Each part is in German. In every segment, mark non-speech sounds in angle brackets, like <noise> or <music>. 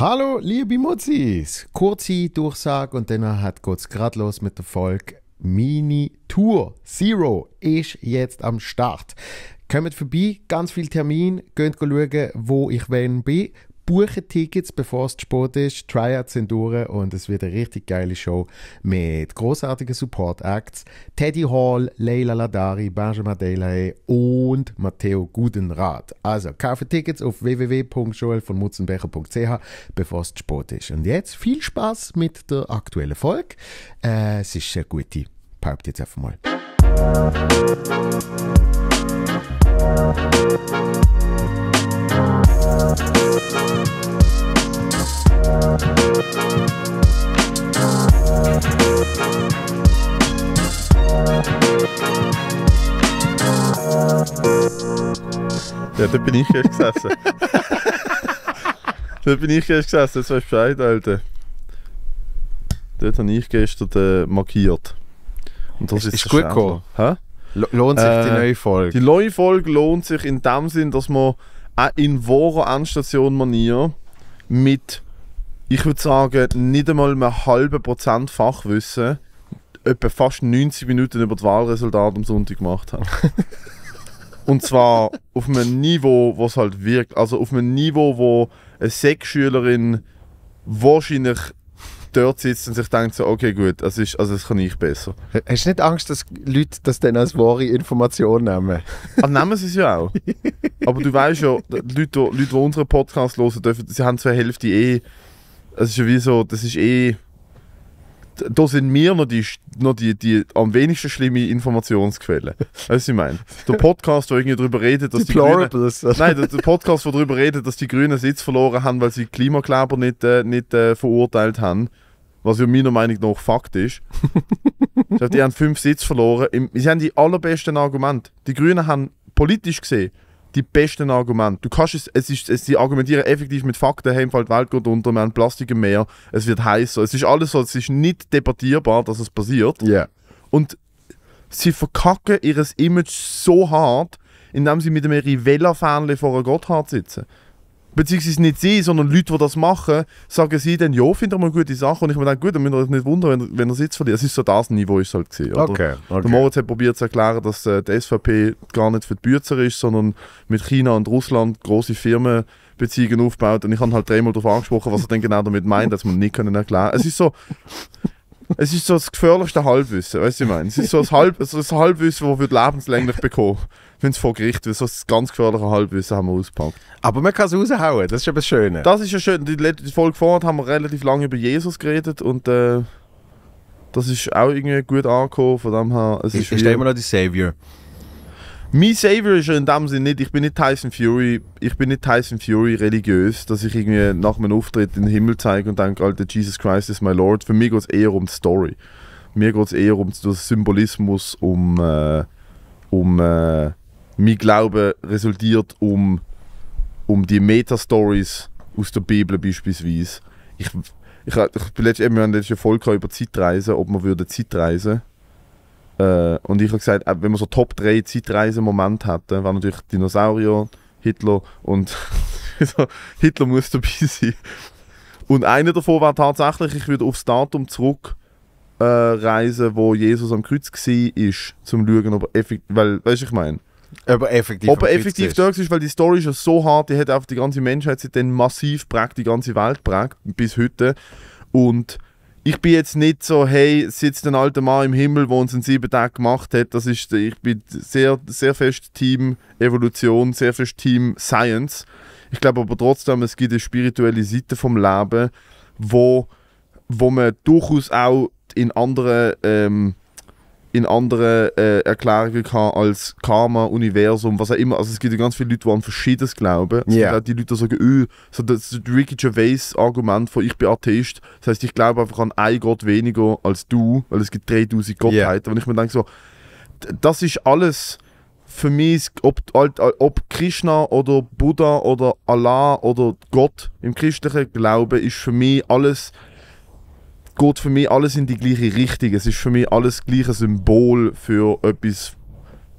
Hallo, liebe Mutzis! Kurze Durchsage und dann hat es gerade los mit der Folge Mini Tour Zero ist jetzt am Start. Kommt vorbei, ganz viel Termin, geht schauen, wo ich wann bin. Buche Tickets, bevor es zu spät ist. Tryouts sind durch und es wird eine richtig geile Show mit großartigen Support-Acts. Teddy Hall, Leila Ladari, Benjamin Delahaye und Matteo Gudenrath. Also, kaufe Tickets auf www.joelvonmutzenbecher.ch, bevor es zu spät ist. Und jetzt viel Spaß mit der aktuellen Folge. Äh, es ist sehr gute. Paupt jetzt einfach mal. Ja, da bin ich erst gesessen. <laughs> da bin ich erst gesessen, das weißt Bescheid, Alter. Dort habe ich gestern äh, markiert. Und das ist, ist gut gekommen. Lohnt sich äh, die neue Folge? Die neue Folge lohnt sich in dem Sinn, dass man auch in wahrer Endstation-Manier mit, ich würde sagen, nicht einmal einem halben Prozent Fachwissen etwa fast 90 Minuten über das Wahlresultat am Sonntag gemacht haben. <laughs> Und zwar auf einem Niveau, wo es halt wirkt. Also auf einem Niveau, wo eine Sechsschülerin wahrscheinlich dort sitzt und sich denkt so, okay gut, das, ist, also das kann ich besser. Hast du nicht Angst, dass Leute das dann als wahre Information nehmen? Ah, nehmen sie es ja auch. <laughs> Aber du weißt ja, die Leute, die, Leute, die unseren Podcast hören dürfen, sie haben zur Hälfte eh, es ist ja wie so, das ist eh da sind wir noch die, noch die, die am wenigsten schlimme Informationsquelle. <laughs> Weißt du, was ich meine? Der Podcast, der irgendwie darüber redet, dass die, die Grünen... Nein, der, der Podcast, der darüber redet, dass die Grünen Sitz verloren haben, weil sie Klimakleber nicht, äh, nicht äh, verurteilt haben. Was ja meiner Meinung nach Fakt ist. die haben fünf Sitz verloren. Sie haben die allerbesten Argumente. Die Grünen haben politisch gesehen die besten Argumente. Du kannst es, es ist, es, sie argumentieren effektiv mit Fakten, hey, im Fall die Welt geht unter, wir haben Plastik im Meer, es wird heißer. Es ist alles so, es ist nicht debattierbar, dass es passiert. Yeah. Und sie verkacken ihr Image so hart, indem sie mit einem rivella fanli vor einem Gotthard sitzen beziehungsweise nicht sie, sondern Leute, die das machen, sagen sie dann, ja, finde ich mal gute Sache. Und ich mir denke, gut, dann müsst ihr euch nicht wundern, wenn, wenn ihr es verliert. Es ist so das Niveau, ist halt gewesen, okay, okay. Der Moritz hat probiert zu erklären, dass äh, die SVP gar nicht für die Bürzer ist, sondern mit China und Russland große Firmen Beziehungen aufbaut. Und ich habe halt dreimal darauf angesprochen, was er denn genau damit meint, dass man nicht können erklären. Es ist so, es ist so das gefährlichste Halbwissen, weißt du, ich meine? Es ist so ein, Halb, so Halbwissen, das wird lebenslänglich bekommen, wenn es vor Gericht wird. So ein ganz gefährliches Halbwissen haben wir ausgepackt. Aber man kann es raushauen, das ist eben das Schöne. Das ist ja schön. Die, die Folge vorher haben wir relativ lange über Jesus geredet und äh, das ist auch irgendwie gut angekommen. Von dem her, es ist, ist, ist immer noch die Savior. Mein Savior ist ja in dem Sinne nicht, ich bin nicht Tyson Fury, ich bin nicht Tyson Fury religiös, dass ich irgendwie nach meinem Auftritt in den Himmel zeige und denke, Alter, Jesus Christ is my Lord. Für mich geht es eher um die Story. Mir geht es eher um den Symbolismus, um, äh, um äh, mein Glaube resultiert um, um die Meta-Stories aus der Bibel beispielsweise. Ich, ich, ich bin letztens, wir haben letzte Folge über Zeitreisen, ob man würde Zeitreisen äh, und ich habe gesagt, äh, wenn man so Top 3 Zeitreisen-Moment hätte, äh, wären natürlich Dinosaurier, Hitler und <laughs> Hitler muss dabei sein. Und einer davon war tatsächlich, ich würde aufs Datum zurück äh, reisen, wo Jesus am Kreuz war, ist, zum schauen, ob er effektiv, weil, weißt du, ich meine, ob er effektiv, ob er effektiv dort ist, weil die Story ist ja so hart, die hat auf die ganze Menschheit sich dann massiv prägt, die ganze Welt prägt, bis heute. Und ich bin jetzt nicht so, hey, sitzt ein alter Mann im Himmel, der uns in sieben Tagen gemacht hat. Das ist, äh, ich bin sehr, sehr fest Team Evolution, sehr fest Team Science. Ich glaube aber trotzdem, es gibt eine spirituelle Seite vom Leben, wo, wo man durchaus auch in anderen ähm, in anderen äh, Erklärungen gehabt als Karma, Universum, was auch immer. Also es gibt ja ganz viele Leute, die an Verschiedenes glauben. yeah. die Leute, sagen, öh, so das Ricky Gervais Argument von ich bin Atheist, das heißt ich glaube einfach an einen Gott weniger als du, weil es gibt 3000 Gottheiten. Yeah. Und ich mir denke so, das ist alles für mich, ob, ob Krishna oder Buddha oder Allah oder Gott im christlichen Glauben, ist für mich alles geht für mich alles in die gleiche Richtung. Es ist für mich alles gleich ein Symbol für etwas,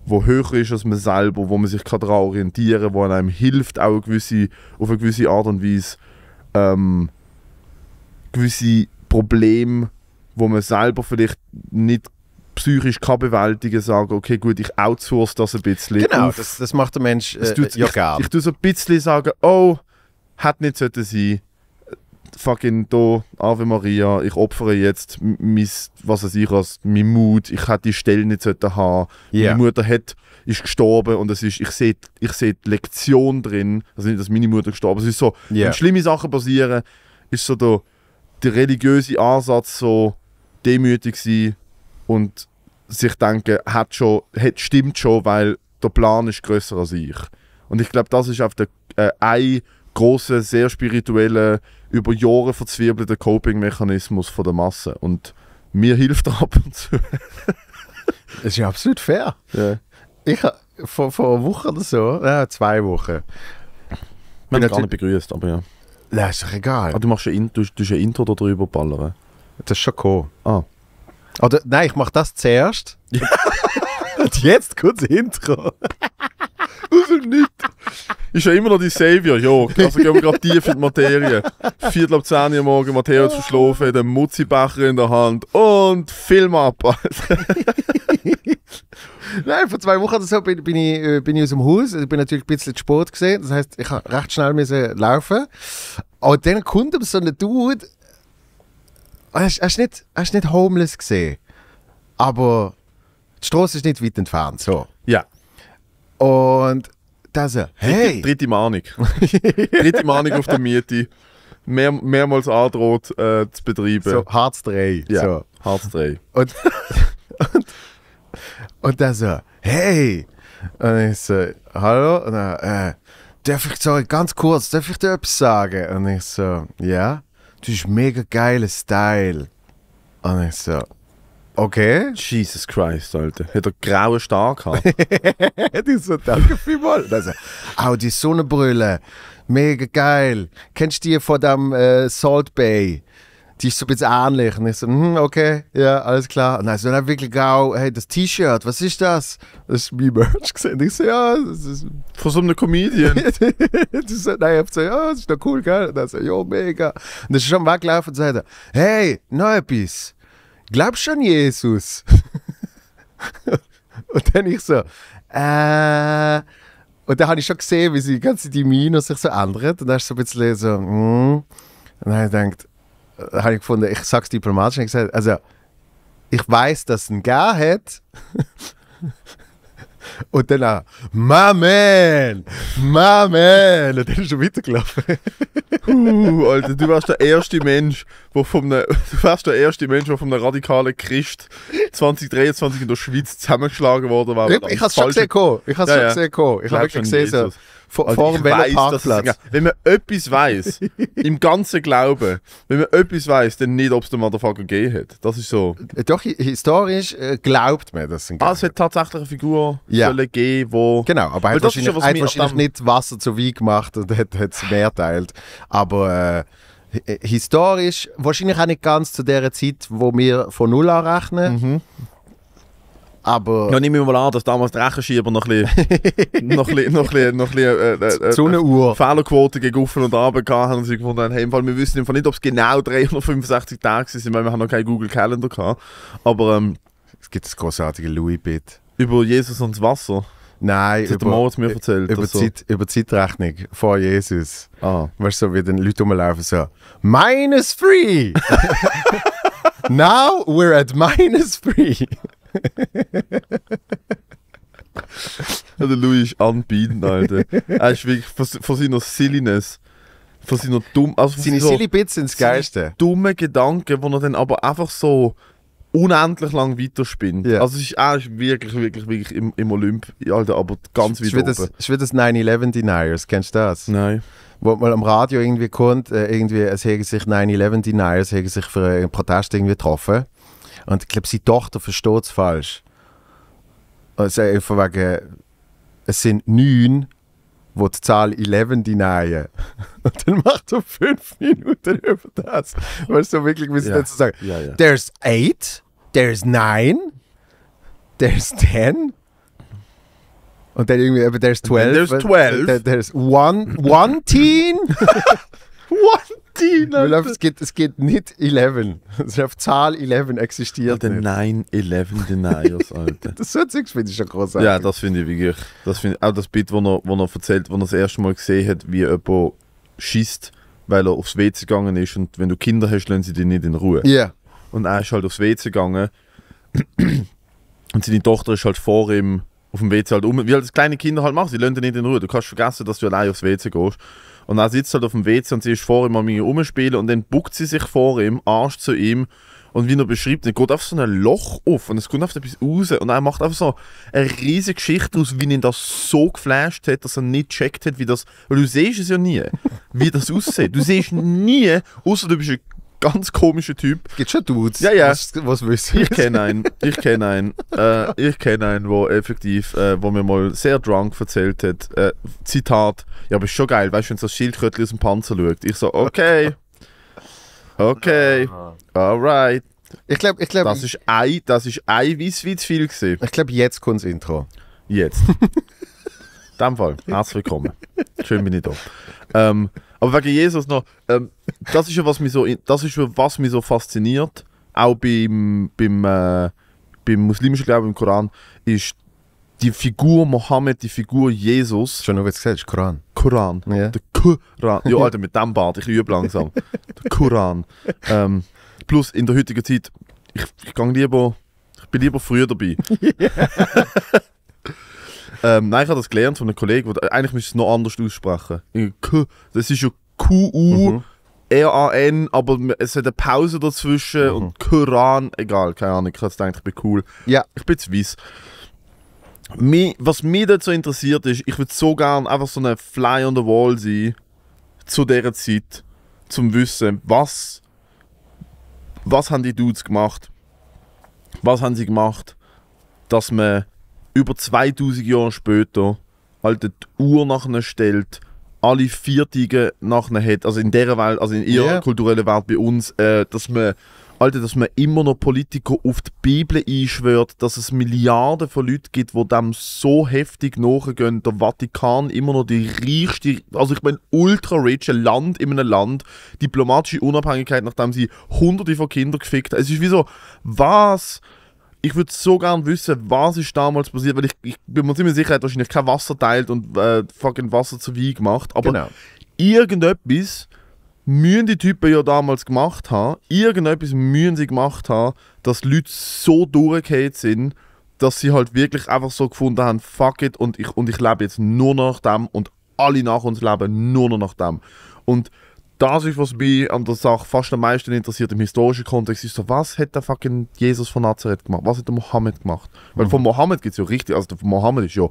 wo höher ist als man selber, wo man sich daran orientieren kann, wo einem hilft, auch eine gewisse, auf eine gewisse Art und Weise ähm, gewisse Probleme, wo man selber vielleicht nicht psychisch kann bewältigen, sagen, okay gut, ich outsource das ein bisschen. Genau, auf. Das, das macht der Mensch äh, ja Ich, ich tue so ein bisschen sagen, oh, hat nicht sollte sein fucking da, Ave Maria, ich opfere jetzt mein, was weiß ich, als mein Mut, ich hätte die Stelle nicht haben yeah. Meine Mutter hat, ist gestorben und es ist, ich sehe ich seh die Lektion drin, also nicht, dass meine Mutter gestorben ist, es ist so, yeah. wenn schlimme Sachen passieren, ist so der, der religiöse Ansatz so demütig sein und sich denken, hat schon, hat, stimmt schon, weil der Plan ist größer als ich. Und ich glaube, das ist auf der äh, ein große, sehr spirituelle über Jahre verzwirbelten Coping-Mechanismus der Masse. Und mir hilft er <laughs> ab und zu. das ist ja absolut fair. Ja. Ich vor, vor einer Woche oder so, äh, zwei Wochen. Ich habe gar nicht begrüßt, aber ja. Nein, ist doch egal. Aber ah, du machst ein, du, du ein Intro darüber ballern. Das ist schon cool. Ah. Oder, nein, ich mache das zuerst. <laughs> und jetzt kurz Intro. Aus nicht. Nichts. Ist ja immer noch die Savior, ja. Also gehen wir gerade tief in die Materie. Viertel ab 10 Uhr morgen, Matteo zu schlafen, den Mutzibecher in der Hand und Film ab. <laughs> Nein, vor zwei Wochen oder so bin, bin, ich, äh, bin ich aus dem Haus. Ich bin natürlich ein bisschen zu Sport gesehen. Das heisst, ich musste recht schnell müssen laufen. Aber dann kommt so ein Dude. Hast, hast, nicht, hast nicht homeless gesehen? Aber die Straße ist nicht weit entfernt. So. Ja. Und da so, hey. Dritte Mahnung. <laughs> Dritte Mahnung auf der Miete. Mehr, mehrmals androht äh, zu betreiben. So, Hartz 3. Ja, so. Hartz 3. Und, und, <laughs> und da so, hey. Und ich so, hallo? Und dann, äh, darf ich, sorry, ganz kurz, darf ich dir etwas sagen? Und ich so, ja, du bist mega geiler Style. Und ich so, Okay. Jesus Christ, Alter. Hat er grauen Star gehabt. <laughs> Ich so, danke vielmals. Also, auch die Sonnenbrille. Mega geil. Kennst du die von dem äh, Salt Bay? Die ist so ein bisschen ähnlich. Und ich so, hm, okay, ja, alles klar. Und dann so, dann wirklich grau. hey, das T-Shirt, was ist das? Das ist mein Merch gesehen. Und ich so, ja, das ist. Von so einem Comedian. <laughs> die so, nein, ich so, ja, das ist doch cool, gell? Und dann so, ja, mega. Und dann ist schon weggelaufen und sagte, hey, noch etwas glaubst du schon Jesus? <laughs> und dann ich so, äh, und dann habe ich schon gesehen, wie sie die ganze die sich so ändert. Und dann ist so ein bisschen so, mm. Und dann habe ich gedacht, äh, habe ich gefunden, ich sage es diplomatisch, ich gesagt, also, ich weiß, dass es einen gegeben hat. <laughs> Und dann auch, my man, my man. Und dann ist er weitergelaufen. uh, Alter, du warst der erste Mensch, der vom, ne, du warst der erste Mensch, der vom radikalen Christ 2023 in der Schweiz zusammengeschlagen worden war. Ich, ich hab's schon gesehen, ich hab's ja, schon gesehen. Ja. Ich habe gesehen, vor, also vor dem Parkplatz. wenn man etwas weiß, <laughs> im ganzen Glauben, wenn man etwas weiß, dann nicht, ob es den Motherfucker gegeben hat. Das ist so. Äh, doch, historisch äh, glaubt man, dass es einen ah, es hat tatsächlich eine Figur ja. sollen wo... Genau, aber er hat wahrscheinlich, schon, hat wahrscheinlich nicht Wasser zu Wein gemacht und hat es mehr teilt. Aber... Äh, äh, historisch, wahrscheinlich auch nicht ganz zu der Zeit, wo wir von Null anrechnen. Mhm. Aber... Ja, nehmen wir mal an, dass damals der Rechenschieber <laughs> noch ein bisschen, noch ein äh, äh, äh, Uhr. Fehlerquote gegen auf und Abend hatten und sie gefunden hey, im Fall, wir wissen im Fall nicht, ob es genau 365 Tage sind, weil wir haben noch keinen Google Calendar gehabt. Aber... Ähm, es gibt das großartige Louis-Bit. Über Jesus und das Wasser? Nein, das über, der Moritz mir erzählt. Über, so. Also. Zeit, über Zeitrechnung vor Jesus. Ah. Weißt du, so wie den Leute rumlaufen, so minus three! <laughs> Now we're at minus three. <laughs> Der Louis ist unbeaten, Alter. Er ist wirklich von, seiner Silliness, von seiner dummen... Also Seine so, silly Bits sind das Geilste. dumme Gedanken, die er dann aber einfach so unendlich lang weiterspinnt. Ja. Also es ist, er ist wirklich, wirklich, wirklich im, im Olymp, Alter, aber ganz weit oben. Das ist wie das 9-11 Deniers, kennst du das? Nein. Wo man am Radio irgendwie kommt, äh, irgendwie, es hegen sich 9-11 Deniers, hegen sich für einen äh, Protest irgendwie getroffen. Und ich glaube, seine Tochter versteht es falsch. Also einfach äh, wegen, es sind neun, wo die, die Zahl 11 hinein. Und dann macht er fünf Minuten über das. Weißt du, wirklich, wie sie ja. dazu sagen: ja, ja. There's eight, there's nine, there's ten. Und dann irgendwie, aber there's 12. There's 12. Äh, there's one, one teen. <laughs> 1D, Es geht, es geht nicht 11. Es auf Zahl 11 existiert Den 9-11 Deniers, Alter. <laughs> das hört sich, finde ich schon großartig. Ja, das finde ich wirklich. Das find, auch das Bild, wo er, wo er erzählt, wo er das erste Mal gesehen hat, wie jemand schießt, weil er aufs WC gegangen ist und wenn du Kinder hast, lassen sie dich nicht in Ruhe. Ja. Yeah. Und er ist halt aufs WC gegangen <clears throat> und seine Tochter ist halt vor ihm auf dem WC halt um. Wie halt kleine Kinder halt machen, sie lassen dich nicht in Ruhe. Du kannst vergessen, dass du allein aufs WC gehst. Und dann sitzt halt auf dem WC und sie ist vor ihm am rumspielen und dann buckt sie sich vor ihm, Arsch zu ihm. Und wie er beschreibt, er geht auf so ein Loch auf und es kommt auf etwas raus. Und er macht einfach so eine riesige Geschichte aus, wie ihn das so geflasht hat, dass er nicht gecheckt hat, wie das. Weil du siehst es ja nie, wie das aussieht. Du siehst nie, außer du bist ein ganz komischer Typ. Gibt schon Dudes. Ja, ja. Was, was willst du? Ich kenne einen. Ich kenne einen. äh, ich kenne einen, wo effektiv, äh, wo mir mal sehr drunk erzählt hat. Äh, Zitat: Ja, aber ist schon geil, weißt du, wenn so ein Schildkrötchen aus dem Panzer schaut. Ich so, okay. Okay. Alright. Ich glaube, ich glaube. Das ist ein, das ist ein wie zu viel gewesen. Ich glaube, jetzt kommt das Intro. Jetzt. In dem Fall, herzlich willkommen. Schön bin ich da. Ähm, aber wegen Jesus noch, ähm, das ist ja, was mich so, das ist was mich so fasziniert, auch beim, beim, äh, beim muslimischen Glauben im Koran, ist die Figur Mohammed, die Figur Jesus. Schon noch jetzt gesagt, Koran. Koran. Ja. Der Koran. Ja, <laughs> Alter, mit dem Bart, ich übe langsam. Der Koran. Ähm, plus in der heutigen Zeit, ich, ich gehe lieber, ich bin lieber früher dabei. <laughs> <laughs> Ähm, nein, ich habe das gelernt von einem Kollegen, der, äh, eigentlich müsste es noch anders aussprechen. Äh, das ist ja Q-U. R-A-N, mhm. aber es hat eine Pause dazwischen mhm. und Koran, egal, keine Ahnung, ich habe gedacht, ich bin cool. Ja. Ich bin zu weiss. was mich dazu interessiert ist, ich würde so gerne einfach so eine Fly on the Wall sein zu dieser Zeit, zum Wissen, was, was haben die Dudes gemacht? Was haben sie gemacht, dass man über 2000 Jahre später halt die Uhr nach nachher stellt, alle Viertige nachher hat, also in dieser Welt, also in ihrer yeah. kulturellen Welt bei uns, äh, dass man Alter, dass man immer noch Politiker auf die Bibel einschwört, dass es Milliarden von Leuten gibt, die dem so heftig nachgehen. Der Vatikan immer noch die reichste, also ich meine, ultra rich, ein Land in einem Land, diplomatische Unabhängigkeit, nachdem sie hunderte von Kindern gefickt haben. Es ist wie so, was? ich würde so gerne wissen, was ist damals passiert, weil ich, ich bin mir ziemlich sicher, er hat wahrscheinlich kein Wasser teilt und äh, fucking Wasser zu Wein gemacht. Aber genau. irgendetwas müssen die Typen ja damals gemacht haben, irgendetwas müssen sie gemacht haben, dass Leute so durchgehend sind, dass sie halt wirklich einfach so gefunden haben, fuck it, und ich, und ich lebe jetzt nur noch nach dem und alle nach uns leben nur noch nach dem. Und das ist, was mich an der Sache fast am meisten interessiert im historischen Kontext, ist so, was hat der fucking Jesus von Nazareth gemacht? Was hat der Mohammed gemacht? Weil mhm. von Mohammed gibt es ja richtig, also der Mohammed ist ja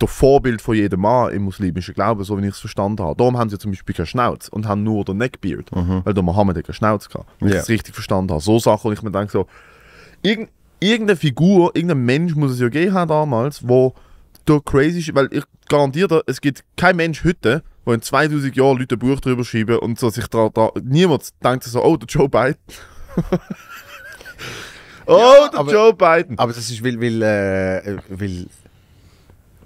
der Vorbild von jedem Mann im muslimischen Glauben, so wie ich es verstanden habe. Darum haben sie zum Beispiel keine Schnauz und haben nur den Neckbeard, mhm. weil der Mohammed hat keine Schnauz gehabt. Wenn yeah. ich es richtig verstanden habe. So Sachen, und ich mir denke so, irgendeine Figur, irgendein Mensch muss es ja gegeben haben damals, wo der crazy, weil ich garantiere dir, es gibt kein Mensch heute, wo in 2000 Jahren Leute ein Buch darüber schreiben und so sich da, da niemand denkt so, oh, der Joe Biden. <laughs> oh, ja, der aber, Joe Biden. Aber das ist, weil, weil, äh, weil ich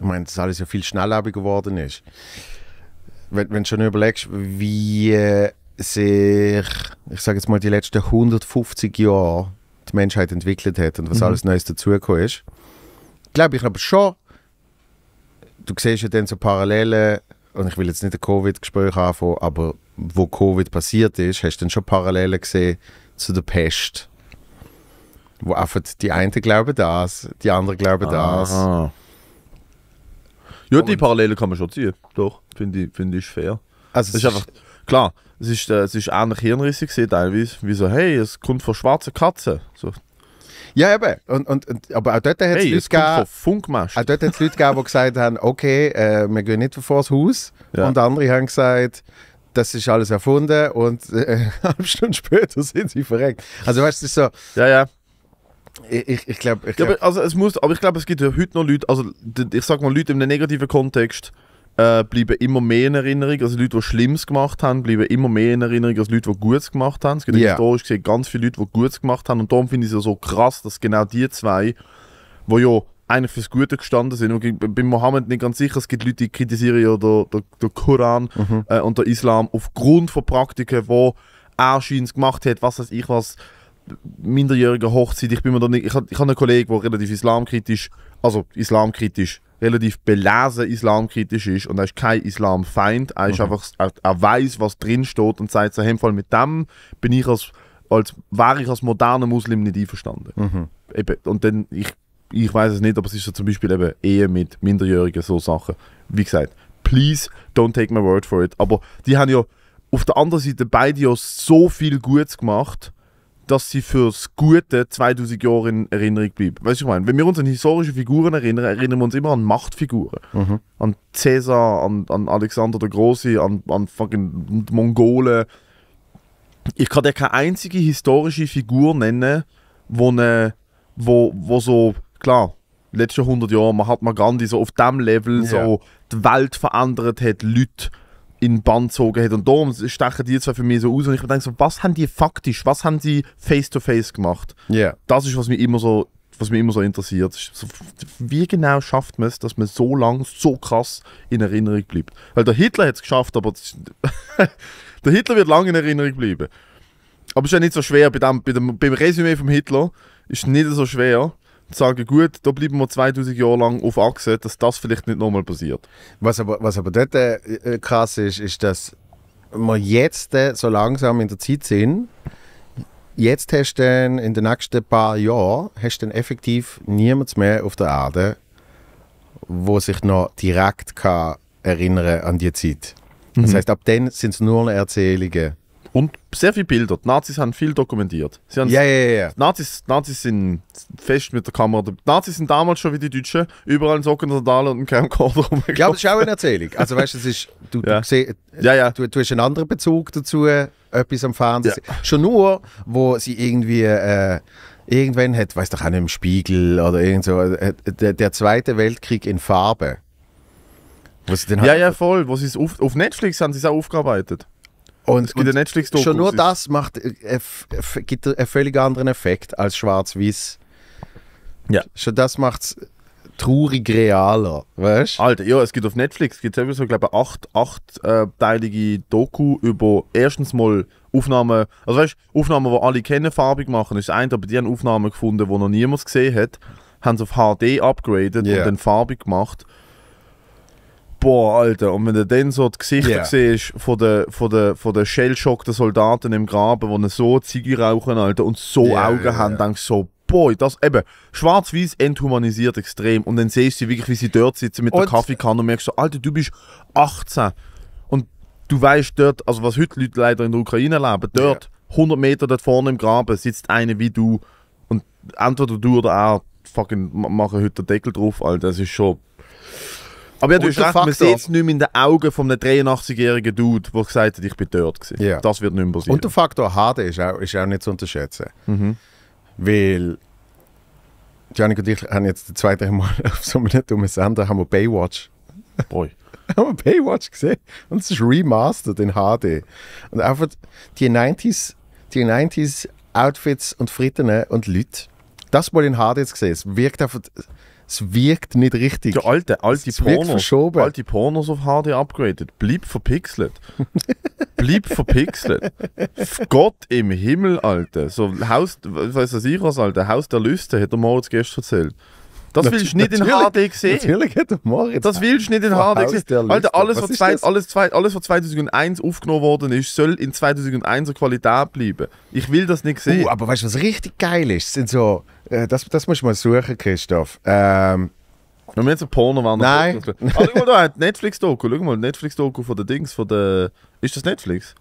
meine, das alles ja viel schneller geworden ist. Wenn, wenn du schon überlegst, wie äh, sich, ich sage jetzt mal, die letzten 150 Jahre die Menschheit entwickelt hat und was mhm. alles Neues dazugekommen ist, glaube ich aber schon, du siehst ja dann so Parallelen, und ich will jetzt nicht ein Covid-Gespräch anfangen, aber wo Covid passiert ist, hast du dann schon Parallelen gesehen zu der Pest. Wo einfach die einen glauben das, die anderen glauben das. Ja, die Parallelen kann man schon ziehen, doch, finde ich, find ich fair. Also es ist einfach, klar, es ist, äh, es ist ähnlich hirnrissig teilweise, wie so, hey, es kommt von schwarzen Katzen. So, ja, eben. Und, und, und, aber auch dort hat es hey, Leute gegeben, die gesagt haben, okay, äh, wir gehen nicht vor das Haus. Ja. Und andere haben gesagt, das ist alles erfunden und äh, <laughs> eine halbe Stunde später sind sie verreckt. Also weißt du, so... Ja, ja. Ich, ich, glaube... Ich glaub, ja, aber, also, es muss, aber ich glaube, es gibt ja heute noch Leute, also ich sag mal Leute in einem negativen Kontext, äh, bleiben immer mehr in Erinnerung. Also Leute, die Schlimmes gemacht haben, bleiben immer mehr in Erinnerung als Leute, die Gutes gemacht haben. Es gibt yeah. historisch gesehen ganz viele Leute, die Gutes gemacht haben. Und darum finde ich es ja so krass, dass genau die zwei, die ja eigentlich fürs Gute gestanden sind. Ich bin Mohammed nicht ganz sicher, es gibt Leute, die kritisieren ja den, den, den Koran mhm. äh, und den Islam aufgrund von Praktiken, die er scheinbar gemacht hat, was weiß ich was, minderjährige Hochzeit. Ich bin mir da nicht, ich, ich habe einen Kollegen, der relativ islamkritisch, also islamkritisch relativ belesen islamkritisch ist und er ist kein Islamfeind. Er, ist okay. Mhm. einfach, er, er weiß, was drin steht und sagt, so, hey, Fall mit dem bin ich als, als wäre ich als moderner Muslim nicht einverstanden. Mhm. Eben, und dann, ich, ich weiß es nicht, aber es ist so zum Beispiel eben Ehe mit Minderjährigen, so Sachen. Wie gesagt, please don't take my word for it. Aber die haben ja auf der anderen Seite beide ja so viel Gutes gemacht dass sie fürs Gute 2000 Jahre in Erinnerung bleibt. Weißt du, ich meine, wenn wir uns an historische Figuren erinnern, erinnern wir uns immer an Machtfiguren. Mhm. An Cäsar, an, an Alexander der Große, an, an fucking Mongolen. Ich kann dir keine einzige historische Figur nennen, wo, ne, wo, wo so, klar, letzten 100 Jahre Mahatma Gandhi so auf dem Level ja. so die Welt verändert hat, Leute in Bann gezogen hat. Und darum stechen die zwei für mich so aus. Und ich denke so, was haben die faktisch, was haben sie face-to-face -face gemacht? Yeah. Das ist, was mich immer so, was mich immer so interessiert. So, wie genau schafft man es, dass man so lange, so krass in Erinnerung bleibt? Weil der Hitler hat es geschafft, aber <laughs> der Hitler wird lange in Erinnerung bleiben. Aber es ist ja nicht so schwer, bei dem, bei dem, beim Resümee vom Hitler ist es nicht so schwer, sagen, gut, da bleiben wir 2000 Jahre lang auf Achse, dass das vielleicht nicht nochmal passiert. Was aber, was aber dort äh, äh, krass ist, ist, dass wir jetzt äh, so langsam in der Zeit sind. Jetzt hast du dann, in den nächsten paar Jahren hast dann effektiv niemand mehr auf der Erde, wo sich noch direkt kann erinnern an die Zeit. Das mhm. heißt, ab dann sind es nur noch Erzählungen. Und sehr viele Bilder. Die Nazis haben viel dokumentiert. Sie haben ja, ja, ja. Nazis, Nazis sind fest mit der Kamera. Die Nazis sind damals schon wie die Deutschen überall in Socken, Sandalen und einen Camcorder rumgekommen. Ja, aber das ist auch eine Erzählung. Also weißt das ist, du, ja. du, siehst, ja, du, du, hast einen anderen Bezug dazu, etwas am Fernsehen. Schon nur, wo sie irgendwie... Äh, irgendwann hat, weiß doch auch nicht, im Spiegel oder irgend so, äh, der, der Zweite Weltkrieg in Farbe. Was sie dann ja, halt ja, voll. Was ist auf, auf Netflix haben sie es auch aufgearbeitet. Und es gibt und netflix -Dokus. Schon nur das macht, äh, gibt einen völlig anderen Effekt als schwarz-weiß. Ja. Schon das macht es traurig realer, weißt du? Alter, ja, es gibt auf Netflix, gibt es so, glaube ich, acht, achtteilige äh, Doku über erstens mal Aufnahmen, also weißt du, Aufnahmen, die alle kennen, farbig machen, ist das aber die haben Aufnahmen gefunden, die noch niemand gesehen hat, haben sie auf HD upgraded yeah. und dann farbig gemacht boah, Alter. Und wenn du dann so die Gesichter yeah. siehst von den, von den, von den Shellshock der Soldaten im Graben, die so Ziege rauchen, Alter, und so yeah, Augen yeah, haben, yeah. denkst du so, boah, das eben, schwarz-weiß enthumanisiert extrem. Und dann siehst du wirklich, wie sie dort sitzen mit und der Kaffeekanne und merkst so, Alter, du bist 18. Und du weißt dort, also was heute Leute leider in der Ukraine leben, dort, 100 Meter dort vorne im Graben, sitzt einer wie du. Und entweder du oder er fucking machen heute den Deckel drauf, Alter. Das ist schon. Aber ja, du hast recht, man sieht es nicht mehr in den Augen von einem 83-jährigen Dude, der gesagt hat, ich bin dort. Gewesen. Yeah. Das wird nicht mehr passieren. Und der Faktor HD ist auch, ist auch nicht zu unterschätzen. Mhm. Weil Janik und ich haben jetzt das zweite Mal <laughs> auf so einem dummen Sender haben wir Baywatch. Boy. <laughs> haben wir Baywatch gesehen und es ist remastered in HD. Und einfach die 90s, die 90s Outfits und Fritten und Leute, das mal in HD jetzt gesehen. Es wirkt einfach es wirkt nicht richtig. Ja, alte, alte es Pornos. Alte Pornos auf HD upgraded. Blieb verpixelt. <laughs> Blieb verpixelt. Gott im Himmel, Alter. So Haus, was weiß ich was, Alter. Haus der Lüste, hat der Moritz gestern erzählt. Das willst du nicht in HD sehen. Natürlich hätte Moritz. Das willst du nicht in HD sehen. Alter, alles was, zwei, alles, zwei, alles, was 2001 aufgenommen worden ist, soll in 2001er Qualität bleiben. Ich will das nicht sehen. Uh, aber weißt du, was richtig geil ist? Sind so, äh, das, das musst du mal suchen, Christoph. Ähm, wir haben jetzt ein Porno waren. Nein. Ah, schau mal da, hat Netflix-Doku. Schau mal, Netflix-Doku von den Dings, von der. Ist das Netflix?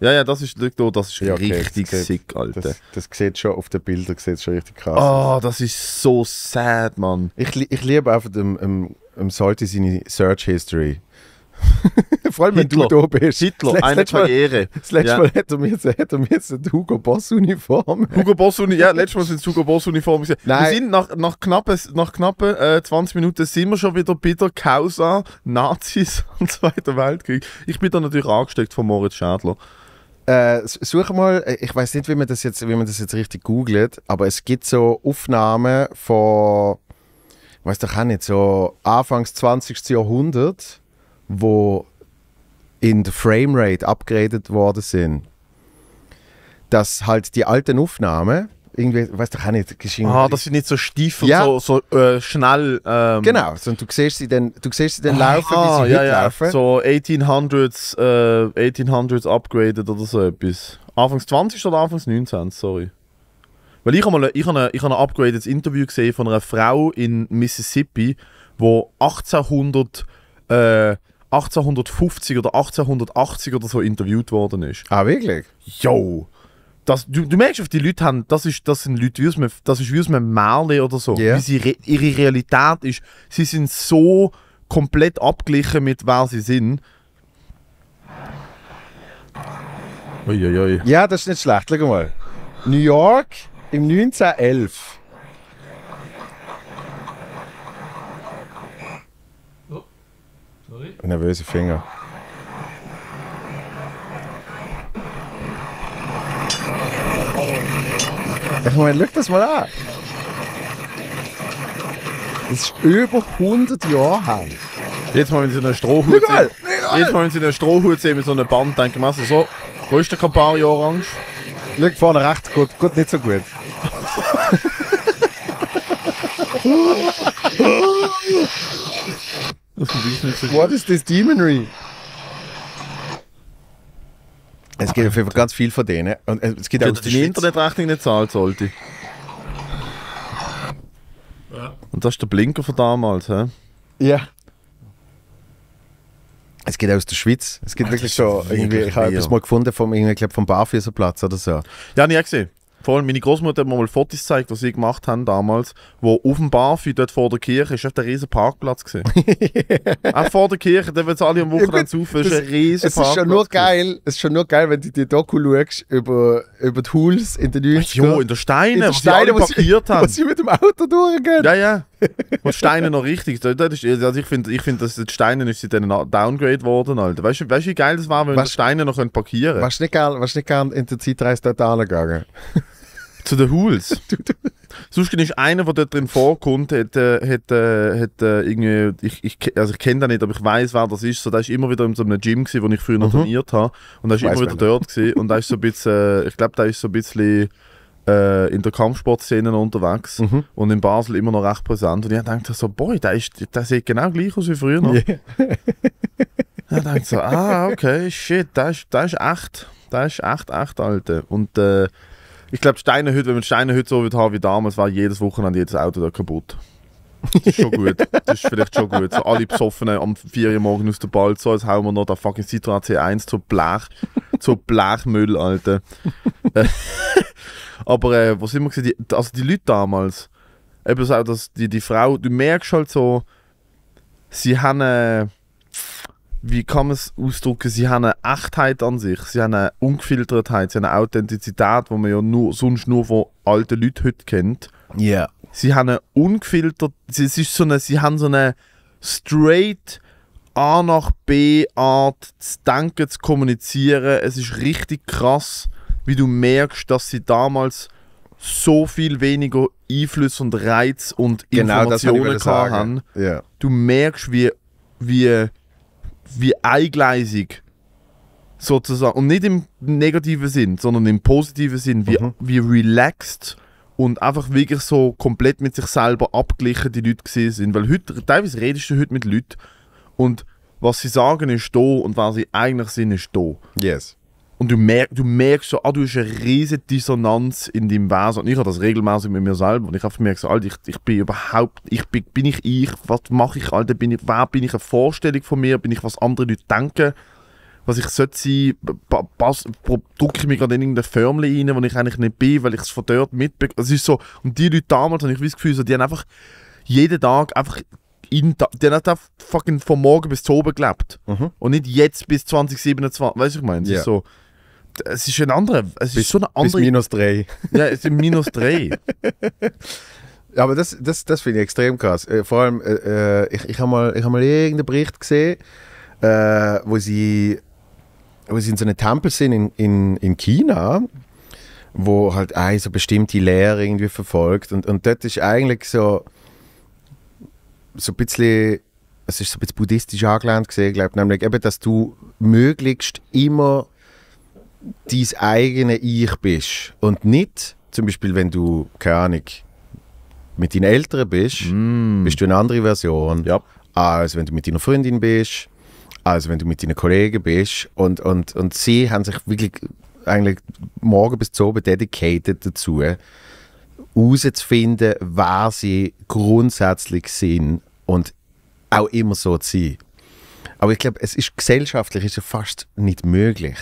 Ja, ja, das ist, da, das ist ja, okay, richtig das sick, sieht, Alter. Das, das sieht schon auf den Bildern sieht schon richtig krass oh, das ist so sad, Mann. Ich, ich liebe einfach dem, dem, dem Salty seine Search History. <laughs> Vor allem, wenn du da bist. Hitler, das eine Karriere. das letzte Mal ja. hat er mir jetzt, jetzt eine Hugo Boss Uniform. Hugo Boss Uniform, ja, letztes Mal sind es Hugo Boss Uniform. Nein. Wir sind nach, nach knappen, nach knappen äh, 20 Minuten sind wir schon wieder bei der Causa Nazis am <laughs> Zweiten Weltkrieg. Ich bin da natürlich angesteckt von Moritz Schädler äh, suche mal, äh, ich weiß nicht, wie man, das jetzt, wie man das jetzt richtig googelt, aber es gibt so Aufnahmen von, ich weiß doch auch nicht, so Anfangs 20. Jahrhundert, wo in der Framerate abgeredet worden sind. Dass halt die alten Aufnahmen irgendwie, weißt du, kann nicht geschehen. Ah, das sie nicht so stief und ja. so, so äh, schnell. Ähm. Genau, so, du siehst sie dann, du siehst sie dann ah, laufen, wie sie ja, ja. laufen. So 1800s, äh, 1800s upgraded oder so etwas. Anfangs 20 oder Anfangs 19, sorry. Weil ich habe mal ich hab ein, ich hab ein upgradedes Interview gesehen von einer Frau in Mississippi, wo 1800 äh, 1850 oder 1880 oder so interviewt worden ist. Ah, wirklich? Jo! Das, du, du, merkst, auf die Leute haben, das, ist, das sind Leute, wie aus einem, das ist wie aus einem Märchen oder so. Yeah. Wie sie ihre Realität ist. Sie sind so komplett abgeglichen mit wer sie sind. Uiuiui. Ui, ui. Ja, das ist nicht schlecht. Schau mal. New York im 1911. Oh. Sorry. Nervöse Finger. Moment, meine, schau das mal an. Das ist über 100 Jahre her. Jetzt mal, wenn sie einen Strohhut sehen. Jetzt mal, wenn sie einen Strohhut sehen mit so einem Band, denken wir also so, wo ist der Campari Orange? Schau vorne rechts, gut, gut, nicht so gut. What is this demonry? Es geht auf jeden Fall ganz viel von denen. Und äh, es geht auch die, die Internetrechnung nicht zahlen sollte. Und das ist der Blinker von damals, hä? Ja. Es geht aus der Schweiz. Es gibt ah, wirklich so irgendwie, ich habe etwas mal gefunden vom, ich glaube vom Barfüßerplatz oder so. Ja, nicht gesehen. Vor allem meine Großmutter hat mir mal Fotos gezeigt, die sie gemacht haben damals, wo auf dem Barfi dort vor der Kirche ist ein riesen Parkplatz gesehen. <laughs> auch vor der Kirche, da wird alle am Wochenende saufen, ist ein riesen es Parkplatz. Ist schon nur geil, es ist schon nur geil, wenn du die Doku schaust über, über die Hools in den 90 Ja, in den Steinen, in den Steinen, wo sie parkiert haben. <laughs> Wo sie mit dem Auto durchgehen. Ja, ja. Und Steine noch richtig. sind. also ich finde, ich find, dass die Steine ist dann downgrade worden, Alter. Weißt du, weißt, wie geil das war, wenn die Steine noch parkieren können? Warst du nicht gern in der Zeitreise dort angegangen? Zu den Hools. <laughs> Sonst ist einer, der dort drin vorkommt, hat, äh, hat, äh, hat äh, irgendwie, ich, ich, also ich kenne den nicht, aber ich weiß, wer das ist. So, der ist immer wieder in so einem Gym gewesen, wo ich früher mhm. trainiert habe. Und der ist immer wieder dort gewesen. Und der ist so ein bisschen, äh, ich glaube, der ist so ein bisschen äh, in der Kampfsportszene unterwegs mhm. und in Basel immer noch recht präsent. Und ich dachte so, boy, der, ist, der sieht genau gleich aus wie früher noch. Yeah. ich dachte so, ah, okay, shit, der ist, der ist echt, der ist echt, echt, Alter. Und äh, ich glaube, Steine wenn man Steinehütte so würde haben wie damals, war jedes Wochenende jedes Auto da kaputt. Das ist schon gut. Das ist vielleicht schon gut. So alle Besoffenen am 4 Uhr morgens aus der Ball, so als hauen wir noch den fucking Citroën C1 zu Blech, zu Blechmüll, Alter. Äh, <laughs> aber äh, was immer gesehen, die, also die Leute damals, eben so, dass die, die Frau, du merkst halt so, sie haben. Äh, wie kann man es ausdrücken? Sie haben eine Echtheit an sich, sie haben eine Ungefiltertheit, sie haben eine Authentizität, die man ja nur, sonst nur von alten Leuten heute kennt. Ja. Yeah. Sie haben eine ungefiltert, sie, es ist so eine, sie haben so eine straight A nach B Art zu denken, zu kommunizieren. Es ist richtig krass, wie du merkst, dass sie damals so viel weniger Einfluss und Reiz und genau Informationen das haben. Yeah. Du merkst, wie, wie wie eingleisig sozusagen, und nicht im negativen Sinn, sondern im positiven Sinn, wie, mhm. wie relaxed und einfach wirklich so komplett mit sich selber abgeglichen die Leute gesehen sind. Weil heute, teilweise redest du heute mit Leuten und was sie sagen ist da und was sie eigentlich sind ist da. Yes. Und du, merk, du merkst so, ah, du hast eine riesige Dissonanz in deinem Wesen. Und ich habe das regelmäßig mit mir selber. Und ich habe gemerkt, so, Alter, ich, ich bin überhaupt, ich bin, bin ich ich, was mache ich, Alter, bin ich, wer bin ich eine Vorstellung von mir, bin ich, was andere Leute denken, was ich sollte sein, drücke ich mich gerade in irgendeine Firmle rein, wo ich eigentlich nicht bin, weil ich es von dort mitbekomme. Es ist so, und die Leute damals, habe ich das Gefühl, so, die haben einfach jeden Tag einfach in, der hat da fucking von morgen bis zu oben gelebt. Mhm. Und nicht jetzt bis 2027. Weißt du, ich meine? Yeah. So, es ist ein andere. Es bis, ist schon eine andere. Bis minus 3. Ja, es ist minus 3. <laughs> Aber das, das, das finde ich extrem krass. Äh, vor allem, äh, äh ich, ich habe mal, hab mal irgendeinen Bericht gesehen, äh, wo, sie, wo sie in so einem Tempel sind in, in, in China, wo halt eine so bestimmte Lehre irgendwie verfolgt. Und, und dort ist eigentlich so, so ein bisschen, es ist so ein bisschen buddhistisch angelehnt gesehen, glaube nämlich eben, dass du möglichst immer dein eigene Ich bist und nicht zum Beispiel, wenn du, keine Ahnung, mit deinen Eltern bist, mm. bist du eine andere Version, ja. als wenn du mit deiner Freundin bist, als wenn du mit deinen Kollegen bist. Und, und, und sie haben sich wirklich eigentlich morgen bis zu oben dedicated dazu, herauszufinden, wer sie grundsätzlich sind und auch immer so zu sein. Aber ich glaube, es ist gesellschaftlich ist ja fast nicht möglich.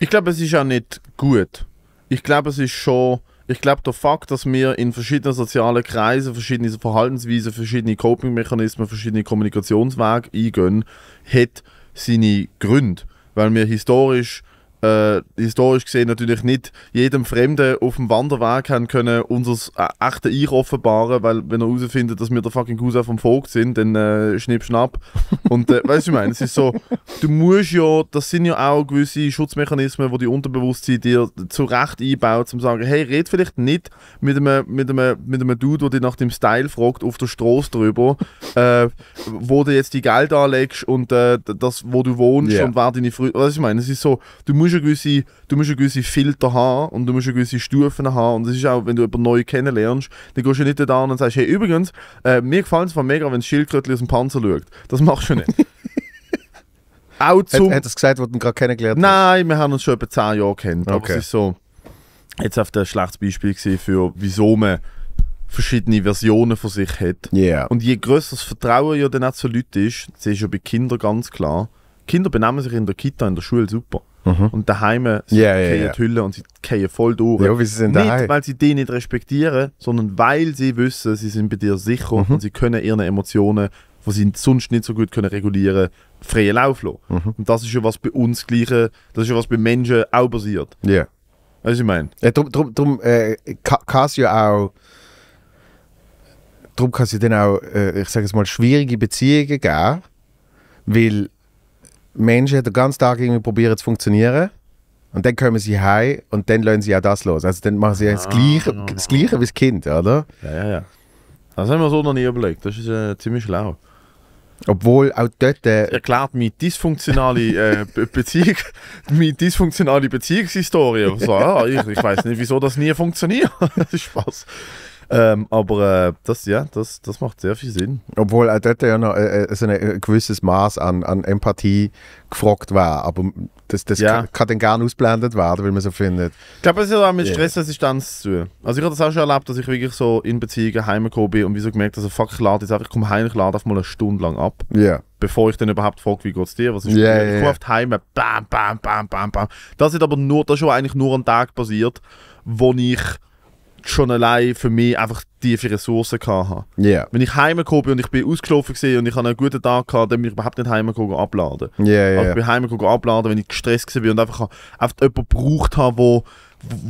Ich glaube, es ist auch nicht gut. Ich glaube, es ist schon. Ich glaube, der Fakt, dass wir in verschiedenen sozialen Kreisen verschiedene Verhaltensweisen, verschiedene Coping-Mechanismen, verschiedene Kommunikationswege eingehen, hat seine Gründe. Weil wir historisch äh, historisch gesehen natürlich nicht jedem Fremden auf dem Wanderweg haben können unser äh, echte Ich offenbaren, weil wenn er herausfindet, dass wir der fucking Cousin vom Vogt sind, dann äh, schnipp schnapp. <laughs> Und äh, weißt du, ich meine, es ist so, du musst ja, das sind ja auch gewisse Schutzmechanismen, wo die Unterbewusstsein dir zu Recht einbaut, um zu sagen, hey, red vielleicht nicht mit einem, mit einem, mit einem Dude, der dich nach dem Style fragt, auf der Straße drüber, äh, wo du jetzt die Geld anlegst und äh, das, wo du wohnst yeah. und war deine Früh. weißt du, ich meine, es ist so, du musst eine gewisse, du musst gewisse Filter haben und du musst gewisse Stufen haben. Und das ist auch, wenn du jemanden neu kennenlernst, dann gehst du nicht da und sagst, hey, übrigens, äh, mir gefällt es mega, wenn das Schildkrötchen aus dem Panzer schaut. Das machst du nicht. <laughs> auch zum... Hat, hat er gesagt, was du gerade kennengelernt hast? Nein, wir haben uns schon etwa 10 Jahre kennt. Okay. Aber es ist so, jetzt auf ein schlechtes Beispiel für, wieso man verschiedene Versionen von sich hat. Yeah. Und je größer das Vertrauen ja dann auch zu Leuten ist, das ist ja bei Kindern ganz klar, Kinder benehmen sich in der Kita, in der Schule super. Mhm. Und daheim sie yeah, yeah, yeah. die Hülle und sie gehen voll durch. Ja, wie sie sind nicht, daheim. weil sie die nicht respektieren, sondern weil sie wissen, sie sind bei dir sicher mhm. und sie können ihre Emotionen, die sie sonst nicht so gut können regulieren freien Lauf lassen. Mhm. Und das ist ja was bei uns Gleiche, das ist ja was bei Menschen auch passiert. Yeah. Weißt du, ich meine? Ja, drum, drum, drum äh, kann es ja auch darum kann es ja dann auch, äh, ich sage es mal, schwierige Beziehungen geben, weil Menschen den ganzen Tag irgendwie probieren zu funktionieren. Und dann kommen sie heim und dann lassen sie auch das los. Also dann machen sie ja, das, ah, Gleiche, no, das Gleiche wie das Kind, oder? Ja, ja, ja. Das haben wir so noch nie überlegt. Das ist äh, ziemlich schlau. Obwohl auch dort. Äh, erklärt meine dysfunktionale äh, Beziehung, <laughs> meine dysfunktionale Beziehungshistorie. So, also, ich ich weiß nicht, wieso das nie funktioniert. <laughs> das ist Spaß. Ähm, aber äh, das, ja, das, das macht sehr viel Sinn. Obwohl auch äh, dort ja noch äh, äh so ein äh, gewisses Maß an, an Empathie gefragt war. Aber das, das ja. kann, kann dann gerne ausblendet werden, weil man so findet. Ich glaube, es ist auch mit Stressresistenz zu tun. Also, ich habe das auch schon erlebt, dass ich wirklich so in Beziehungen heimgekommen bin und wie so gemerkt habe, also, fuck, ich lade jetzt einfach, ich komme heim, ich lade einfach mal eine Stunde lang ab. Yeah. Bevor ich dann überhaupt frage, wie geht es dir, was ist yeah, yeah. Ich komme oft heim, bam, bam, bam, bam, bam. Das ist aber nur, das ist schon eigentlich nur ein Tag passiert, wo ich schon allein für mich einfach tiefe Ressourcen hatte. Yeah. Wenn ich heimgekommen bin und ich bin ausgelaufen war und ich hatte einen guten Tag, gehabt, dann bin ich überhaupt nicht heimgekommen abladen. Yeah, yeah. Also ich bin heimgekommen abladen, wenn ich gestresst war und einfach, einfach jemanden gebraucht habe,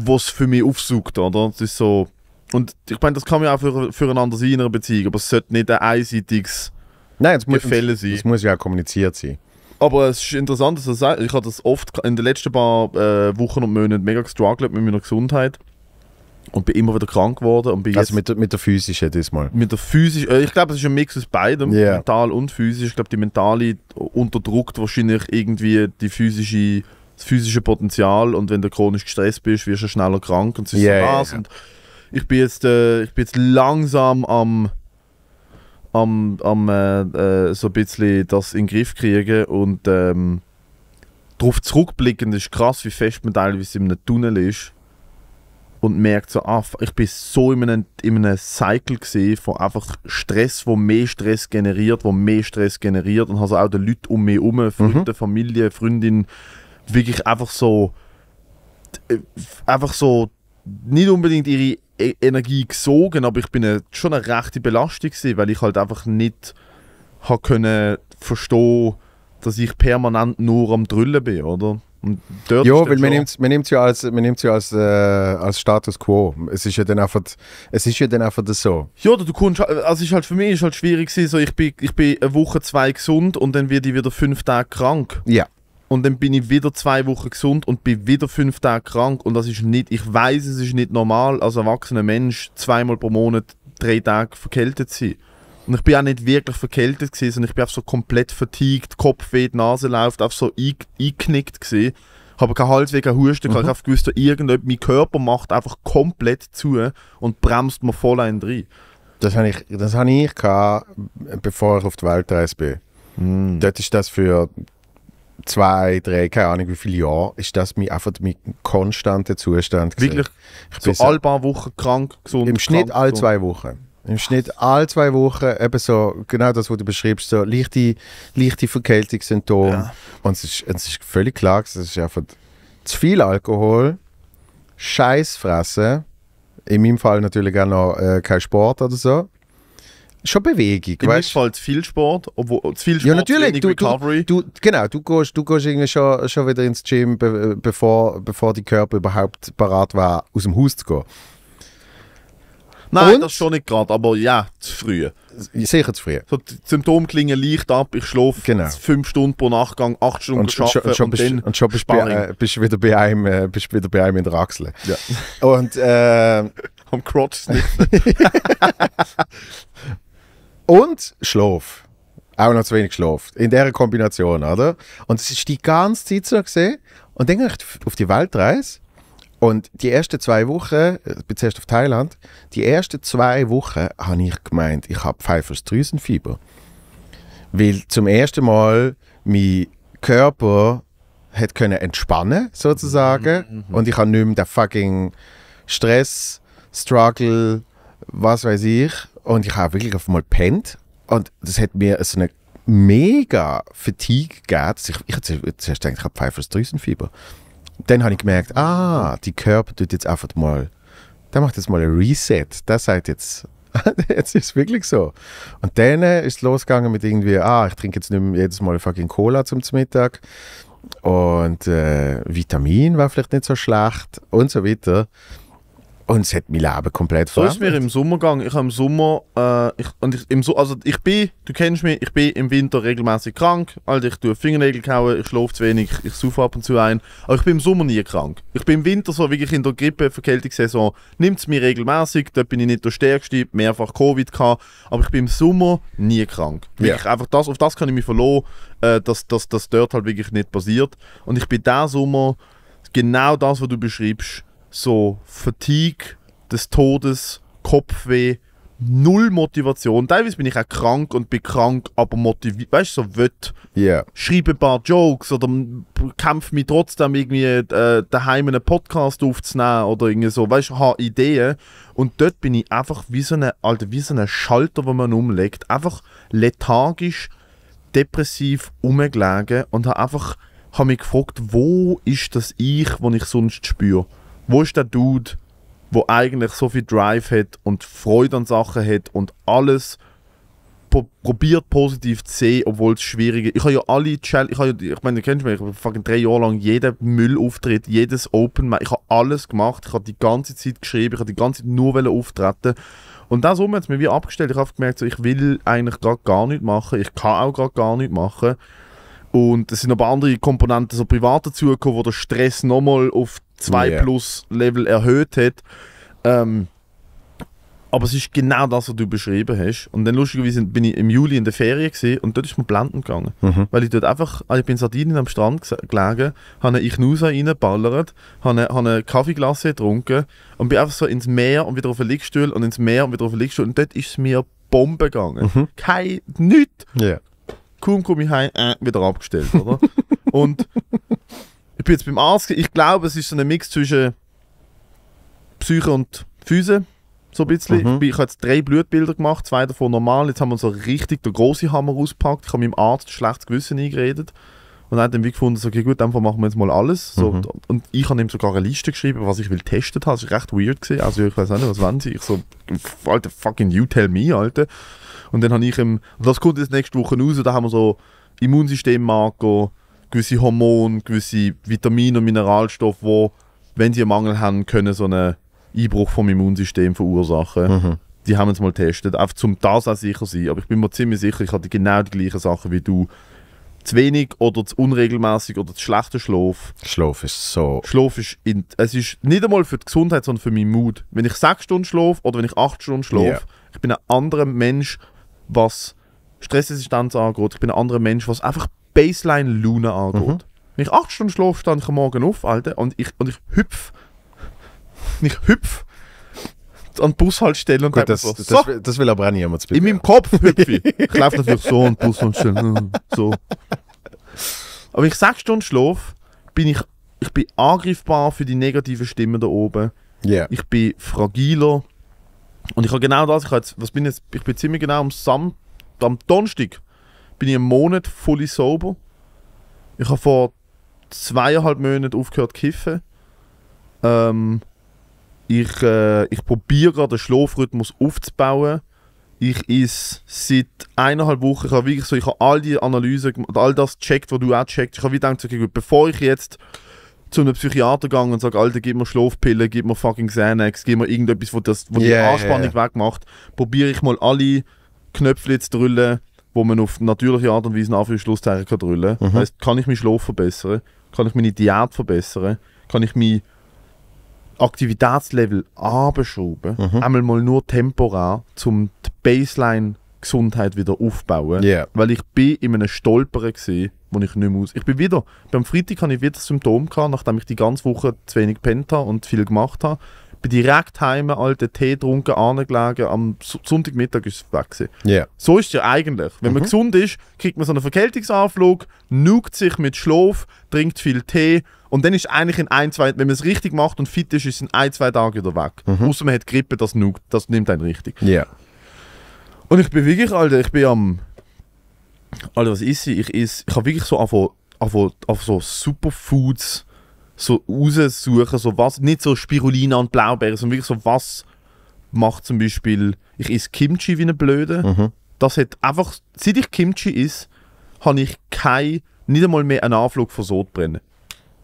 der es für mich aufsucht, oder? Das ist so... Und ich meine, das kann ja auch für, füreinander sein in einer Beziehung, aber es sollte nicht ein einseitiges Nein, muss, Gefälle sein. Es muss ja auch kommuniziert sein. Aber es ist interessant, dass du ich habe das oft in den letzten paar äh, Wochen und Monaten mega gestruggelt mit meiner Gesundheit und bin immer wieder krank geworden. Und bin also mit, mit der physischen diesmal? Mit der physischen, äh, ich glaube, es ist ein Mix aus beidem, yeah. mental und physisch. Ich glaube, die mentale unterdrückt wahrscheinlich irgendwie die physische, das physische Potenzial und wenn du chronisch gestresst bist, wirst du schneller krank und es ist yeah, so yeah. Und ich bin jetzt, äh, ich bin jetzt langsam am am, am äh, äh so ein bisschen das in den Griff kriegen und ähm, darauf zurückblickend ist krass, wie fest man teilweise in einem Tunnel ist und merkt so, ah, ich bin so in einem, in einem Cycle gesehen von einfach Stress, wo mehr Stress generiert, wo mehr Stress generiert und habe also auch die Leute um mich herum, Freunde, mhm. Familie, Freundin, wirklich einfach so, äh, einfach so nicht unbedingt ihre e-, Energie gesogen, aber ich bin eine, schon eine rechte Belastung gewesen, weil ich halt einfach nicht habe können verstehen, dass ich permanent nur am Drüllen bin, oder? Und dort ja, weil man nimmt es ja, als, man ja als, äh, als Status Quo. Es ist ja dann einfach, es ist ja dann einfach so. Ja, oder du kommst, also ist halt für mich ist halt schwierig gewesen, so ich bin, ich bin eine Woche, zwei gesund und dann werde ich wieder fünf Tage krank. Ja. Und dann bin ich wieder zwei Wochen gesund und bin wieder fünf Tage krank. Und das ist nicht, ich weiß, es ist nicht normal, als erwachsener Mensch zweimal pro Monat drei Tage verkältet zu sein. Und ich bin auch nicht wirklich verkältet gewesen, sondern ich bin auch so komplett vertiegt, Kopf weht, Nase läuft, auch so ein, eingeknickt gewesen. Ich habe keinen Hals wegen Husten, mhm. ich habe gewusst, irgendetwas, mein Körper macht einfach komplett zu und bremst mir voll einen rein. Das habe ich, das habe ich gehabt, bevor ich auf die Weltreise bin. Mm. Dort ist das für zwei, drei, keine Ahnung wie viele Jahre, ist das mein, einfach mein konstanter Zustand. Gewesen. Wirklich? Ich so alle paar Wochen krank, gesund? Im Schnitt alle zwei Wochen. Im Schnitt alle zwei Wochen eben so, genau das, was du beschreibst, so leichte, leichte Verkältungssymptome. Ja. Und es ist, es ist völlig klar, es ist einfach zu viel Alkohol, Scheiß fressen, in meinem Fall natürlich auch noch äh, kein Sport oder so. Schon Bewegung, In du? Fall zu viel Sport, obwohl zu viel Sport, ja, natürlich. Du, Recovery. Du, du, genau, du gehst, du gehst irgendwie schon, schon wieder ins Gym, be bevor, bevor die Körper überhaupt parat war, aus dem Haus zu gehen. Nein, und? das schon nicht gerade, aber ja, zu früh. Sicher zu früh. So, die Symptome klingen leicht ab, ich schlafe genau. fünf Stunden pro Nachgang, acht Stunden und, und, und, schon, und, bist, und schon bist, bei, äh, bist, wieder bei einem, äh, bist wieder bei einem in der Achsel. Ja. Und äh, <laughs> am Crotch nicht. <laughs> und Schlaf. Auch noch zu wenig Schlaf. In dieser Kombination, oder? Und es ist die ganze Zeit so gesehen. Und dann ich auf die Weltreise und die ersten zwei Wochen, ich bin zuerst auf Thailand, die ersten zwei Wochen habe ich gemeint, ich habe Pfeifers Drüsenfieber. Weil zum ersten Mal mein Körper hat können entspannen sozusagen mhm, mhm. und ich habe nicht mehr den fucking Stress, Struggle, was weiß ich und ich habe wirklich auf einmal gepennt und das hat mir so eine mega Fatigue gegeben. Ich, ich habe zuerst gedacht, ich habe Pfeifers Drüsenfieber dann habe ich gemerkt, ah, die Körper tut jetzt einfach mal, der macht jetzt mal ein Reset. Der sagt jetzt, <laughs> jetzt ist es wirklich so. Und dann ist es losgegangen mit irgendwie, ah, ich trinke jetzt nicht mehr jedes Mal fucking Cola zum Mittag. Und äh, Vitamin war vielleicht nicht so schlecht und so weiter. Und es hat mein Leben komplett verändert. So ist mir im Sommer gegangen. Ich habe im Sommer, äh, ich, und ich, im so also ich bin, du kennst mich, ich bin im Winter regelmäßig krank. Also ich tue Fingernägel kauen, ich schlafe zu wenig, ich saufe ab und zu ein. Aber ich bin im Sommer nie krank. Ich bin im Winter so wirklich in der Grippe, Verkältungssaison, nimmt es mir regelmäßig. Dort bin ich nicht der Stärkste, mehrfach Covid gehabt. Aber ich bin im Sommer nie krank. Wirklich, yeah. einfach das, auf das kann ich mich verlassen, äh, dass das dort halt wirklich nicht passiert. Und ich bin diesen Sommer genau das, was du beschreibst, so Fatigue des Todes, Kopfweh, null Motivation. Teilweise bin ich auch krank und bin krank, aber motiviert. Weißt du, so wird. Yeah. Schreibe ein paar Jokes oder kämpfe mich trotzdem irgendwie äh, daheim einen Podcast aufzunehmen oder irgendwie so. Weißt du, ich habe Ideen. Und dort bin ich einfach wie so ein alter, wie so ein Schalter, wo man umlegt. Einfach lethargisch, depressiv umgelegen und habe einfach habe mich gefragt, wo ist das Ich, das ich sonst spüre? Wo ist der Dude, wo eigentlich so viel Drive hat und Freude an Sachen hat und alles probiert positiv zu sehen, obwohl es schwierig ist. Ich habe ja alle Challenge, ich, ja, ich meine, kennst mich, ich habe drei Jahre lang jeden Müllauftritt, jedes Open, ich habe alles gemacht, ich habe die ganze Zeit geschrieben, ich habe die ganze Zeit nur auftreten und das hat es mir wie abgestellt, ich habe gemerkt, so, ich will eigentlich gerade gar nichts machen, ich kann auch gerade gar nichts machen und es sind aber andere Komponenten so privat dazugekommen, wo der Stress nochmal auf 2 yeah. plus Level erhöht hat. Ähm, aber es ist genau das, was du beschrieben hast. Und dann lustigerweise bin ich im Juli in der Ferien gewesen, und dort ist mir blenden gegangen. Mhm. Weil ich dort einfach, also ich bin in Sardinien am Strand gelegen, habe eine Ichnusa reingeballert, habe eine Kaffeeglasse getrunken und bin einfach so ins Meer und wieder auf den Liegestuhl und ins Meer und wieder auf den Liegestuhl und dort ist es mir Bombe gegangen. Mhm. Kein, nichts. Yeah. Kaum komme ich heim, äh, wieder abgestellt, oder? <laughs> und ich bin jetzt beim Arzt. Ich glaube, es ist so ein Mix zwischen Psyche und Füße. So ein bisschen. Mhm. Ich, habe jetzt drei Blutbilder gemacht, zwei davon normal. Jetzt haben wir so richtig den grossen Hammer ausgepackt. Ich habe meinem Arzt schlechtes Gewissen eingeredet. Und er hat dann wie gefunden, so, okay, gut, dann machen wir jetzt mal alles. So, mhm. Und ich habe ihm sogar eine Liste geschrieben, was ich will testen habe. Das war recht weird. Gewesen. Also ich weiß auch nicht, was wollen sie. Ich so, alter, fucking you tell me, alter. Und dann habe ich ihm, das kommt jetzt nächste Woche raus, da haben wir so Immunsystem, Marco, gewisse Hormone, gewisse Vitamine und Mineralstoffe, die, wenn sie einen Mangel haben, können so einen Einbruch vom Immunsystem verursachen. Mhm. Die haben es mal getestet, einfach um das auch sicher zu sein. Aber ich bin mir ziemlich sicher, ich hatte genau die gleichen Sachen wie du. Zu wenig oder zu unregelmäßig oder zu schlechter Schlaf. Schlaf ist so. Schlaf ist. In, es ist nicht einmal für die Gesundheit, sondern für meinen Mut. Wenn ich sechs Stunden schlafe oder wenn ich acht Stunden schlafe, yeah. ich bin ein anderer Mensch, was Stressresistenz angeht. Ich bin ein anderer Mensch, was einfach Baseline Luna angeht. Mhm. Wenn ich acht Stunden schlafe, stand ich am Morgen auf, Alter, und ich, und ich hüpf. ich hüpf an die Bushaltestelle und Gut, das, so. Das, das will aber auch niemand. zu In meinem Kopf hüpfe ich. <laughs> Ich laufe natürlich so an die Bushaltestelle. Hm, so. Aber wenn ich sechs Stunden schlafe, bin ich, ich bin angreifbar für die negativen Stimmen da oben. Yeah. Ich bin fragiler. Und ich habe genau das, ich, jetzt, was bin jetzt, ich bin ziemlich genau am Sam, am Donnerstag bin ich einen Monat fully sober. Ich habe vor zweieinhalb Monaten aufgehört zu kiffen. Ähm, ich äh, ich probiere gerade den Schlafrhythmus aufzubauen. Ich ist seit eineinhalb Wochen, ich habe wirklich so, ich habe all die Analysen gemacht, all das gecheckt, was du auch checkst. Ich habe gedacht, okay, gut, bevor ich jetzt zu einem Psychiater gehe und sage, Alter, gib mir Schlafpillen, gib mir fucking Xanax, gib mir irgendetwas, wo, wo yeah, die Anspannung yeah. wegmacht, probiere ich mal alle Knöpfe zu drüllen, wo man auf natürliche Art und Weise nach für Schlusszeichen kann drüllen Mhm. Das heißt, kann ich meinen Schlaf verbessern? Kann ich meine Diät verbessern? Kann ich mein Aktivitätslevel abschrauben? Mhm. Einmal mal nur temporär, um die Baseline Gesundheit wieder aufzubauen. Yeah. Weil ich bin in einem Stolpern gesehen, wo ich nicht mehr aus. Ich bin wieder, beim Freitag hatte ich wieder das Symptom, gehabt, nachdem ich die ganze Woche zu wenig pennt habe und viel gemacht habe bin direkt heim, alten Tee getrunken, angelegen, am Sonntagmittag ist es weg Yeah. So ist es ja eigentlich. Wenn man mhm. gesund ist, kriegt man so einen Verkältungsanflug, nugt sich mit Schlaf, trinkt viel Tee und dann ist eigentlich in ein, zwei, wenn man es richtig macht und fit ist, ist es in ein, zwei Tagen wieder weg. Mhm. Außer man hat Grippe, das, nugt, das nimmt einen richtig. Yeah. Und ich bin wirklich, Alter, ich bin am... Alter, was ist sie? Ich, ich habe wirklich so angefangen, auf so Superfoods so raussuchen, so was, nicht so Spirulina und Blaubeeren, sondern wirklich so, was macht zum Beispiel, ich esse Kimchi wie ein Blöde. Mhm. Das hat einfach, seit ich Kimchi esse, habe ich kein, nicht einmal mehr einen Anflug von Sodbrennen.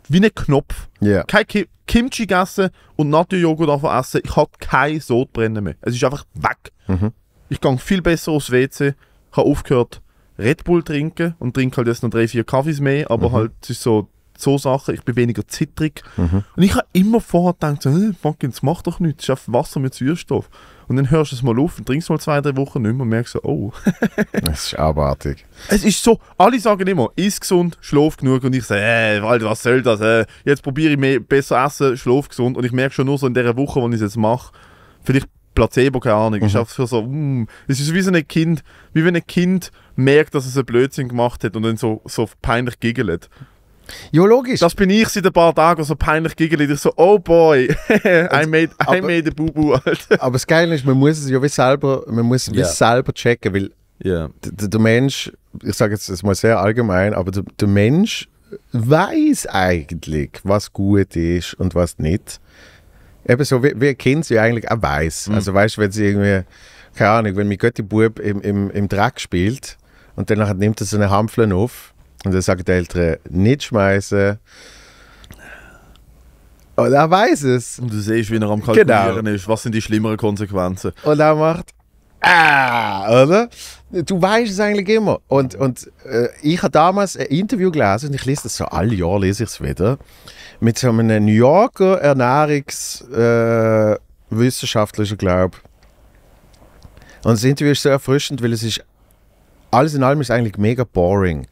Wie ein Knopf. Yeah. Kein Kim Kimchi gegessen und Naturjoghurt davon essen, ich habe kein Sodbrennen mehr. Es ist einfach weg. Mhm. Ich gehe viel besser aufs WC, habe aufgehört Red Bull trinken und trinke halt jetzt noch drei, vier Kaffees mehr, aber mhm. halt, es ist so, so Sachen. Ich bin weniger zittrig. Mhm. Und ich habe immer vorher gedacht, so, fucking, das macht doch nichts, das ist Wasser mit Sauerstoff. Und dann hörst du es mal auf und trinkst mal zwei, drei Wochen nicht mehr und merkst so, oh. <laughs> das ist abartig. Es ist so, alle sagen immer, ist gesund, schlaf genug. Und ich sage, äh, was soll das? Äh, jetzt probiere ich mehr, besser essen, schlaf gesund. Und ich merke schon nur so in der Woche, wo ich es jetzt mache, vielleicht Placebo, keine Ahnung. Mhm. Ist einfach so, mm, es ist wie so ein Kind, wie wenn ein Kind merkt, dass es einen Blödsinn gemacht hat und dann so, so peinlich giggelt. Ja, logisch. Das bin ich seit ein paar Tagen so peinlich giggelt. Ich so, oh boy, <laughs> I made, aber, made a Bubu, Alter. <laughs> Aber das Geile ist, man muss es ja wie selber, man muss es yeah. selber checken, weil yeah. der Mensch, ich sage jetzt das mal sehr allgemein, aber der, der Mensch weiß eigentlich, was gut ist und was nicht. Eben so, wie, wie ein Kind ja eigentlich auch weiß. Mhm. Also weißt du, wenn sie irgendwie, keine Ahnung, wenn mein Götti-Bub im, im, im Dreck spielt und dann nimmt er so eine Hampflen auf und dann sagen die Eltern, nicht schmeißen. Und er weiß es. Und du siehst, wie er am Kalkulieren genau. ist. Was sind die schlimmeren Konsequenzen? Und er macht, ah, oder? Du weißt es eigentlich immer. Und, und äh, ich habe damals ein Interview gelesen, und ich lese das so, alle Jahre lese ich es wieder, mit so einem New Yorker Ernährungswissenschaftler, äh, glaube Und das Interview ist sehr erfrischend, weil es ist, alles in allem ist eigentlich mega boring.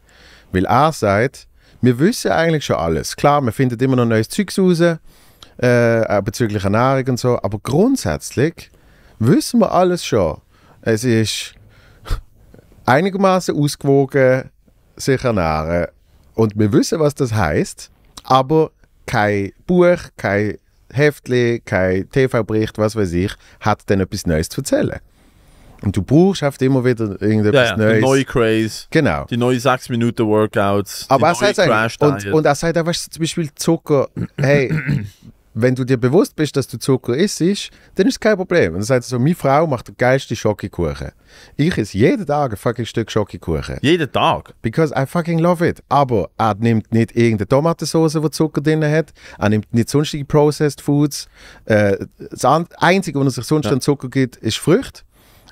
Weil er sagt, wir wissen eigentlich schon alles. Klar, wir finden immer noch neues Zeugs raus, äh, äh, bezüglich Ernährung und so, aber grundsätzlich wissen wir alles schon. Es ist einigermaßen ausgewogen, sich ernähren. Und wir wissen, was das heißt, aber kein Buch, kein Heftli, kein TV-Bericht, was weiß ich, hat dann etwas Neues zu erzählen. Und du brauchst oft halt immer wieder irgendetwas ja, ja, Neues. neue Craze. Genau. Die neuen 6 Minuten Workouts. Aber er sagt und, und er sagt auch, weißt du, zum Beispiel Zucker, <clears throat> hey, wenn du dir bewusst bist, dass du Zucker isst, dann ist es kein Problem. Und er sagt so, meine Frau macht den geilsten Schokokuchen. Ich esse jeden Tag ein fucking Stück Schokokuchen. Jeden Tag? Because I fucking love it. Aber er nimmt nicht irgendeine Tomatensauce, die Zucker drin hat. Er nimmt nicht sonstige Processed Foods. Äh, das Einzige, was er sich sonst ja. an Zucker gibt, ist Früchte.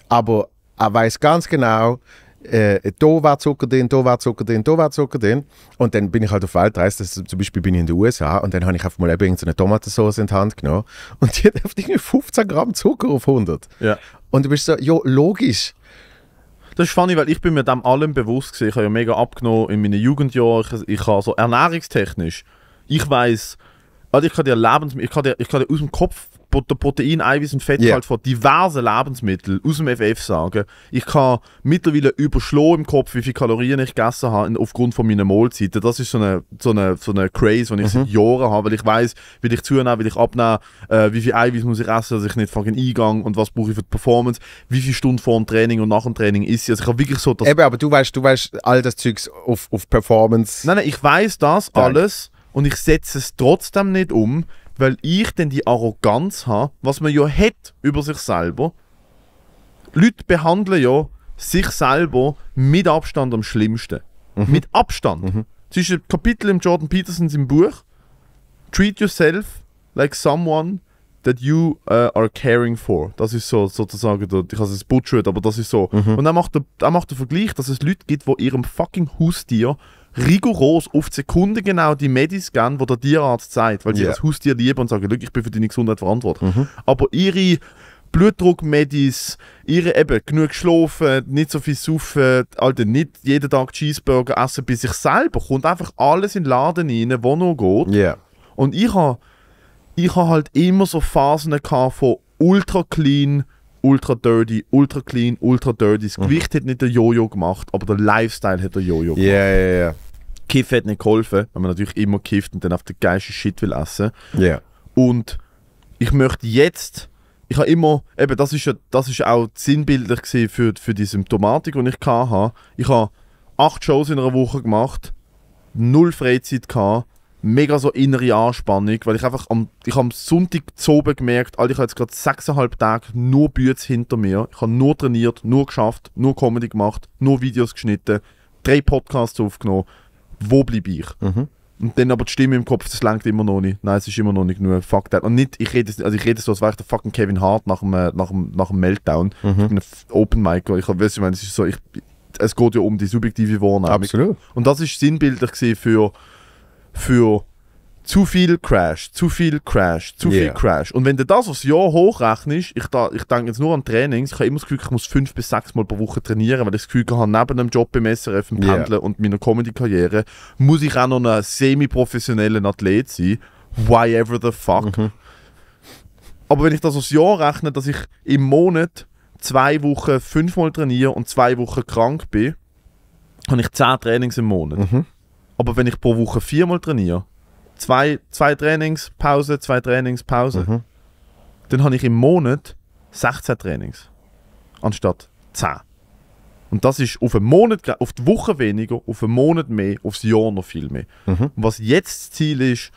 Aber er weiß ganz genau, äh, da war Zucker drin, da war Zucker drin, da war Zucker drin. Und dann bin ich halt auf Weltreise, also zum Beispiel bin ich in den USA und dann habe ich einfach mal eben so eine Tomatensauce in die Hand genommen und die hat auf 15 Gramm Zucker auf 100. Ja. Und du bist so, ja, logisch. Das ist funny, weil ich bin mir dem allem bewusst gewesen. Ich habe ja mega abgenommen in meinen Jugendjahren. Ich habe so ernährungstechnisch, ich weiß also ich kann dir Lebensmittel, ich ich kann dir aus dem Kopf Protein, Eiweiß und Fett yeah. halt von diversen Lebensmitteln aus dem FF sagen. Ich kann mittlerweile überschlagen im Kopf, wie viele Kalorien ich gegessen habe aufgrund von meiner Mahlzeiten. Das ist so eine, so eine, so eine Craze, die ich mhm. seit Jahren habe, weil ich weiß, will ich zunehmen, will ich abnehmen, äh, wie viel Eiweiß muss ich essen, dass ich nicht fucking eingang und was brauche ich für die Performance, wie viele Stunden vor dem Training und nach dem Training ist sie. Also ich habe wirklich so das... Eben, aber du weißt, du weißt all das Zeugs auf, auf Performance. Nein, nein, ich weiß das alles und ich setze es trotzdem nicht um, weil ich denn die Arroganz habe, was man ja hat über sich selber. Leute behandeln ja sich selber mit Abstand am schlimmsten. Mhm. Mit Abstand. Mhm. Es ist ein Kapitel im Jordan Petersons im Buch. Treat yourself like someone that you uh, are caring for. Das ist so sozusagen, ich habe es butchert, aber das ist so. Mhm. Und er macht, er macht den Vergleich, dass es Leute gibt, die ihrem fucking Haustier rigoros auf die Sekunde genau die Medis geben, die der Tierarzt sagt, weil sie yeah. das Haustier lieben und sagen, ich bin für deine Gesundheit verantwortlich. Mhm. Aber ihre Blutdruckmedis, ihre eben genug geschlafen, nicht so viel saufen, also nicht jeden Tag Cheeseburger essen bei sich selber, kommt einfach alles in den Laden rein, wo noch geht. Yeah. Und ich habe ich ha halt immer so Phasen gehabt von ultra clean, ultra dirty, ultra clean, ultra dirty. Das mhm. Gewicht mhm. hat nicht der Jojo gemacht, aber der Lifestyle hat der Jojo gemacht. Ja, ja, ja. Kiff hat nicht geholfen, wenn man natürlich immer kifft und dann auf den geilsten Shit will essen. Ja. Yeah. Und ich möchte jetzt, ich habe immer, eben das ist ja, das ist auch sinnbildlich für, für die Symptomatik, die ich hatte. Ich habe acht Shows in einer Woche gemacht, null Freizeit gehabt, mega so innere Anspannung, weil ich einfach am, ich am Sonntag zoben gemerkt, Alter, ich habe jetzt gerade sechseinhalb Tage nur Büts hinter mir. Ich habe nur trainiert, nur geschafft, nur Comedy gemacht, nur Videos geschnitten, drei Podcasts aufgenommen. Wo bleibe ich? Mhm. Und dann aber die Stimme im Kopf, das lenkt immer noch nicht. Nein, es ist immer noch nicht genug. Fuck that. Und nicht, ich rede, also ich rede so, als wäre ich der fucking Kevin Hart nach dem, äh, nach dem, nach dem Meltdown. Mhm. Ich bin ein Open Mic. Ich weiß, ich meine, es ist so, ich, es geht ja um die subjektive Wahrnehmung. Absolut. Und das ist sinnbildlich für für zu viel Crash, zu viel Crash, zu yeah. viel Crash. Und wenn du das aufs Jahr hochrechnest, ich, da, ich denke jetzt nur an Trainings, ich habe immer das Gefühl, ich muss fünf bis sechs Mal pro Woche trainieren, weil ich das Gefühl habe, neben einem Job beim SRF, dem Pendeln yeah. und meiner Comedy-Karriere, muss ich auch noch ein semi-professioneller Athlet sein. Why ever the fuck. Mhm. Aber wenn ich das aufs Jahr rechne, dass ich im Monat zwei Wochen fünfmal trainiere und zwei Wochen krank bin, habe ich zehn Trainings im Monat. Mhm. Aber wenn ich pro Woche viermal trainiere, zwei, zwei Trainings, zwei Trainings, mhm. dann habe ich im Monat 16 Trainings anstatt 10. Und das ist auf einen Monat, auf die Woche weniger, auf einen Monat mehr, aufs Jahr noch viel mehr. Mhm. Und was jetzt das Ziel ist,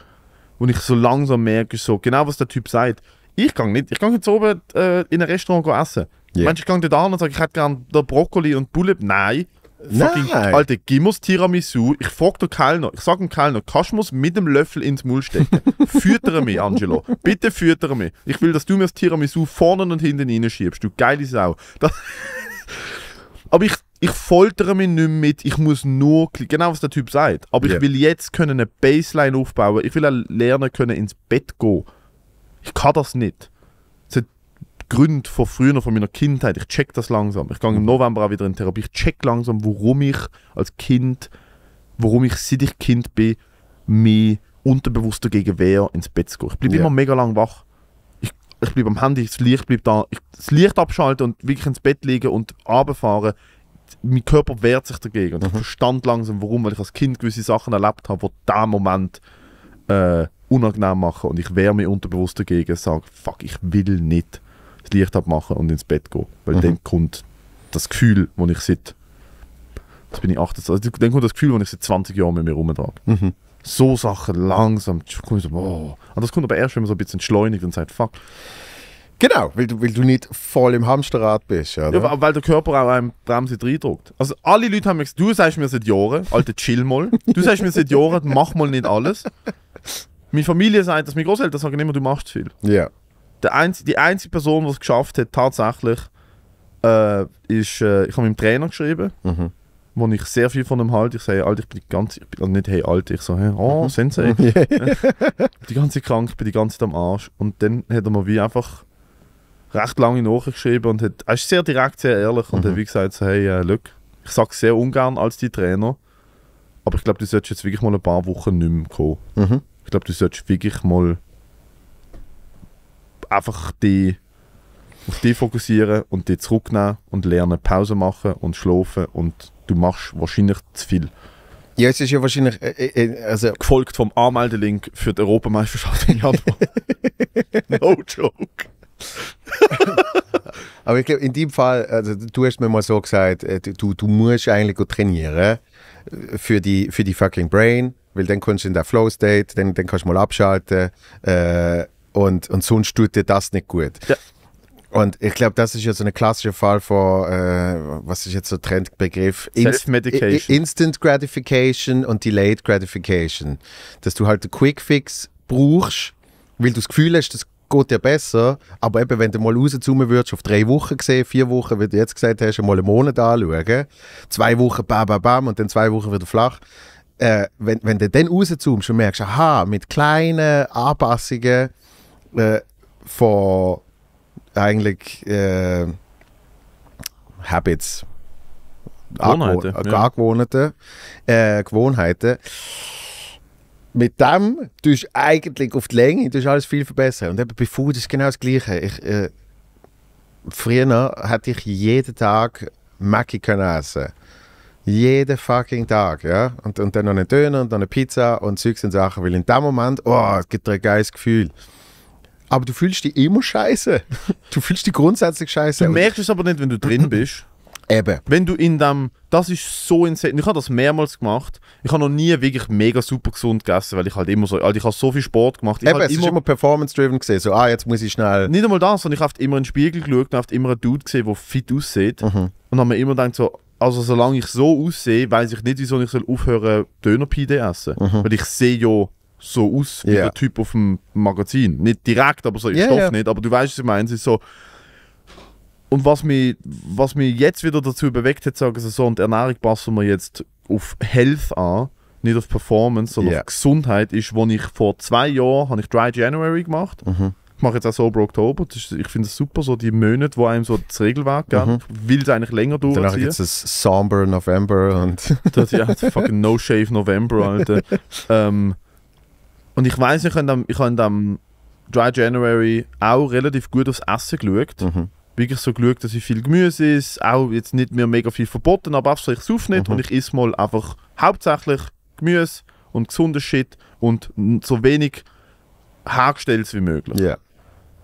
und ich so langsam merke, so, genau was der Typ sagt, ich gehe nicht, ich gehe jetzt oben äh, in ein Restaurant essen. Yeah. Mensch, ich gehe dort an und sage, ich hätte gerne Brokkoli und Bulle. Nein, Fucking, Nein. Alter, gib mir Tiramisu. Ich frage den Kellner, ich sage dem Kellner, kannst du es mit dem Löffel ins Maul stecken? <laughs> füttere mich, Angelo. Bitte füttere mich. Ich will, dass du mir das Tiramisu vorne und hinten reinschiebst. Du geile Sau. Das <laughs> Aber ich, ich foltere mich nicht mit. Ich muss nur, genau was der Typ sagt. Aber yeah. ich will jetzt können eine Baseline aufbauen. Ich will auch lernen können, ins Bett gehen. Ich kann das nicht. Gründe von früher, von meiner Kindheit. Ich check das langsam. Ich gehe im mhm. November auch wieder in Therapie. Ich check langsam, warum ich als Kind, warum ich seit ich Kind bin, mich unterbewusst dagegen wehre, ins Bett zu gehen. Ich bleibe yeah. immer mega lang wach. Ich, ich bleibe am Handy, das Licht bleibt da. Ich, das Licht abschalten und wirklich ins Bett liegen und runterfahren. Mein Körper wehrt sich dagegen. Und mhm. ich verstand langsam, warum, weil ich als Kind gewisse Sachen erlebt habe, die diesen Moment äh, unangenehm machen. Und ich wehre mich unterbewusst dagegen und sage, fuck, ich will nicht das Licht abmachen und ins Bett gehen. Weil mhm. dann kommt das Gefühl, das ich seit, das bin ich 28, also dann kommt das Gefühl, das ich seit 20 Jahren mit mir rumtrage. Mhm. So Sachen langsam, Und das kommt aber erst, wenn man so ein bisschen entschleunigt und sagt, fuck. Genau, weil du, weil du nicht voll im Hamsterrad bist, oder? Ja, weil der Körper auch einem Bremse reindruckt. Also alle Leute haben mir gesagt, du sagst mir seit Jahren, alter chill mal, du sagst mir seit Jahren, mach mal nicht alles. Meine Familie sagt das, meine Großeltern sagen immer, du machst viel. Ja der einz die einzige Person, die es geschafft hat, tatsächlich, äh, ist, äh, ich habe meinem Trainer geschrieben, mhm. wo ich sehr viel von ihm halte. Ich sage, Alter, ich bin die ganze ich also nicht hey Alter, ich so, hey, oh, mhm. Sensei. Ich <laughs> bin <laughs> die ganze Zeit krank, ich bin die ganze Zeit am Arsch. Und dann hat er mir wie einfach recht lange nachgeschrieben und hat, er ist sehr direkt, sehr ehrlich und mhm. hat wie gesagt, so, hey, äh, look, ich sage sehr ungern als die Trainer, aber ich glaube, du solltest jetzt wirklich mal ein paar Wochen nicht mehr kommen. Mhm. Ich glaube, du solltest wirklich mal einfach die auf die fokussieren und die zurücknehmen und lernen, Pause machen und schlafen und du machst wahrscheinlich zu viel. Ja, es ist ja wahrscheinlich. Äh, äh, äh also Gefolgt vom Anmeldelink für die Europameisterschaft in Januar. <laughs> no joke. <laughs> Aber ich glaube, in dem Fall, also du hast mir mal so gesagt, äh, du, du musst eigentlich gut trainieren für die, für die fucking Brain, weil dann kommst du in der Flow State, dann, dann kannst du mal abschalten. Äh, und, und sonst tut dir das nicht gut. Ja. Und ich glaube, das ist ja so ein klassischer Fall von, äh, was ist jetzt so Trendbegriff? Self-Medication. Instant Gratification und Delayed Gratification. Dass du halt einen Quick-Fix brauchst, weil du das Gefühl hast, das geht dir besser, aber eben, wenn du mal rauszoomen würdest, auf drei Wochen gesehen, vier Wochen, wie du jetzt gesagt hast, mal einen Monat anschauen, zwei Wochen bam, bam, bam und dann zwei Wochen wieder flach. Äh, wenn, wenn du dann rauszoomst und merkst, aha, mit kleinen Anpassungen äh, øh, von eigentlich øh, äh, Habits, Gewohnheiten, Angewohn ja. äh, øh, Gewohnheiten. Mit dem tust du eigentlich auf die Länge tust alles viel verbessern. Und eben bei Food ist genau das Gleiche. Ich, äh, früher hätte ich jeden Tag Maggi können essen jeden fucking Tag, ja. Und, und dann noch einen Döner und dann eine Pizza und Zeugs und Sachen, weil in dem Moment, oh, es gibt ein geiles Gefühl aber du fühlst dich immer scheiße. Du fühlst dich grundsätzlich scheiße. Du merkst es aber nicht, wenn du drin bist. Eben. Wenn du in dem, das ist so insane. Ich habe das mehrmals gemacht. Ich habe noch nie wirklich mega super gesund gegessen, weil ich halt immer so, also ich habe so viel Sport gemacht. Ich Eben, halt es immer, ist immer performance-driven gesehen, so, ah, jetzt muss ich schnell. Nicht einmal das, sondern ich habe immer in den Spiegel geschaut und habe immer einen Dude gesehen, der fit aussieht. Mhm. Und habe mir immer gedacht, so, also solange ich so aussehe, weiß ich nicht, wieso ich aufhören Döner-PD essen. Mhm. Weil ich sehe ja so aus wie yeah. der Typ auf dem Magazin. Nicht direkt, aber so im yeah, Stoff yeah. nicht. Aber du weißt, was ich meine. so. Und was mich, was mich jetzt wieder dazu bewegt hat, sagen sie so, und Ernährung passen wir jetzt auf Health an, nicht auf Performance, sondern auf Gesundheit, ist, wo ich vor zwei Jahren habe ich Dry January gemacht. Mhm. Ich mache jetzt auch Sober Oktober. ich finde es super, so die Monate, wo einem so das Regelwerk geht. Mhm. will es eigentlich länger durchziehen. Danach gibt es Somber November und... das, ja, fucking No Shave November, Alter. <laughs> ähm, und ich weiß, ich habe hab am Dry January auch relativ gut aufs Essen geschaut. Mhm. Wirklich so geschaut, dass ich viel Gemüse ist, auch jetzt nicht mehr mega viel verboten, aber absolut ich es nicht mhm. und ich esse mal einfach hauptsächlich Gemüse und gesunden Shit und so wenig hergestellt wie möglich. Yeah.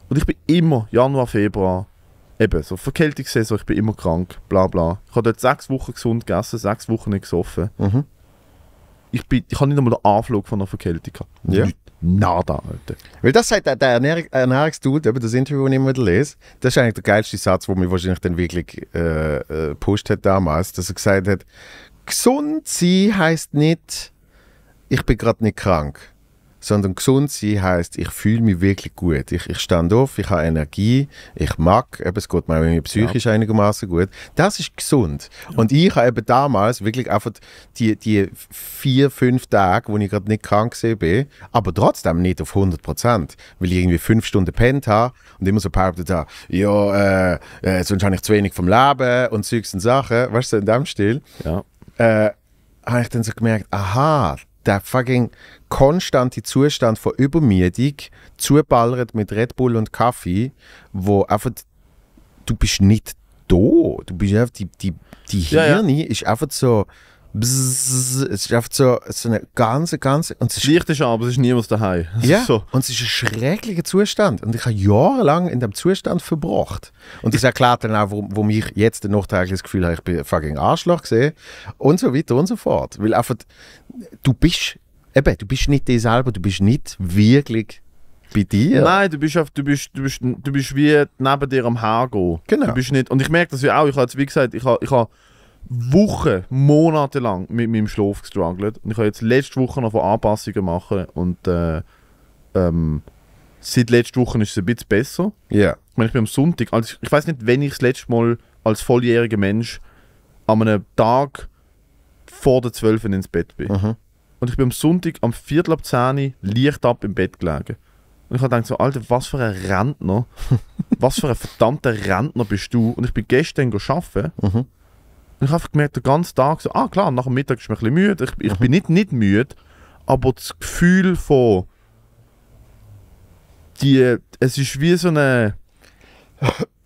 Und ich bin immer Januar, Februar, eben so Verkältungssaison, ich bin immer krank, bla bla. Ich habe dort sechs Wochen gesund gegessen, sechs Wochen nicht gesoffen. Mhm ich, bin, ich habe nicht einmal den Anflug von einer Verkältung gehabt. Ja. Nicht, nada, Alter. Weil das sagt der Ernährungsdude, das Interview, das ich immer lese, das ist eigentlich der geilste Satz, der mich wahrscheinlich dann wirklich äh, äh, gepusht hat damals, dass er gesagt hat, gesund sein heisst nicht, ich bin gerade nicht krank sondern gesund sein heißt, ich fühle mich wirklich gut. Ich, ich stand auf, ich habe Energie, ich mag, eben, es geht mir irgendwie psychisch ja. einigermaßen gut. Das ist gesund. Ja. Und ich habe eben damals wirklich einfach die, die vier, fünf Tage, wo ich gerade nicht krank bin, aber trotzdem nicht auf 100 Prozent, weil ich irgendwie fünf Stunden pennt habe und immer so behauptet habe, ja, äh, äh, sonst habe ich zu wenig vom Leben und solche Sachen, weißt du, in dem Stil. Ja. Äh, habe ich dann so gemerkt, aha, der fucking konstante Zustand von Übermüdung zuballert mit Red Bull und Kaffee, wo einfach du bist nicht da. Du bist einfach, die, die, die Hirne ja, ja. ist einfach so Bzzz, es ist einfach so, so eine ganze, ganze. Und es ist, Licht ist aber es ist niemand daheim. ja. So. Und es ist ein schrecklicher Zustand. Und ich habe jahrelang in diesem Zustand verbracht. Und das erklärt dann auch, wo, ich jetzt ein nachträgliches Gefühl habe, ich bin fucking Arschloch gesehen. Und so weiter und so fort. Weil einfach, du bist, eben, du bist nicht dir selber, du bist nicht wirklich bei dir? Nein, du bist, auf, du bist, du bist, du bist wie neben dir am Haar gehen. Genau. Du bist nicht, und ich merke das ja auch, ich habe jetzt wie gesagt, ich habe, ich habe Wochen, Monate lang mit meinem Schlaf gestruggelt. Und ich habe jetzt letzte Woche noch Anpassungen machen und äh, ähm, seit letzter Woche ist es ein bisschen besser. Ja. Yeah. Ich meine, ich bin am Sonntag, also ich weiß nicht, wenn ich das letzte Mal als volljähriger Mensch an einem Tag vor der 12 ins Bett bin. Mhm. Und ich bin am Sonntag am Viertel ab 10 Uhr leicht ab im Bett gelegen. Und ich habe gedacht so, Alter, was für ein Rentner, <laughs> was für ein verdammter Rentner bist du? Und ich bin gestern arbeiten mhm ich habe gemerkt, den ganzen Tag so, ah klar, nach dem Mittag ist man ein bisschen müde. Ich, ich mhm. bin nicht, nicht müde, aber das Gefühl von die, es ist wie so eine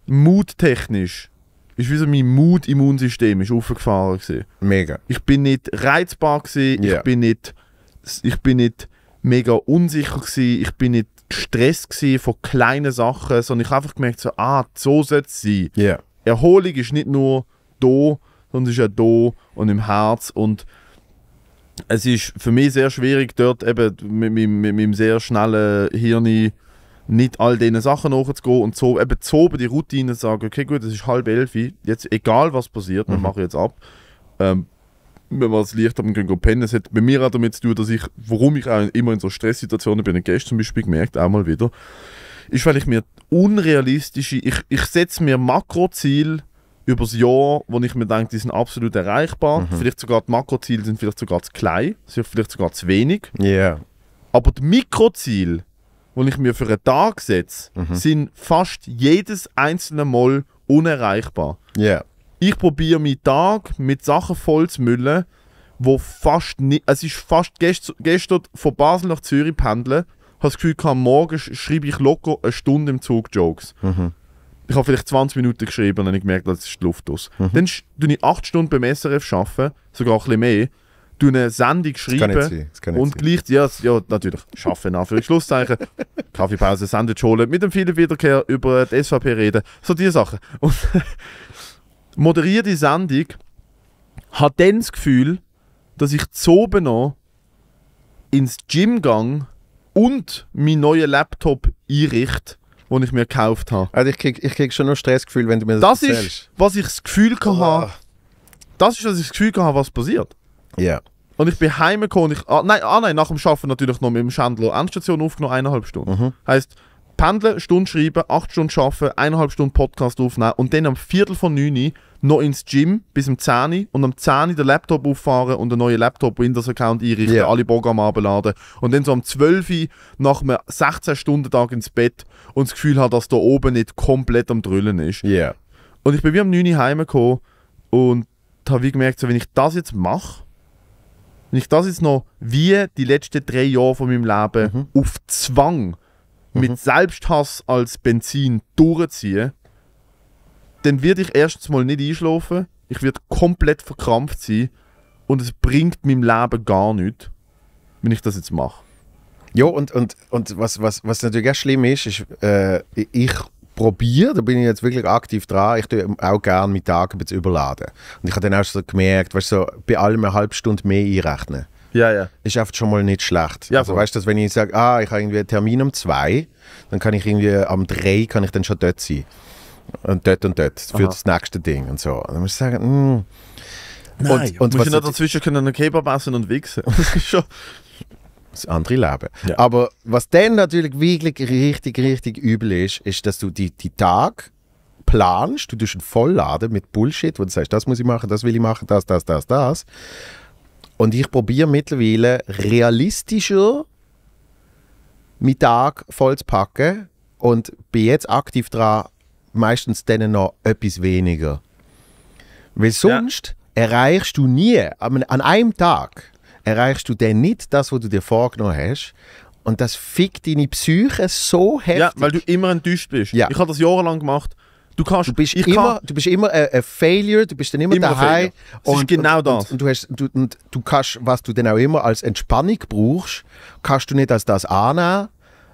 muttechnisch, ist wie so mein Mut-Immunsystem ist aufgefahren gewesen. Mega. Ich bin nicht reizbar gewesen, yeah. ich bin nicht, ich bin nicht mega unsicher gewesen, ich bin nicht gestresst gewesen von kleinen Sachen, sondern ich habe einfach gemerkt so, ah, so sollte es sein. Yeah. Erholung ist nicht nur da, sondern es ist auch da und im Herz und es ist für mich sehr schwierig, dort eben mit, mit, mit meinem sehr schnellen Hirn nicht all diesen Sachen nachzugehen und so eben zu oben die Routine zu sagen, okay gut, es ist halb elf, jetzt egal was passiert, mhm. wir machen jetzt ab. Ähm, wenn wir das Licht haben, gehen wir pennen. Es hat bei mir auch damit zu tun, dass ich, warum ich auch immer in so Stresssituationen bin, gestern zum Beispiel gemerkt, auch mal wieder, ist, weil ich mir unrealistische, ich, ich setze mir Makroziele über das Jahr, wo ich mir denke, die sind absolut erreichbar. Mhm. Vielleicht sogar die Makroziele sind vielleicht sogar zu klein, sind vielleicht sogar zu wenig. Yeah. Aber die Mikroziele, die ich mir für einen Tag setze, mhm. sind fast jedes einzelne Mal unerreichbar. Yeah. Ich probiere meinen Tag mit Sachen voll zu müllen, wo fast nicht, es ist fast gest, gestern von Basel nach Zürich pendeln, habe das Gefühl, gehabt, morgen schreibe ich locker eine Stunde im Zug Jokes. Mhm ich habe vielleicht 20 Minuten geschrieben und dann habe ich gemerkt, das ist die Luft aus. Mhm. Dann arbeite ich 8 Stunden beim SRF, arbeiten, sogar ein bisschen mehr, du eine Sendung schreiben und gleich, ja, ja natürlich, schaffen, für Schlusszeichen, <laughs> Kaffeepause, Sandwich holen, mit dem vielen Wiederkehr über äh, die SVP reden, so diese Sachen. Und <laughs> moderiere die Sendung, habe dann das Gefühl, dass ich zoben noch ins Gym gehe und meinen neuen Laptop einrichte die ich mir gekauft habe. Also ich kriege ich krieg schon noch Stressgefühl, wenn du mir das, das erzählst. ist, was ich das Gefühl oh. hatte. Das ist, was ich das Gefühl hatte, was passiert. Ja. Yeah. Und ich bin heimgekommen und ich... Ah, nein, ah, nein, nach dem Schaffen natürlich noch mit dem Schändler Endstation aufgenommen, eineinhalb Stunden. Mhm. Heißt, pendeln, Stunde schreiben, acht Stunden arbeiten, eineinhalb Stunden Podcast aufnehmen und dann am Viertel von neun noch ins Gym bis um 10 Uhr und am 10 Uhr den Laptop auffahren und einen neuen Laptop-Windows-Account einrichten, yeah. alle Programme abladen und dann so um 12 Uhr nach einem 16-Stunden-Tag ins Bett und das Gefühl habe, dass da oben nicht komplett am Drüllen ist. Yeah. Und ich bin wie am 9 Uhr heimgekommen und habe wie gemerkt, so, wenn ich das jetzt mache, wenn ich das jetzt noch wie die letzten drei Jahre von meinem Leben mhm. auf Zwang mhm. mit Selbsthass als Benzin durchziehe, dann werde ich erstens mal nicht einschlafen, ich werde komplett verkrampft sein und es bringt meinem Leben gar nichts, wenn ich das jetzt mache. Ja, und, und, und was, was, was natürlich auch schlimm ist, ist, äh, ich probiere, da bin ich jetzt wirklich aktiv dran, ich tue auch gerne mit Tagen zu überladen. Und ich habe dann auch so gemerkt, weißt du, so, bei allem eine halbe Stunde mehr einrechnen. Ja, ja. Ist oft schon mal nicht schlecht. Ja, also weißt du, wenn ich sage, ah, ich habe irgendwie einen Termin um zwei, dann kann ich irgendwie am drei kann ich dann schon dort sein. Und dort und dort für Aha. das nächste Ding und so. Und dann muss ich sagen, mh. Hm. Nein, und, und muss ich noch dazwischen können einen Kebab essen und wichsen. <laughs> Das das andere Leben. Ja. Aber was dann natürlich wirklich richtig, richtig übel ist, ist, dass du die, die Tag planst, du tust einen vollladen mit Bullshit, wo du sagst, das muss ich machen, das will ich machen, das, das, das, das. Und ich probiere mittlerweile realistischer meinen Tag voll zu packen und bin jetzt aktiv dran, meistens denen noch etwas weniger. Weil sonst ja. erreichst du nie an einem Tag erreichst du dann nicht das, was du dir vorgenommen hast. Und das fickt deine Psyche so heftig. Ja, weil du immer enttäuscht bist. Ja. Ich habe das jahrelang gemacht. Du, kannst, du bist immer, kann, du bist immer ein, äh, äh, Failure, du bist dann immer, immer daheim. Das ist genau das. Und, und, du hast, du, und du kannst, was du dann auch immer als Entspannung brauchst, kannst du nicht als das annehmen.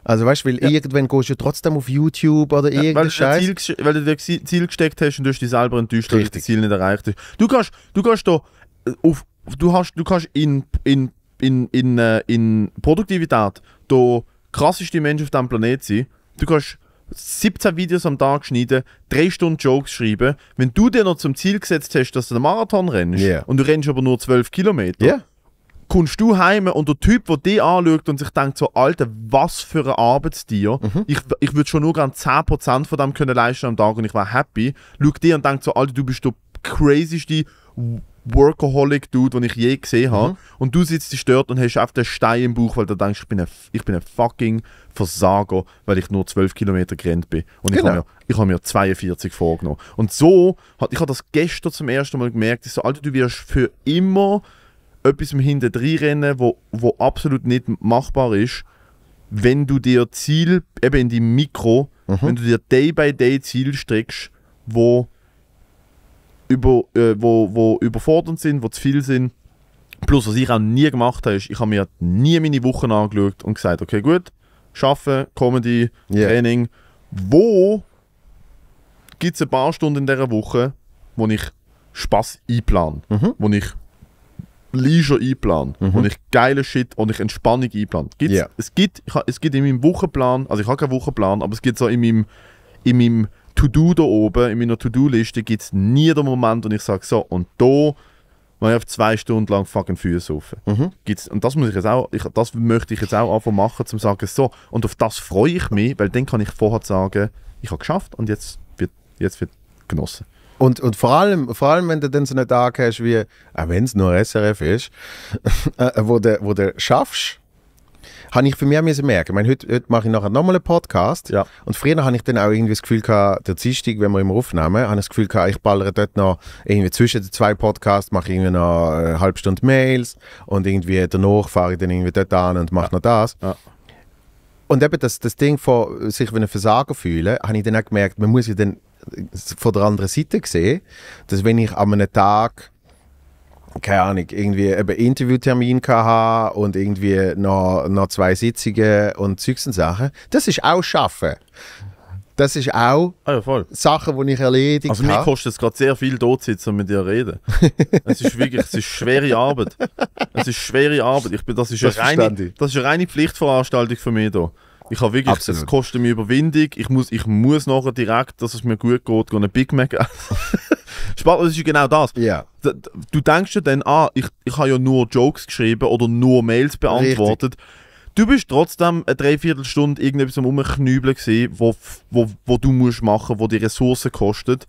Also weißt du, weil ja. irgendwann gehst du trotzdem auf YouTube oder ja, irgendwas. Weil, weil, du dir Ziel gesteckt hast und du hast dich selber enttäuscht, Richtig. weil du das Ziel nicht erreicht hast. Du kannst, du kannst da äh, auf du, hast, du kannst in, in, in, in, äh, in Produktivität der krasseste Mensch auf diesem Planeten sein. Du kannst 17 Videos am Tag schneiden, 3 Stunden Jokes schreiben. Wenn du dir noch zum Ziel gesetzt hast, dass du einen Marathon rennst yeah. und du rennst aber nur 12 Kilometer, yeah. kommst du heim und der Typ, der dich anschaut und sich denkt so, Alter, was für ein Arbeitstier, mhm. ich, ich würde schon nur gerne 10% von dem können leisten am Tag und ich war happy, schaut dir und denkt so, Alter, du bist der crazyste Workaholic-Dude, den ich je gesehen habe. Mhm. Und du sitzt gestört und hast auf den Stein im Bauch, weil du denkst, ich bin ein, ich bin ein fucking Versager, weil ich nur 12 Kilometer gerannt bin. Und genau. ich habe mir, hab mir 42 vorgenommen. Und so, hat, ich habe das gestern zum ersten Mal gemerkt, ich so, Alter, du wirst für immer etwas im Hinterdreinrennen, wo, wo absolut nicht machbar ist, wenn du dir Ziel, eben in die Mikro, mhm. wenn du dir Day-by-Day Ziel streckst, wo über, äh, wo, wo überfordert sind, wo zu viel sind. Plus, was ich auch nie gemacht habe, ist, ich habe mir nie meine Wochen angeschaut und gesagt, okay, gut, arbeiten, Comedy, yeah. Training. Wo gibt es ein paar Stunden in dieser Woche, wo ich Spaß einplane? mhm. wo ich Leisure einplane? mhm. wo ich geile Shit und ich Entspannung einplane? Gibt's, yeah. es, gibt, ich, es gibt in meinem Wochenplan, also ich habe keinen Wochenplan, aber es gibt so in meinem, in meinem To-Do da oben, in meiner To-Do-Liste, gibt es nie den Moment, wo ich sage, so, und da mache ich auf zwei Stunden lang fucking Füße auf. Mhm. und das, muss ich jetzt auch, ich, das möchte ich jetzt auch anfangen machen, zum sagen, so, und auf das freue ich mich, weil dann kann ich vorher sagen, ich habe geschafft und jetzt wird, jetzt wird genossen. Und, und vor, allem, vor allem, wenn du dann so einen Tag hast, wie, auch wenn es nur SRF ist, <laughs> äh, wo du, wo schaffst, habe ich für mich müssen merken. Ich meine, heute, heute mache ich nachher nochmal einen Podcast. Ja. Und früher habe ich dann auch irgendwie das Gefühl gehabt, der Dienstag, wenn wir immer aufnehmen, habe ich das Gefühl gehabt, ich ballere dort noch irgendwie zwischen den zwei Podcasts, mache irgendwie noch eine halbe Stunde Mails und irgendwie danach fahre ich dann irgendwie dort an und mache ja. noch das. Ja. Und eben das, das Ding von sich wie ein Versager fühlen, habe ich dann auch gemerkt, man muss ja dann von der anderen Seite sehen, dass wenn ich an einem Tag keine Ahnung, irgendwie einen Interviewtermin gehabt und irgendwie noch, noch zwei Sitzungen und Zeugs und Sachen. Das ist auch Arbeiten. Das ist auch ah, ja, voll. Sachen, die ich erledigt habe. Also mir kostet es gerade sehr viel, dort sitzen und mit dir zu reden. <laughs> es ist wirklich, es ist schwere Arbeit. Es ist schwere Arbeit. Ich bin, das, ist das eine das ist eine reine Pflichtveranstaltung für mich hier. Ich habe wirklich, Absolut. es kostet mir Überwindung. Ich muss, ich muss nachher direkt, dass es mir gut geht, einen Big Mac essen. <laughs> Spannend, das ist ja genau das. Yeah. Du denkst ja dann, ah, ich, ich habe ja nur Jokes geschrieben oder nur Mails beantwortet. Richtig. Du bist trotzdem eine Dreiviertelstunde irgendetwas am Rumknübeln gewesen, wo, wo, wo du musst machen, wo die Ressourcen kostet.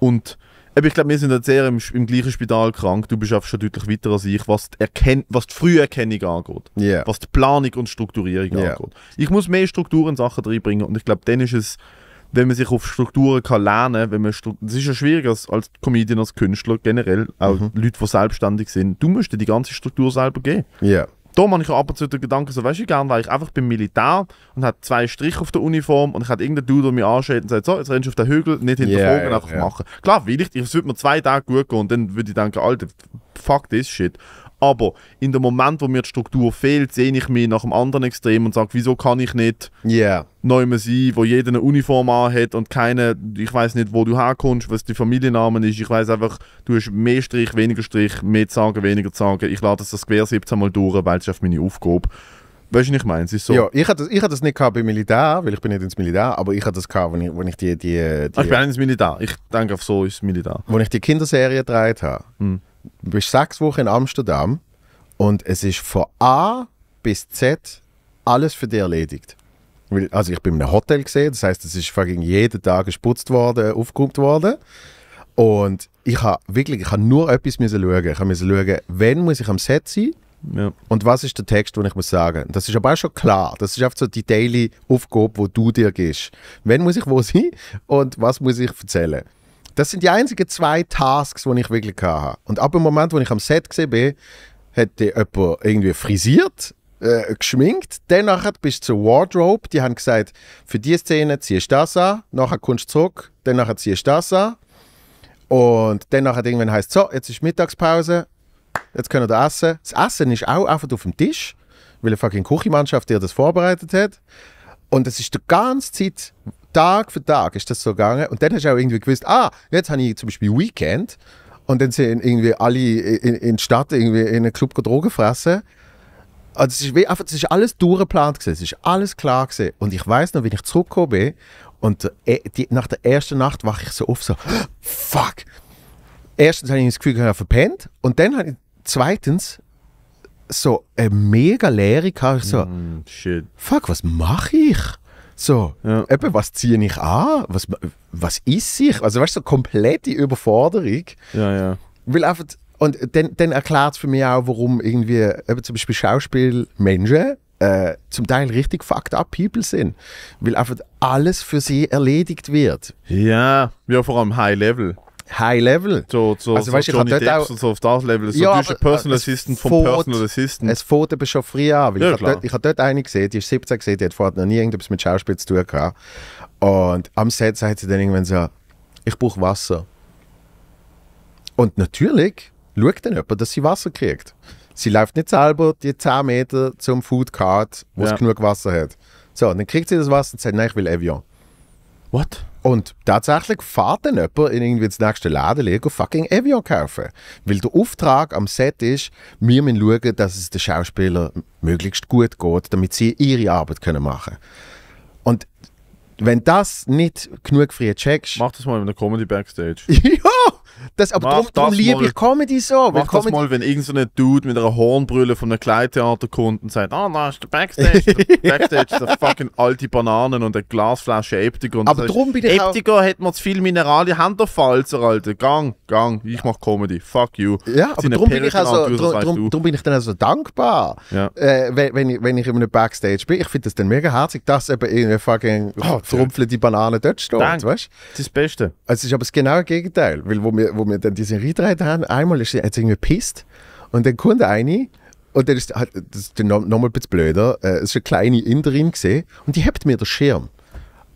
Und Eben, ich glaube, wir sind jetzt halt sehr im, im, gleichen Spital krank. Du bist einfach schon deutlich weiter als ich, was die, Erken was die Früherkennung angeht. Yeah. Was die Planung und Strukturierung yeah. angeht. Ich muss mehr Strukturen in Sachen reinbringen und ich glaube, dann ist es, wenn man sich auf Strukturen kann lernen kann, man das ist ja schwieriger als, als Comedian, als Künstler generell, auch mhm. Leute, die selbstständig sind. Du musst dir die ganze Struktur selber geben. Yeah da habe ich ab und zu den Gedanken, so, weißt du, gern war ich einfach beim Militär und hatte zwei Striche auf der Uniform und ich hatte irgendeinen Dude, der mich anschaut und sagt, so, jetzt rennst du auf den Hügel, nicht hinterfragen, yeah, einfach yeah. machen. Klar, vielleicht, es würde mir zwei Tage gut gehen und dann würde ich denken, Alter, fuck this shit. Aber in dem Moment, wo mir die Struktur fehlt, sehe ich mich nach dem anderen Extrem und sage, wieso kann ich nicht yeah. neu sein, wo jeder eine Uniform hat und keine, ich weiß nicht, wo du herkommst, was dein Familiennamen ist. Ich weiß einfach, du hast mehr Strich, weniger Strich, mehr zu sagen, weniger zu sagen. Ich lade das, Quer 17 Mal durch, weil es auf meine Aufgabe. Weißt du, was ich meine? Es ist so. Ja, ich hatte das, ich hatte das nicht beim Militär, weil ich bin nicht ins Militär, aber ich hatte das, gehabt, wenn ich, wenn ich die, die, die... Ach, ich bin nicht ins Militär. Ich denke, auf so ins Militär. Wenn ich die Kinderserie gedreht habe, mhm du bist sechs Wochen in Amsterdam und es ist von A bis Z alles für dich erledigt. Also ich bin in einem Hotel gesehen, das heißt, es ist fucking jeden Tag gesputzt worden, aufgeräumt worden. Und ich habe wirklich, ich habe nur etwas müssen schauen. Ich musste schauen, wann muss ich am Set sein ja. und was ist der Text, den ich muss sagen. Das ist aber auch schon klar. Das ist einfach so die daily Aufgabe, die du dir gibst. Wann muss ich wo sein und was muss ich erzählen. Das sind die einzigen zwei Tasks, die ich wirklich hatte. Und ab dem Moment, wo ich am Set war, hat jemand irgendwie frisiert, äh, geschminkt. Danach bist du zur Wardrobe. Die haben gesagt, für diese Szene ziehst du das an, nachher kommst du zurück, danach ziehst du das an. Und danach hat irgendwann heißt so, jetzt ist Mittagspause, jetzt können wir essen. Das Essen ist auch einfach auf dem Tisch, weil eine fucking Küchenmannschaft dir das vorbereitet hat. Und es ist die ganze Zeit Tag für Tag ist das so gegangen. Und dann hast du auch irgendwie gewusst, ah, jetzt habe ich zum Beispiel Weekend. Und dann sind irgendwie alle in, in die Stadt irgendwie in einen Club Drogen fressen. Also es ist, wie, einfach, es ist alles durchgeplant gewesen, es ist alles klar gewesen. Und ich weiß noch, wenn ich zurückgekommen bin und e, die, nach der ersten Nacht wache ich so auf, so, fuck. Erstens habe ich das Gefühl, ich habe verpennt. Und dann habe ich zweitens so eine mega Leere gehabt. Ich so, mm, shit. fuck, was mache ich? So, ja. eben, was ziehe ich an? Was, was ist ich? Also, weißt du, so komplette Überforderung. Ja, ja. Weil einfach, und dann, dann erklärt es für mich auch, warum irgendwie eben zum Beispiel Schauspielmenschen äh, zum Teil richtig fucked up people sind. Weil einfach alles für sie erledigt wird. Ja, ja, vor allem High Level. High Level. So, so, also, so weißt, Johnny ich Depps auch, und so auf das Level. So, ja, du bist ein Personal Assistant vom fährt, Personal Assistant. Es fährt aber schon früh an. Weil ja, ich habe dort, hab dort eine gesehen, die ist 17 gesehen, die hat vorher noch nie irgendwas mit Schauspiel zu tun gehabt. Und am Set sagt sie dann irgendwann so, ich brauche Wasser. Und natürlich schaut dann jemand, dass sie Wasser kriegt. Sie läuft nicht selber die 10 Meter zum Food Card, wo ja. es genug Wasser hat. So, dann kriegt sie das Wasser und sagt, nein, ich will Evian. What? Und tatsächlich fährt dann jemand in irgendwie das nächste Laden und fucking Evian kaufen. Weil der Auftrag am Set ist, wir müssen schauen, dass es den Schauspielern möglichst gut geht, damit sie ihre Arbeit können machen können. Und wenn das nicht genug früh checkst... Mach das mal in der Comedy Backstage. <laughs> ja! Das, aber mach darum, liebe ich Comedy so. Mach Comedy das mal, wenn irgendein so Dude mit einer Hornbrille von einem Kleidtheater kommt und sagt, ah, oh, da ist der Backstage, der <laughs> Backstage, der fucking alte Bananen und eine Glasflasche Eptigon. Aber drum darum bin ich Eptigon hat man zu viel Mineralien, haben doch Falzer, Alter. Gang, gang, ich mach Comedy, fuck you. Ja, aber darum bin, ich also, drum, drum bin ich dann also dankbar, ja. äh, wenn, wenn, ich, wenn ich in einem Backstage bin. Ich finde das dann mega herzig, dass eben irgendeine fucking oh, trumpfelte Banane dort stehen, weißt? Das ist das Beste. es ist aber das genaue Gegenteil, weil wo wir wir, wo wir dann diesen Rietreit haben, einmal ist er jetzt irgendwie pisst und dann kommt eine und dann ist halt, das ist nochmal ein bisschen blöder, äh, es ist eine kleine Inderin gesehen und die hebt mir den Schirm.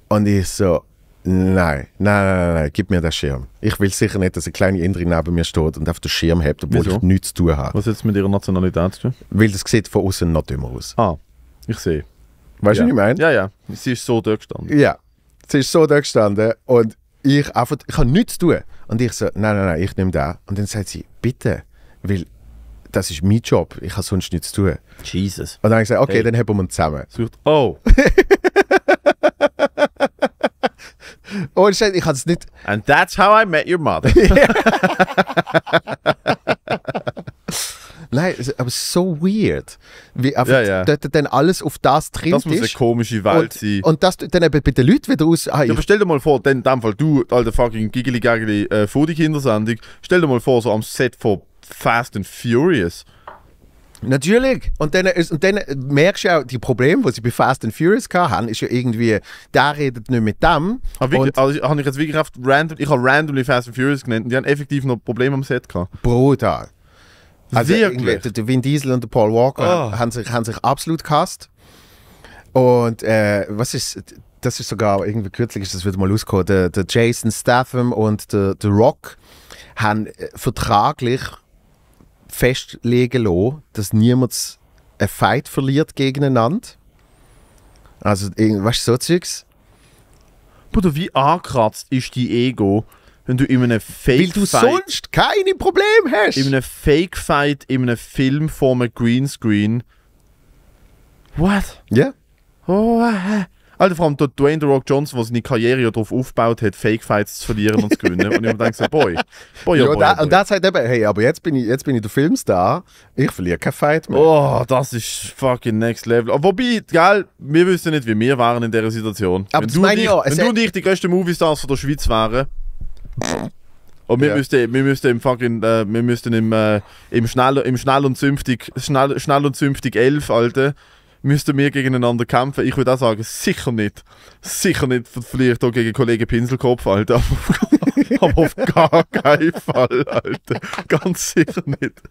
Und ich so, Nein, nein, nein, nein, gib mir den Schirm. Ich will sicher nicht, dass eine kleine Inderin neben mir steht und auf den Schirm hebt, obwohl Wieso? ich nichts zu tun habe. Was hat es mit ihrer Nationalität zu tun? Weil das sieht von außen noch dümmer aus. Ah, ich sehe. Weißt du, ja. was ich meine? Ja, ja. Sie ist so da gestanden. Ja, sie ist so da gestanden und ich einfach, ich habe nichts zu tun. Und ich so, nein, nein, nein, ich nehme den. Und dann sagt sie, bitte, weil das ist mein Job, ich habe sonst nichts zu tun. Jesus. Und dann habe ich gesagt, okay, hey. dann haben wir uns zusammen. Sucht, oh. <laughs> oh, ich habe es nicht... And that's how I met your mother. <laughs> <laughs> Nein, aber so weird. Wie einfach, ja, ja. dass dann alles auf das drin Das muss eine komische Welt und, sein. Und das dann eben bei den Leuten wieder aus. Ah, ja, aber stell dir mal vor, denn in dem Fall, du, alter fucking Giggly Gaggly äh, Kindersendung, stell dir mal vor, so am Set von Fast and Furious. Natürlich. Und dann, und dann merkst du auch, die Probleme, die sie bei Fast and Furious hatten, ist ja irgendwie, der redet nicht mit dem. Ah, wirklich, also, habe ich jetzt wirklich oft random, ich habe randomly Fast and Furious genannt und die haben effektiv noch Probleme am Set gehabt. Brutal. Also Wirklich? Der Vin Diesel und der Paul Walker oh. haben, sich, haben sich absolut gehasst. Und äh, was ist, das ist sogar irgendwie kürzlich, das wird mal rausgekommen, der, der Jason Statham und der, der Rock haben äh, vertraglich festlegen lassen, dass niemand einen Fight verliert gegeneinander. Also, weißt du, so Zeugs. Bruder, wie angekratzt ist die Ego wenn du in einem Fake Weil du Fight, sonst keine Probleme hast. In einem Fake Fight, in einem Film vor einem Greenscreen. What? Ja. Yeah. Oh, äh. Alter, vor allem der Dwayne The Rock Johnson, der seine Karriere darauf aufgebaut hat, Fake-Fights zu verlieren und zu gewinnen. und ich mir denke so, boy, boy, ja, oh, boy, da, oh, boy. Und das sagt eben, hey, aber jetzt bin ich, jetzt bin ich der Filmstar, ich verliere kein Fight mehr. Oh, das ist fucking next level. Wobei, geil, wir wissen nicht, wie wir waren in dieser Situation. Aber wenn du, meine ich, ja, wenn du und ich die größten Movie-Stars von der Schweiz waren, und wir, ja. müssten, wir müssten im fucking, äh, wir müssten im, äh, im, schnell, im schnell und zünftig, schnell, schnell und zünftig 11, Alter, müssten wir gegeneinander kämpfen. Ich würde auch sagen, sicher nicht. Sicher nicht vielleicht auch gegen Kollegen Pinselkopf, Alter. Aber auf, aber auf gar keinen Fall, Alter. Ganz sicher nicht.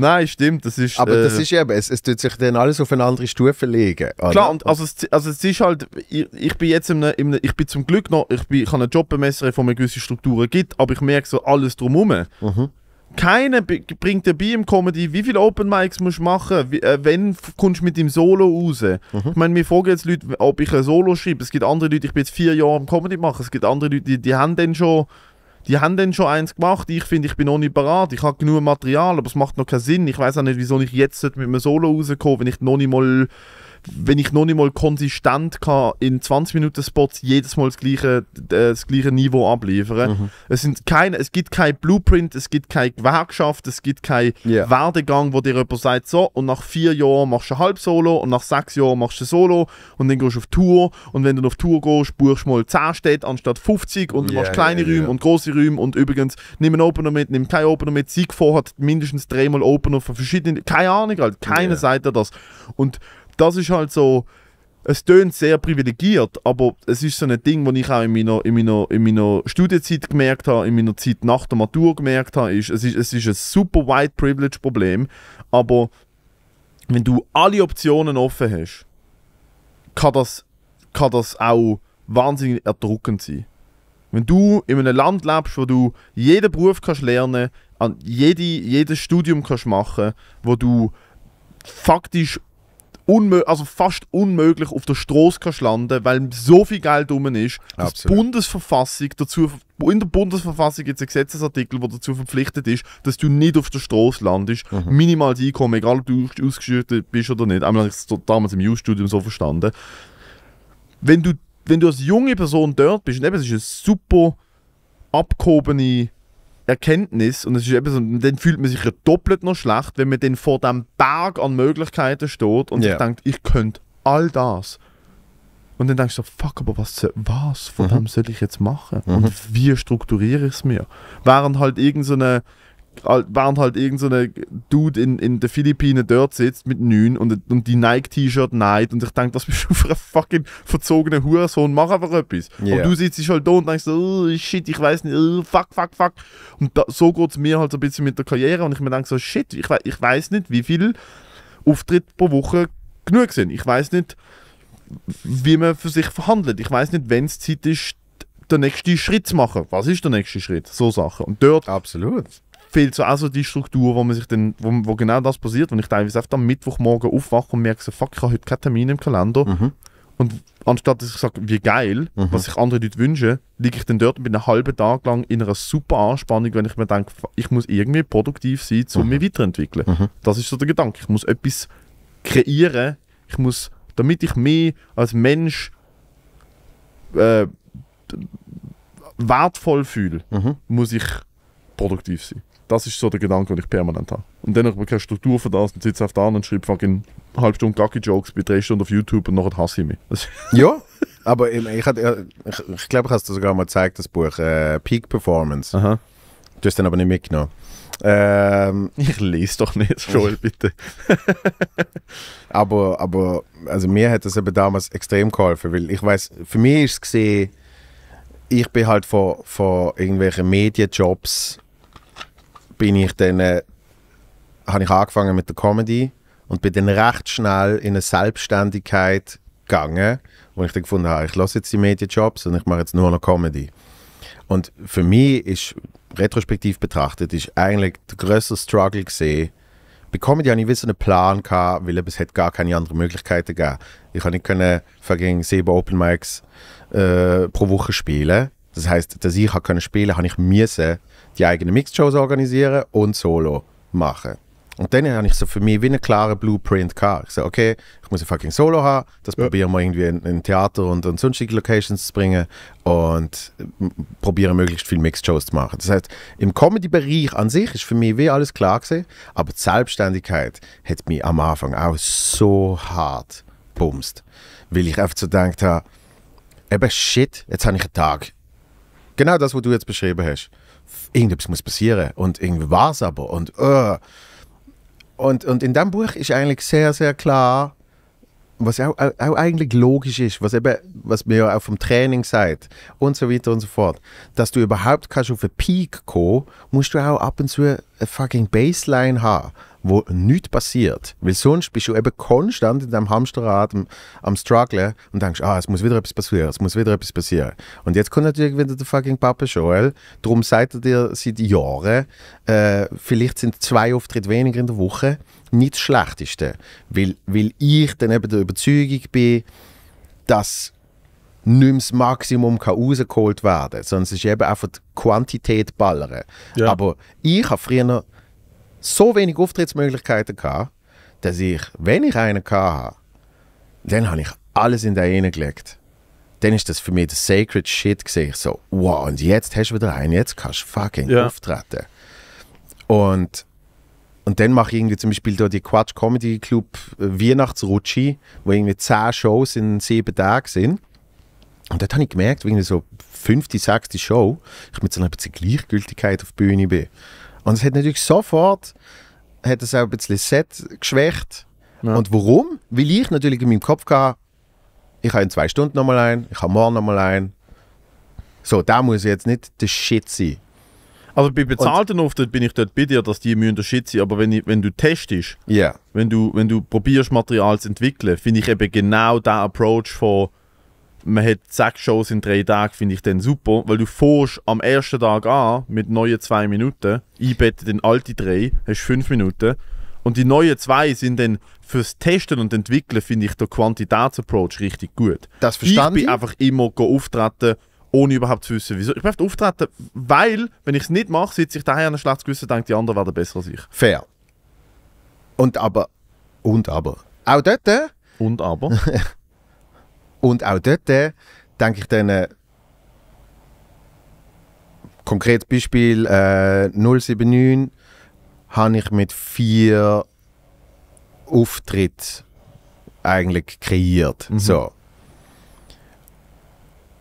Nein, stimmt, das ist... Aber äh, das ist eben, es, es tut sich dann alles auf eine andere Stufe legen, oder? Klar, und also, es, also es ist halt, ich, ich bin jetzt in einem, ich bin zum Glück noch, ich, bin, ich habe einen Job bemesseren, von mir gewisse Strukturen gibt, aber ich merke so alles drumherum. Mhm. Keiner bringt dabei im Comedy, wie viele Open Mics musst du machen, wie, äh, wenn kommst du mit dem Solo raus. Mhm. Ich meine, mir fragen jetzt Leute, ob ich ein Solo schreibe. Es gibt andere Leute, ich bin jetzt vier Jahre im Comedy machen, es gibt andere Leute, die, die haben dann schon die haben dann schon eins gemacht. Ich finde, ich bin noch nicht bereit. Ich habe genug Material, aber es macht noch keinen Sinn. Ich weiß auch nicht, wieso ich jetzt mit einem Solo rauskomme, wenn ich noch nicht mal wenn ich noch nicht mal konsistent kann, in 20 Minuten Spots jedes Mal das gleiche, äh, das gleiche Niveau abliefern. Mhm. Es, sind keine, es gibt kein Blueprint, es gibt keine Gewerkschaft, es gibt keinen yeah. Werdegang, wo dir jemand sagt, so, und nach vier Jahren machst du ein Halbsolo und nach sechs Jahren machst du ein Solo und dann gehst du auf Tour und wenn du auf Tour gehst, buchst du mal 10 Städte anstatt 50 und du yeah, machst kleine yeah, Räume und große Räume und übrigens, nimm einen Opener mit, nimm keinen Opener mit, Sieg vorhat mindestens dreimal Opener von verschiedenen, keine Ahnung, halt, keiner sagt dir das. Und das ist halt so, es tönt sehr privilegiert, aber es ist so ein Ding, das ich auch in meiner, in, meiner, in meiner Studienzeit gemerkt habe, in meiner Zeit nach der Matur gemerkt habe, ist, es ist, es ist ein super White Privilege Problem, aber wenn du alle Optionen offen hast, kann das, kann das auch wahnsinnig erdrückend sein. Wenn du in einem Land lebst, wo du jeden Beruf kannst lernen kannst, jedes Studium kannst machen kannst, wo du faktisch also fast unmöglich auf der Straße kannst landen, weil so viel Geld rum ist, dass die Bundesverfassung dazu in der Bundesverfassung gibt es einen Gesetzesartikel, der dazu verpflichtet ist, dass du nicht auf der Straße landest. Mhm. Minimales Einkommen, egal ob du ausgeschüttet bist oder nicht. Einmal habe ich es damals im Jus-Studium so verstanden. Wenn du, wenn du als junge Person dort bist, und eben, es ist eine super abgehobene Erkenntnis, und es ist eben so, dann fühlt man sich ja doppelt noch schlecht, wenn man dann vor dem Berg an Möglichkeiten steht und yeah. sich denkt, ich könnte all das. Und dann denkst du, fuck, aber was, was von mhm. soll ich jetzt machen? Mhm. Und wie strukturiere ich es mir? Während halt irgendeine so Halt, während halt irgendein so Dude in, in den Philippinen dort sitzt mit 9 und, und die Nike-T-Shirt neigt und ich denke, das bist du für einen fucking verzogenen Hurensohn, mach einfach etwas. Yeah. Und du sitzt halt da und denkst so, oh, shit, ich weiß nicht, oh, fuck, fuck, fuck. Und da, so geht es mir halt so ein bisschen mit der Karriere und ich mir denke so, shit, ich, ich weiß nicht, wie viel Auftritte pro Woche genug sind. Ich weiß nicht, wie man für sich verhandelt. Ich weiß nicht, wenn es Zeit ist, den nächsten Schritt zu machen. Was ist der nächste Schritt? So Sachen. Und dort. Absolut fehlt so auch so die Struktur, wo man sich dann, wo, wo genau das passiert, wenn ich teilweise oft am Mittwochmorgen aufwache und merke so, fuck, ich habe heute keinen Termin im Kalender. Mhm. Und anstatt dass ich sage, wie geil, mhm. was sich andere Leute wünschen, liege ich dann dort und bin einen halben Tag lang in einer super Anspannung, wenn ich mir denke, ich muss irgendwie produktiv sein, um mhm. mich weiterentwickeln. Mhm. Das ist so der Gedanke. Ich muss etwas kreieren, ich muss, damit ich mich als Mensch äh, wertvoll fühle, mhm. muss ich produktiv sein. Das ist so der Gedanke, den ich permanent habe. Und dann habe ich keine Struktur für das und sitze auf der anderen und schreibe fucking eine halbe Stunde Gacki-Jokes bei drei Stunden auf YouTube und nachher hasse ich mich. ja, aber ich, ich, ich, ich glaube, ich habe es dir sogar mal gezeigt, das Buch äh, Peak Performance. Aha. Du hast dann aber nicht mitgenommen. Ähm, <laughs> ich lese doch nicht, Joel, <laughs> bitte. aber, aber, also mir hat das eben damals extrem geholfen, weil ich weiß, für mich ist es gesehen, ich bin halt von irgendwelchen Medienjobs bin ich dann, äh, habe ich angefangen mit der Comedy und bin dann recht schnell in eine Selbstständigkeit gegangen, wo ich dann gefunden habe, ich lasse jetzt die Medienjobs und ich mache jetzt nur noch Comedy. Und für mich ist, retrospektiv betrachtet, ist eigentlich der grösste Struggle gesehen, bei Comedy hatte ich einen Plan, gehabt, weil es hat gar keine anderen Möglichkeiten gegeben. Ich konnte nicht können, vergegen sieben Open Mics äh, pro Woche spielen. Das heißt, dass ich kann spielen konnte, habe ich müssen die eigenen Mixed-Shows organisieren und Solo machen. Und dann hatte ich so für mich wie einen klaren Blueprint gehabt. Ich so, okay, ich muss ein fucking Solo haben, das ja. probieren wir irgendwie in, in Theater und, und sonstige Locations zu bringen und probieren möglichst viele Mixed-Shows zu machen. Das heißt, im Comedy-Bereich an sich ist für mich wie alles klar gewesen, aber die Selbstständigkeit hat mich am Anfang auch so hart bumst, weil ich einfach so gedacht habe, eben shit, jetzt habe ich einen Tag. Genau das, was du jetzt beschrieben hast irgendwas muss passieren und irgendwie war es aber und, uh. und und in dem Buch ist eigentlich sehr sehr klar, was auch, auch, auch, eigentlich logisch ist, was eben was mir auch vom Training sagt und so weiter und so fort, dass du überhaupt kannst auf den Peak kommen, musst du auch ab und zu eine fucking Baseline haben wo nichts passiert. Weil sonst bist du eben konstant in deinem Hamsterrad am, am strugglen und denkst, ah, es muss wieder etwas passieren, es muss wieder etwas passieren. Und jetzt kommt natürlich wieder der fucking Papa Joel. Darum sagt er dir seit Jahren, äh, vielleicht sind zwei Auftritte weniger in der Woche nicht das Schlechteste. Weil, weil ich dann eben der Überzeugung bin, dass nicht mehr das Maximum kann rausgeholt werden kann. sondern es ist eben einfach die Quantität ballern. Ja. Aber ich habe früher noch so wenig Auftrittsmöglichkeiten gehabt, dass ich, wenn ich einen hatte, dann habe ich alles in den einen gelegt. Dann ist das für mich das sacred shit gesehen. So, wow, und jetzt hast du wieder einen, jetzt kannst du fucking ja. auftreten. Und, und dann mache ich irgendwie zum Beispiel da die Quatsch Comedy Club äh, Weihnachtsrutschi, wo irgendwie zehn Shows in sieben Tagen sind. Und dort habe ich gemerkt, wie so fünfte, sechste Show, ich mit so einer Gleichgültigkeit auf die Bühne bin. Und es hat natürlich sofort hat das auch ein bisschen Set geschwächt. Ja. Und warum? Weil ich natürlich in meinem Kopf gehe, ich habe in zwei Stunden nochmal ein, ich habe morgen nochmal ein. So, da muss jetzt nicht der Shit sein. Also bei bezahlten Auftritten bin ich dort bei dir, dass die müssen der Shit sein, aber wenn, ich, wenn du testest, yeah. wenn, du, wenn du probierst Material zu entwickeln, finde ich eben genau diesen Approach von man hat sechs Shows in drei Tagen, finde ich dann super, weil du fährst am ersten Tag an mit neuen zwei Minuten, einbettet den alten drei, hast fünf Minuten. Und die neuen zwei sind dann fürs Testen und Entwickeln, finde ich, der Quantitätsapproach richtig gut. Das verstanden? Ich bin einfach immer auftreten, ohne überhaupt zu wissen, wieso. Ich bin auftreten, weil, wenn ich es nicht mache, sitze ich daher an einem schlechten Gewissen und denke, die anderen werden besser als ich. Fair. Und aber. Und aber. Auch dort. Äh? Und aber. <laughs> Und auch dort äh, denke ich dann, äh, konkretes Beispiel, äh, 079 habe ich mit vier Auftritten eigentlich kreiert. Mhm. So.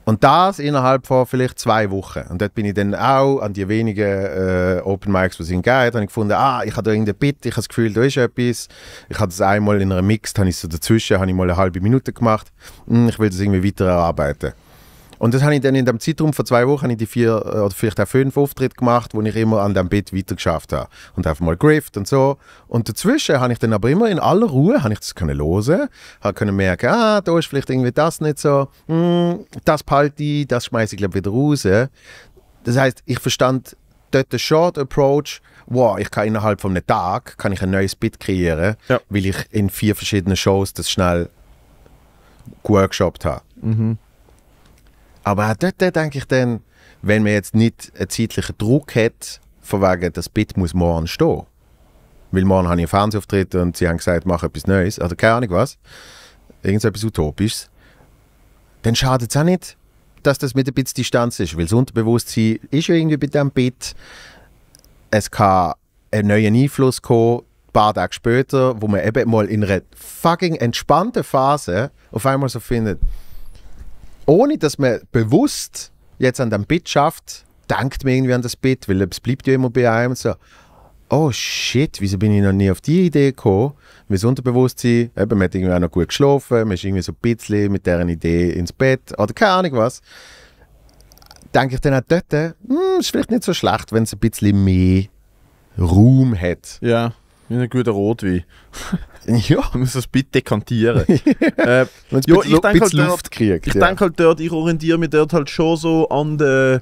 Und das innerhalb von vielleicht zwei Wochen. Und dort bin ich dann auch an die wenigen äh, Open Mics, die sind gegeben habe ich gefunden, ah, ich habe da irgendeinen Bit, ich habe das Gefühl, da ist etwas. Ich habe das einmal in einer Mixed, habe ich so dazwischen, habe ich mal eine halbe Minute gemacht. Hm, ich will das irgendwie weiterarbeiten. Und das habe ich dann in dem Zeitraum von zwei Wochen, habe ich die vier äh, oder vielleicht auch fünf Auftritte gemacht, wo ich immer an dem Bit weitergeschafft habe. Und einfach mal grifft und so. Und dazwischen habe ich dann aber immer in aller Ruhe, habe ich das können hören, habe können merken, ah, da ist vielleicht irgendwie das nicht so, mm, das behalte ich, das schmeiße ich glaube wieder raus. Das heißt, ich verstand dort den Short Approach, wow, ich kann innerhalb von einem Tag kann ich ein neues Bit kreieren, ja. weil ich in vier verschiedenen Shows das schnell workshopped habe. Mhm. Aber auch dort denke ich dann, wenn man jetzt nicht einen zeitlichen Druck hat, von wegen, das Bit muss morgen stehen. Weil morgen habe ich einen Fernsehauftritt und sie haben gesagt, mach etwas Neues. Oder keine Ahnung was. Irgend etwas Utopisches. Dann schadet es auch nicht, dass das mit ein bisschen Distanz ist. Weil das Unterbewusstsein ist ja irgendwie bei diesem Bit. Es kann einen neuen Einfluss kommen, ein paar Tage später, wo man eben mal in einer fucking entspannten Phase auf einmal so findet, ohne dass man bewusst jetzt an dem Bit schafft, denkt man irgendwie an das Bit, weil es bleibt ja immer bei einem so. Oh shit, wieso bin ich noch nie auf die Idee gekommen? Mein Unterbewusstsein, eben, man hat irgendwie auch noch gut geschlafen, man ist irgendwie so ein bisschen mit dieser Idee ins Bett oder keine Ahnung was. Denke ich dann auch dort, hm, ist vielleicht nicht so schlecht, wenn es ein bisschen mehr Raum hat. Ja. Wie ein guter Rotwein. ja. Wir müssen es bitte kantieren. äh, ja, ich <laughs> äh, denke halt Luft kriegt, Ich ja. denke halt dort, ich orientiere mich dort halt schon so an den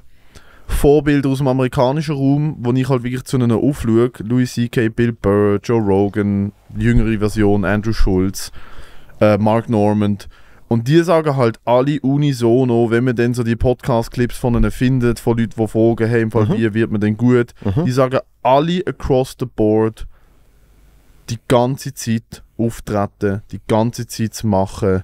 Vorbildern aus dem amerikanischen Raum, wo ich halt wirklich zu einem aufschaue. Louis C.K., Bill Burr, Joe Rogan, jüngere Version, Andrew Schulz, äh, Mark Normand. Und die sagen halt alle unisono, wenn man dann so die Podcast-Clips von ihnen findet, von Leuten, die fragen, hey, im Fall mhm. wie wird man denn gut? Mhm. Die sagen alle across the board, die ganze Zeit auftreten, die ganze Zeit zu machen.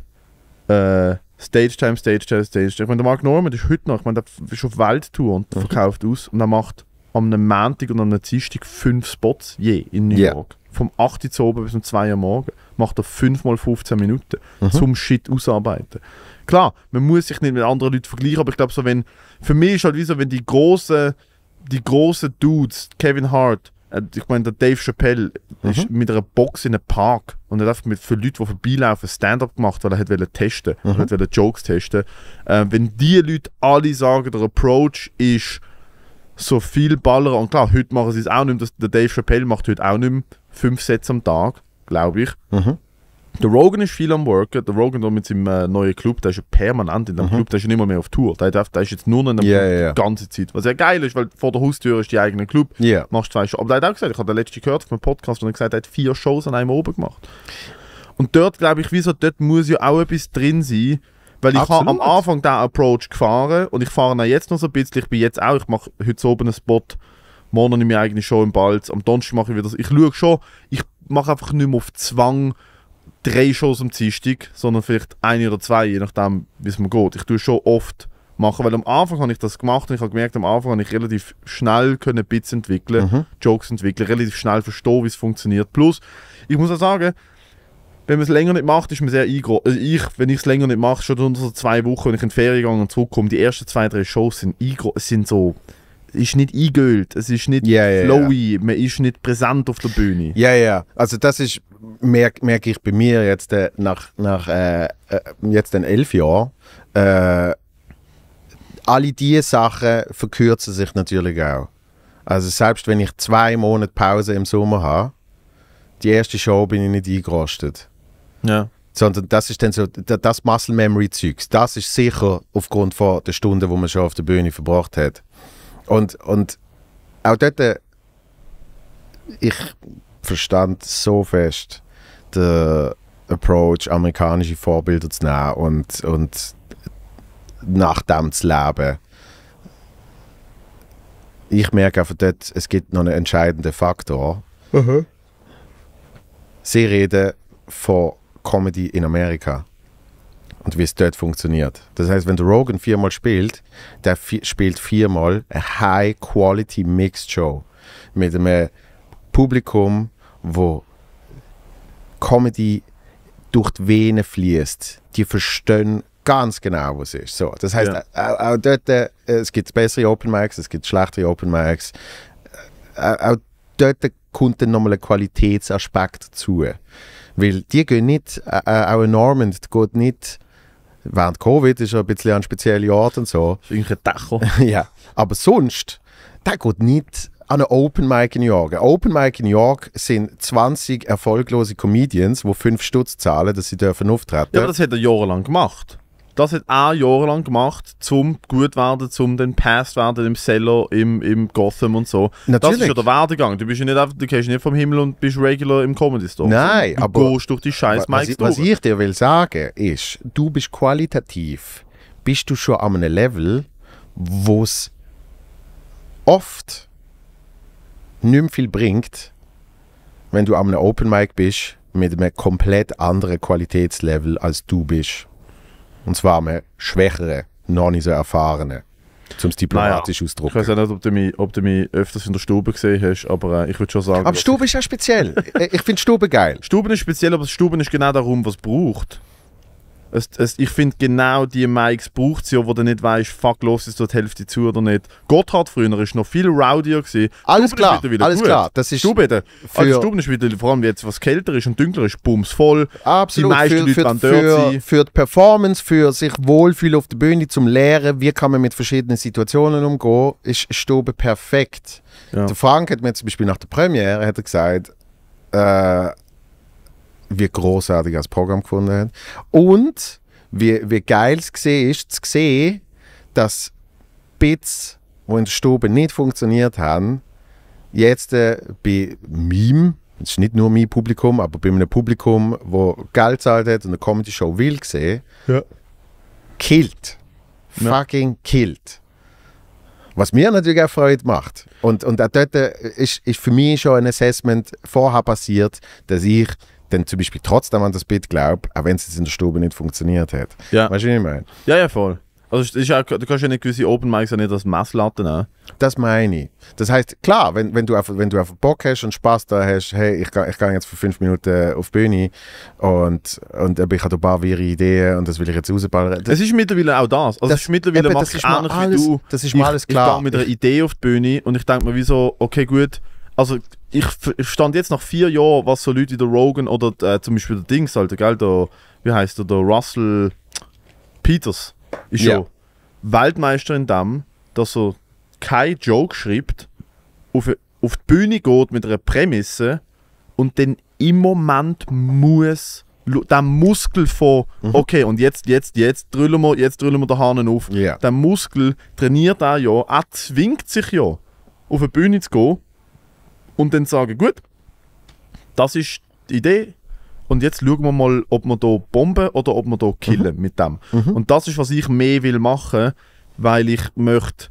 Äh, Stage Time, Stage Time, Stage Time. Ich meine, der Mark Norman ist heute noch, ich meine, der ist auf Welttour und mhm. verkauft aus und er macht am Montag und am Dienstag fünf Spots je in New yeah. York. Vom 8 Uhr oben bis um 2 Uhr morgen macht er 5 mal 15 Minuten mhm. zum Shit ausarbeiten. Klar, man muss sich nicht mit anderen Leuten vergleichen, aber ich glaube, so wenn, für mich ist halt wie so, wenn die großen, die großen Dudes, Kevin Hart, äh, ich meine, der Dave Chappelle mhm. ist mit einer Box in einem Park und hat einfach mit, für Leute, die vorbeilaufen, Stand-up gemacht, weil er wollte testen, mhm. er wollte Jokes testen. Äh, wenn die Leute alle sagen, der Approach ist so viel ballern, und klar, heute machen sie es auch nicht mehr, der Dave Chappelle macht heute auch nicht mehr fünf Sätze am Tag, glaube ich. Mhm. Der Rogan ist viel am Worken. Der Rogan da mit seinem äh, neuen Club, der ist ja permanent in dem mhm. Club, der ist ja nicht mehr, mehr auf Tour. Der, darf, der ist jetzt nur in dem yeah, Club yeah. die ganze Zeit. Was ja geil ist, weil vor der Haustür ist die eigene Club. Yeah. Machst zwei Shows. Aber der hat auch gesagt, ich habe den letzten gehört auf meinem Podcast, und er gesagt, er hat vier Shows an einem oben gemacht. Und dort glaube ich, wieso, dort muss ja auch etwas drin sein, weil ich habe am Anfang diesen Approach gefahren und ich fahre auch jetzt noch so ein bisschen. Ich bin jetzt auch, ich mache heute oben einen Spot, morgen in ich meine eigene Show im Balz, am Donnerstag mache ich wieder das. Ich schaue schon, ich mache einfach nicht mehr auf Zwang drei Shows am Dienstag, sondern vielleicht eine oder zwei, je nachdem, wie es mir geht. Ich tue schon oft machen, weil am Anfang habe ich das gemacht und ich habe gemerkt, am Anfang habe ich relativ schnell können Bits entwickeln, mhm. Jokes entwickeln, relativ schnell verstehen, wie es funktioniert. Plus, ich muss auch sagen, wenn man es länger nicht macht, ist man sehr eingegrossen. Also ich, wenn ich es länger nicht mache, schon unter so zwei Wochen, wenn ich in die Ferien gegangen und zurückkomme, die ersten zwei, drei Shows sind, es sind so es ist nicht eingeölt, es ist nicht yeah, flowy, yeah, yeah. man ist nicht präsent auf der Bühne. Ja, yeah, ja. Yeah. Also das ist, merke merk ich bei mir jetzt äh, nach, nach äh, äh jetzt in elf Jahren, äh, alle diese Sachen verkürzen sich natürlich auch. Also selbst wenn ich zwei Monate Pause im Sommer habe, die erste Show bin ich nicht eingerostet. Ja. Sondern das ist dann so, das Muscle Memory Zeugs, das ist sicher aufgrund von der Stunden, wo man schon auf der Bühne verbracht hat. Und, und auch dort, äh, ich verstand so fest den Approach, amerikanische Vorbilder zu nehmen und, und nach dem zu leben. Ich merke einfach dort, es gibt noch einen entscheidenden Faktor. Mhm. Sie reden von Comedy in Amerika und wie es dort funktioniert. Das heißt, wenn der Rogan viermal spielt, der spielt viermal eine High-Quality Mixed Show mit einem Publikum, wo Comedy durch die Venen fließt, die verstehen ganz genau, was ist. So, das heißt, ja. auch, auch, dort, äh, es gibt bessere Open Mics, es gibt schlechtere Open Mics. Äh, auch dort kommt dann nochmal ein Qualitätsaspekt dazu. Weil die gehen nicht, äh, äh auch ein Normand geht nicht, während Covid ist er ein bisschen an spezielle Art und so. Ist ein Dach. <laughs> ja, aber sonst, der geht nicht an einer Open Mic in New York. Eine Open Mic in New York sind 20 erfolglose Comedians, die 5 Stutz zahlen, dass sie dürfen auftreten. Ja, aber das hat er jahrelang gemacht. Das hat er jahrelang gemacht, zum gut werden, zum dann passed werden im Cello, im, im Gotham und so. Natürlich. Das ist ja der Werdegang. Du bist ja nicht einfach, du gehst nicht vom Himmel und bist regular im Comedy Store. Nein, du aber gehst durch die scheiß Mike ich, was ich dir will sagen ist, du bist qualitativ, bist du schon an einem Level, wo es oft nicht mehr viel bringt, wenn du am Open Mic bist mit einem komplett anderen Qualitätslevel als du bist. Und zwar einem schwächeren, noch nicht so erfahrenen. Zum diplomatisch naja. ausdrücken. Ich weiß ja nicht, ob du, mich, ob du mich öfters in der Stube gesehen hast, aber äh, ich würde schon sagen. Aber Stube ist ja speziell. <laughs> ich finde Stube geil. Stube ist speziell, aber Stube ist genau darum, was es braucht. Es, es, ich finde, genau die Mikes braucht sie, ja, wo du nicht weißt, fuck, los ist dort die Hälfte zu oder nicht. Gotthard früher war noch viel rowdier. Gewesen. Alles Stuben klar, wieder alles gut. klar. Das ist Stuben, für also Stuben ist wieder, vor allem jetzt, was kälter ist und dünkler ist, bums voll. Absolut. Die meisten für, Leute für, dort für, für die Performance, für sich wohlfühlen auf der Bühne, zum Lehren, wie kann man mit verschiedenen Situationen umgehen, ist Stube perfekt. Ja. Der Frank hat mir zum Beispiel nach der Premiere hat er gesagt, äh, wie großartig das Programm gefunden haben. Und wie, wie geil es gesehen ist, zu sehen, dass Bits, die in der Stube nicht funktioniert haben, jetzt äh, bei Meme, das ist nicht nur mein Publikum, aber bei einem Publikum, wo Geld zahlt hat und eine Comedy-Show will gesehen, ja. killt. Ja. Fucking killt. Was mir natürlich auch Freude macht. Und, und auch dort äh, ist, ist für mich schon ein Assessment vorher passiert, dass ich dann zum Beispiel trotzdem an das Bit glaube, auch wenn es jetzt in der Stube nicht funktioniert hat. Ja. Weißt du, wie ich meine? Ja, ja, voll. Also ist auch, du kannst ja nicht gewisse Open Mics auch nicht als Messlatte nehmen. Das meine ich. Das heißt, klar, wenn, wenn, du einfach, wenn du einfach Bock hast und Spaß da hast, hey, ich gehe ich geh jetzt für fünf Minuten äh, auf die Bühne und, und ich habe ein paar wirre Ideen und das will ich jetzt rausballern. Das, es ist mittlerweile auch das. Also das ist mittlerweile eben, das ist mal alles, Das ist mal alles klar. Ich, ich gehe mit einer Idee auf die Bühne und ich denke mir wieso, okay, gut, also ich stand jetzt nach vier Jahren, was so Leute wie der Rogan oder äh, zum Beispiel der Dings, Alter, gell, der, wie heißt der, der Russell Peters, ist ja Weltmeister in dem, dass er kein Joke schreibt, auf, auf die Bühne geht mit einer Prämisse und dann im Moment muss der Muskel von, mhm. okay, und jetzt, jetzt, jetzt drüllen wir, jetzt drüllen wir den Hahn auf. Yeah. Der Muskel trainiert er ja, er zwingt sich ja, auf eine Bühne zu gehen und dann sagen, gut, das ist die Idee, und jetzt schauen wir mal, ob wir hier bomben oder ob wir hier killen mhm. mit dem. Mhm. Und das ist, was ich mehr will machen, weil ich möchte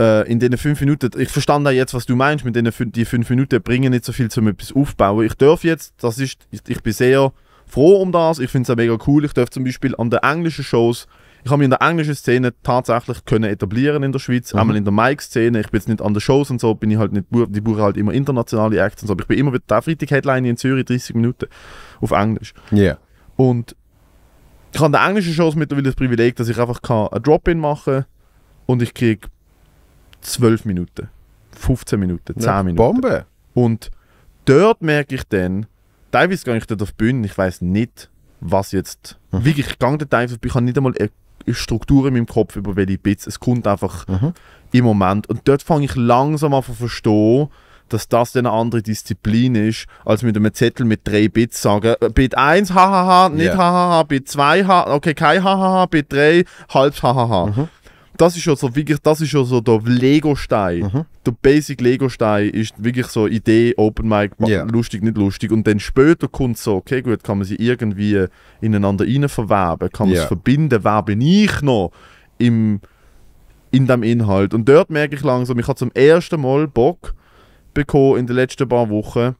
äh, in diesen fünf Minuten, ich verstand auch jetzt, was du meinst, mit denen die fünf Minuten bringen nicht so viel zum etwas aufbauen. Ich darf jetzt, das ist, ich, ich bin sehr froh um das, ich finde es auch mega cool, ich darf zum Beispiel an den englischen Shows ich habe mich in der englischen Szene tatsächlich können etablieren in der Schweiz, mhm. einmal in der Mike-Szene. Ich bin jetzt nicht an den Shows und so, bin ich halt nicht, die buchen halt immer internationale Acts und so, aber ich bin immer wieder der Freitag-Headline in Zürich, 30 Minuten, auf Englisch. Ja. Yeah. Und ich habe in den englischen Shows mittlerweile das Privileg, dass ich einfach kann einen Drop-In machen und ich kriege 12 Minuten, 15 Minuten, 10 ja, Minuten. Bombe! Und dort merke ich dann, teilweise gehe ich dort auf die Bühne, ich weiß nicht, was jetzt. Mhm. Wie ich gegangen bin, ich habe nicht einmal eine Strukturen in meinem Kopf, über welche Bits. Es kommt einfach mhm. im Moment. Und dort fange ich langsam an zu verstehen, dass das eine andere Disziplin ist, als mit einem Zettel mit drei Bits sagen, äh, Bit 1, hahaha, nicht hahaha, Bit 2, ha, okay, kein hahaha, Bit 3, halb hahaha. Mhm das ist ja so wirklich, das ist ja so der Lego-Stein. Mhm. Der Basic Lego-Stein ist wirklich so Idee, Open Mic, yeah. lustig, nicht lustig. Und dann später kommt es so, okay, gut, kann man sie irgendwie ineinander rein verwerben, kann man yeah. es verbinden, wer bin ich noch im, in dem Inhalt. Und dort merke ich langsam, ich habe zum ersten Mal Bock bekommen in den letzten paar Wochen,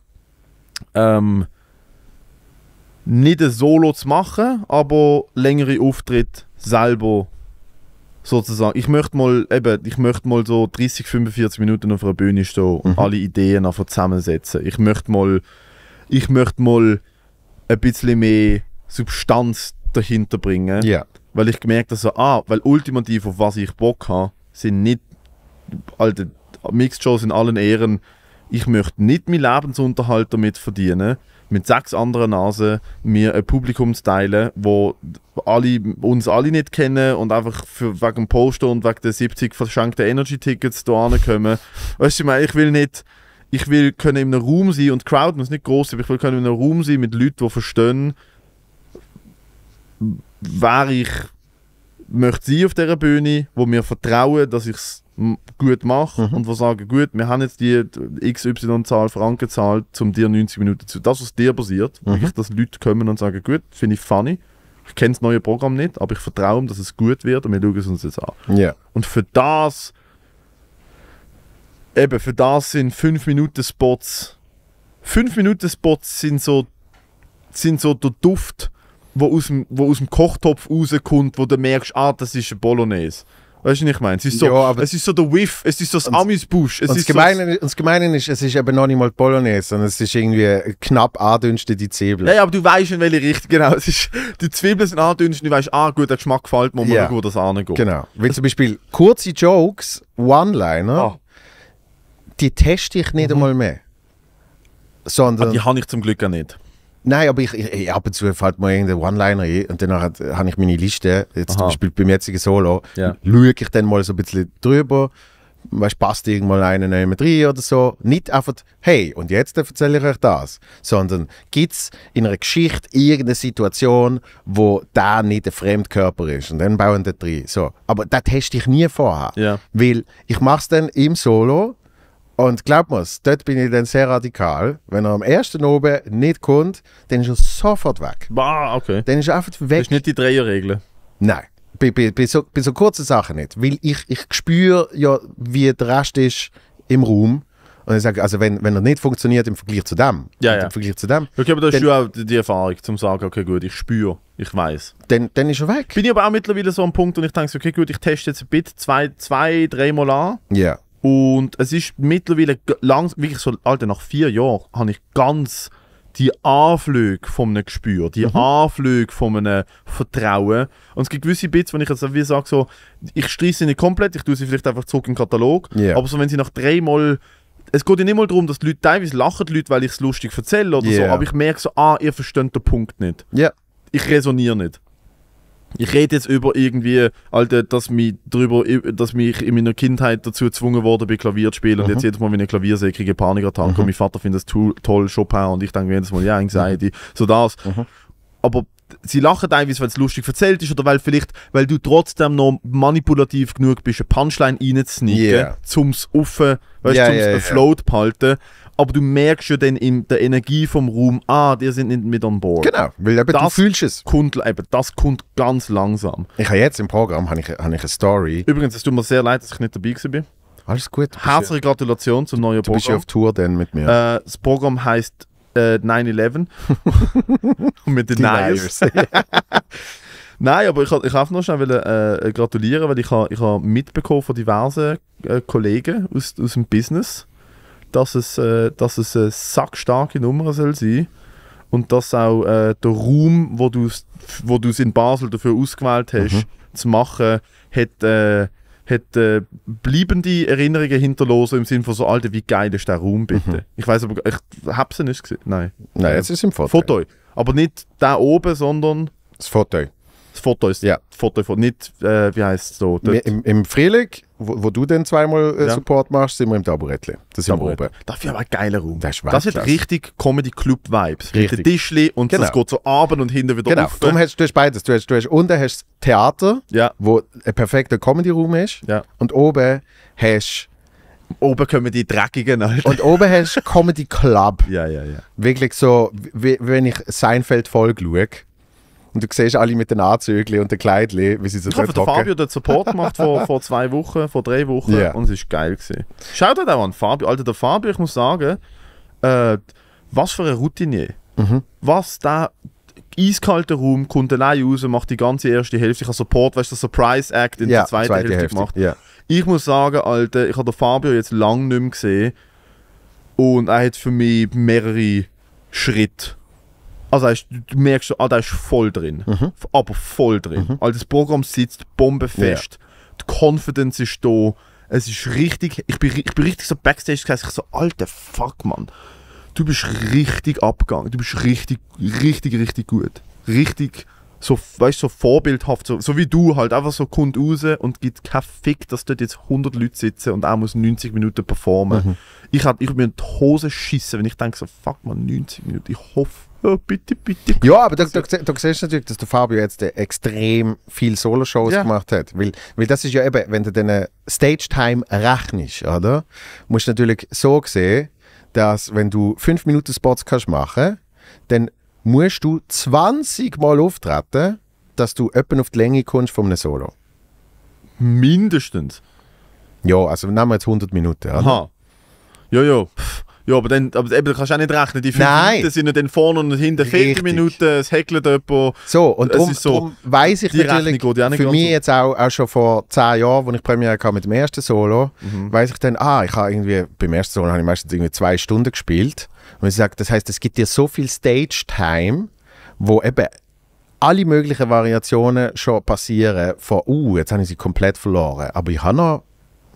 ähm, nicht ein Solo zu machen, aber längere Auftritte selber zu sozusagen, ich möchte mal, eben, ich möchte mal so 30, 45 Minuten auf einer Bühne stehen und mhm. alle Ideen einfach zusammensetzen. Ich möchte mal, ich möchte mal ein bisschen mehr Substanz dahinter bringen. Yeah. Weil ich gemerkt habe, so, ah, weil ultimativ, auf was ich Bock habe, sind nicht, alte Mixed Shows in allen Ehren, ich möchte nicht meinen Lebensunterhalt damit verdienen, mit sechs anderen Nasen mir ein Publikum zu teilen, wo alle, uns alle nicht kennen und einfach für, wegen dem Poster und wegen der 70 verschenkten Energy-Tickets hier kommen. Weißt du, ich meine, ich will nicht, ich will können in einem Raum sein und die Crowd muss nicht groß sein, aber ich will können in einem Raum sein mit Leuten, die verstehen, wer ich möchte sein auf dieser Bühne, wo mir vertrauen, dass ich es gut mache mhm. und wo sagen, gut, wir haben jetzt die XY-Zahl Franken gezahlt, um dir 90 Minuten zu. Das, was dir passiert, mhm. wirklich, dass Leute kommen und sagen, gut, finde ich funny, ich kenne das neue Programm nicht, aber ich vertraue ihm, dass es gut wird und wir schauen es uns jetzt an. Yeah. Und für das, eben, für das sind 5 Minuten Spots, 5 Minuten Spots sind so, sind so der Duft, wo aus, dem, wo aus dem Kochtopf rauskommt, wo du merkst, ah, das ist ein Bolognese. Weißt du, was ich meine? Es ist so, ja, es ist so der Whiff, es ist so das Amüsbusch. Und, das Gemeine, das Gemeine ist, es ist eben noch nicht mal Bolognese, sondern es ist irgendwie knapp andünste die Zwiebeln. Ja, ja, aber du weißt in welche Richtung, genau. Es ist, die Zwiebeln sind andünstet, du weißt, ah gut, der Geschmack gefällt mir, ja. gut, das angeht. Genau. Wie zum Beispiel kurze Jokes, One-Liner, oh. die teste ich nicht mhm. einmal mehr. Ah, sondern... Aber die habe ich zum Glück auch nicht. Nein, aber ich, ich, ab und zu fällt mir irgendein One-Liner ein und danach habe ich meine Liste, jetzt Aha. zum Beispiel beim jetzigen Solo, ja. schaue ich dann mal so ein bisschen drüber, weißt, passt irgendwann einer mit rein oder so. Nicht einfach, hey, und jetzt erzähle ich euch das, sondern gibt es in einer Geschichte irgendeine Situation, wo da nicht der Fremdkörper ist und dann bauen die drei. So. Aber das teste ich nie vorher, ja. weil ich mache es dann im Solo und glaub mir's, dort bin ich dann sehr radikal. Wenn er am ersten oben nicht kommt, dann ist er sofort weg. Bah, okay. Dann ist er einfach weg. Das ist nicht die Dreierregel. Nein, bei, bei, bei, so, bei so kurzen Sachen nicht. Weil ich, ich spüre ja, wie der Rest ist im Raum. Und ich sage, also wenn, wenn er nicht funktioniert im Vergleich zu dem, ja, ja. im Vergleich zu dem. Okay, aber da dann, ist ja auch die Erfahrung, zum sagen, okay gut, ich spüre, ich weiß. Dann, dann ist er weg. Bin ich aber auch mittlerweile so am Punkt, und ich denke, okay gut, ich teste jetzt ein bisschen zwei, zwei dreimal an. Ja. Und es ist mittlerweile langsam, wirklich so, Alter, nach vier Jahren habe ich ganz die Anflüge von einem Gespür, die mhm. Anflüge von einem Vertrauen. Und es gibt gewisse Bits, wenn ich jetzt wie sage, so, ich streiche sie nicht komplett, ich tue sie vielleicht einfach zurück in den Katalog. Yeah. Aber so, wenn sie nach dreimal. Es geht ja nicht mal darum, dass die Leute teilweise lachen, die Leute, weil ich es lustig erzähle oder yeah. so. Aber ich merke so, ah, ihr versteht den Punkt nicht. Yeah. Ich resoniere nicht ich rede jetzt über irgendwie, Alter, dass mich, drüber, dass mich in meiner Kindheit dazu gezwungen wurde, bei Klavier zu spielen. Mhm. Und jetzt mhm. jedes Mal, wenn ich Klavier sehe, kriege ich Panikattacken. Mhm. Und mein Vater findet das toll, Chopin. Und ich denke jedes Mal, ja, Anxiety. Mhm. So das. Mhm. Aber sie lachen teilweise, weil es lustig erzählt ist oder weil vielleicht, weil du trotzdem noch manipulativ genug bist, eine Punchline reinzusneaken, yeah. um es offen, weißt yeah, yeah, yeah. Float behalten aber du merkst ja dann in der Energie vom Raum, ah, die sind nicht mit an Bord. Genau, weil eben das du fühlst es. Kommt, eben, das kommt ganz langsam. Ich habe jetzt im Programm habe ich, habe ich eine Story. Übrigens, es tut mir sehr leid, dass ich nicht dabei war. Alles gut. Herzliche Gratulation zum neuen Programm. Du bist ja auf Tour dann mit mir. Äh, das Programm heißt äh, 9-11. <laughs> mit den Niners. <laughs> Nein, aber ich, wollte noch schnell wollen, äh, gratulieren, weil ich, ich habe mitbekommen von diversen äh, Kollegen aus, aus dem Business dass es, äh, dass es eine sackstarke Nummer soll sein und dass auch äh, der Raum, wo du es wo du's in Basel dafür ausgewählt mhm. hast, mhm. zu machen, hat, äh, hat äh, bleibende Erinnerungen hinterlassen im Sinne von so, Alter, wie geil ist der Raum bitte? Mhm. Ich weiß aber, ich habe es nicht gesehen. Nein. Nein, es ist im Foto. Foto. Aber nicht da oben, sondern. Das Foto. Das Foto ist, ja, das Foto von nicht, äh, wie heißt es so? Dort. Im, Im Frühling, wo, wo, du dann zweimal äh, ja. Support machst, sind wir im Taburettli. Das sind wir oben. Dafür aber ein geiler Raum. Das, das hat richtig Comedy-Club-Vibes. Mit dem Tischli und genau. das geht so abend und hinten wieder genau. auf. Darum hast du hast beides. Du hast, du hast unten hast Theater, ja. wo ein perfekter Comedy-Raum ist. Ja. Und oben hast Oben kommen die dreckigen, Alter. Und oben hast du Comedy Club. <laughs> ja, ja, ja. Wirklich so, wie, wenn ich Seinfeld-Folge schaue und du siehst alle mit den Anzügen und den Kleidchen, wie sie so Ich hoffe, der Fabio den Support gemacht vor, <laughs> vor zwei Wochen, vor drei Wochen yeah. und es war geil gewesen. Schaut halt auch an Fabio. Alter, der Fabio, ich muss sagen, äh, was für ein Routinier. Mhm. Was der eiskalter Raum, kommt allein raus, macht die ganze erste Hälfte. Ich habe Support, weißt du, Surprise Act in yeah, der zweiten zweite Hälfte, Hälfte. gemacht. Yeah. Ich muss sagen, Alter, ich habe den Fabio jetzt lange nicht mehr gesehen und er hat für mich mehrere Schritte also du merkst schon, ah, da ist voll drin. Mhm. Aber voll drin. Mhm. Also das Programm sitzt bombenfest. Ja. Die Confidence ist da. Es ist richtig, ich bin, ich bin richtig so Backstage gesessen, ich so, alter Fuck, Mann. Du bist richtig abgegangen. Du bist richtig, richtig, richtig gut. Richtig, so, weißt so vorbildhaft. So, so wie du halt, einfach so kommt raus und gibt keinen Fick, dass dort jetzt 100 Leute sitzen und er muss 90 Minuten performen. Mhm. Ich, würde ich bin in die Hose schissen, wenn ich denke so, fuck, man, 90 Minuten. Ich hoffe, Oh, bitte, bitte. Ja, aber du, da, da siehst natürlich, dass der Fabio jetzt äh, extrem viel Solo-Shows ja. gemacht hat. Weil, weil das ist ja eben, wenn du deine Stage-Time rechnest, oder? Musst du natürlich so sehen, dass wenn du 5 Minuten Spots kannst machen, dann musst du 20 Mal auftreten, dass du jemanden auf die Länge kommst von einem Solo. Mindestens. Ja, also nehmen wir jetzt 100 Minuten. Oder? Aha. Ja, ja. Ja, aber dann aber eben, da kannst du auch nicht rechnen. Die fünf Nein. Minuten sind ja dann vorne und hinten Minuten, es häkelt jemand. So, und darum, so, darum weiss ich natürlich, für mich jetzt auch, auch schon vor zehn Jahren, als ich Premiere hatte mit dem ersten Solo, mhm. weiss ich dann, ah, ich habe irgendwie, beim ersten Solo habe ich meistens irgendwie zwei Stunden gespielt. Und ich sage, das heisst, es gibt dir so viel Stage-Time, wo eben alle möglichen Variationen schon passieren, von, uh, jetzt habe ich sie komplett verloren, aber ich habe noch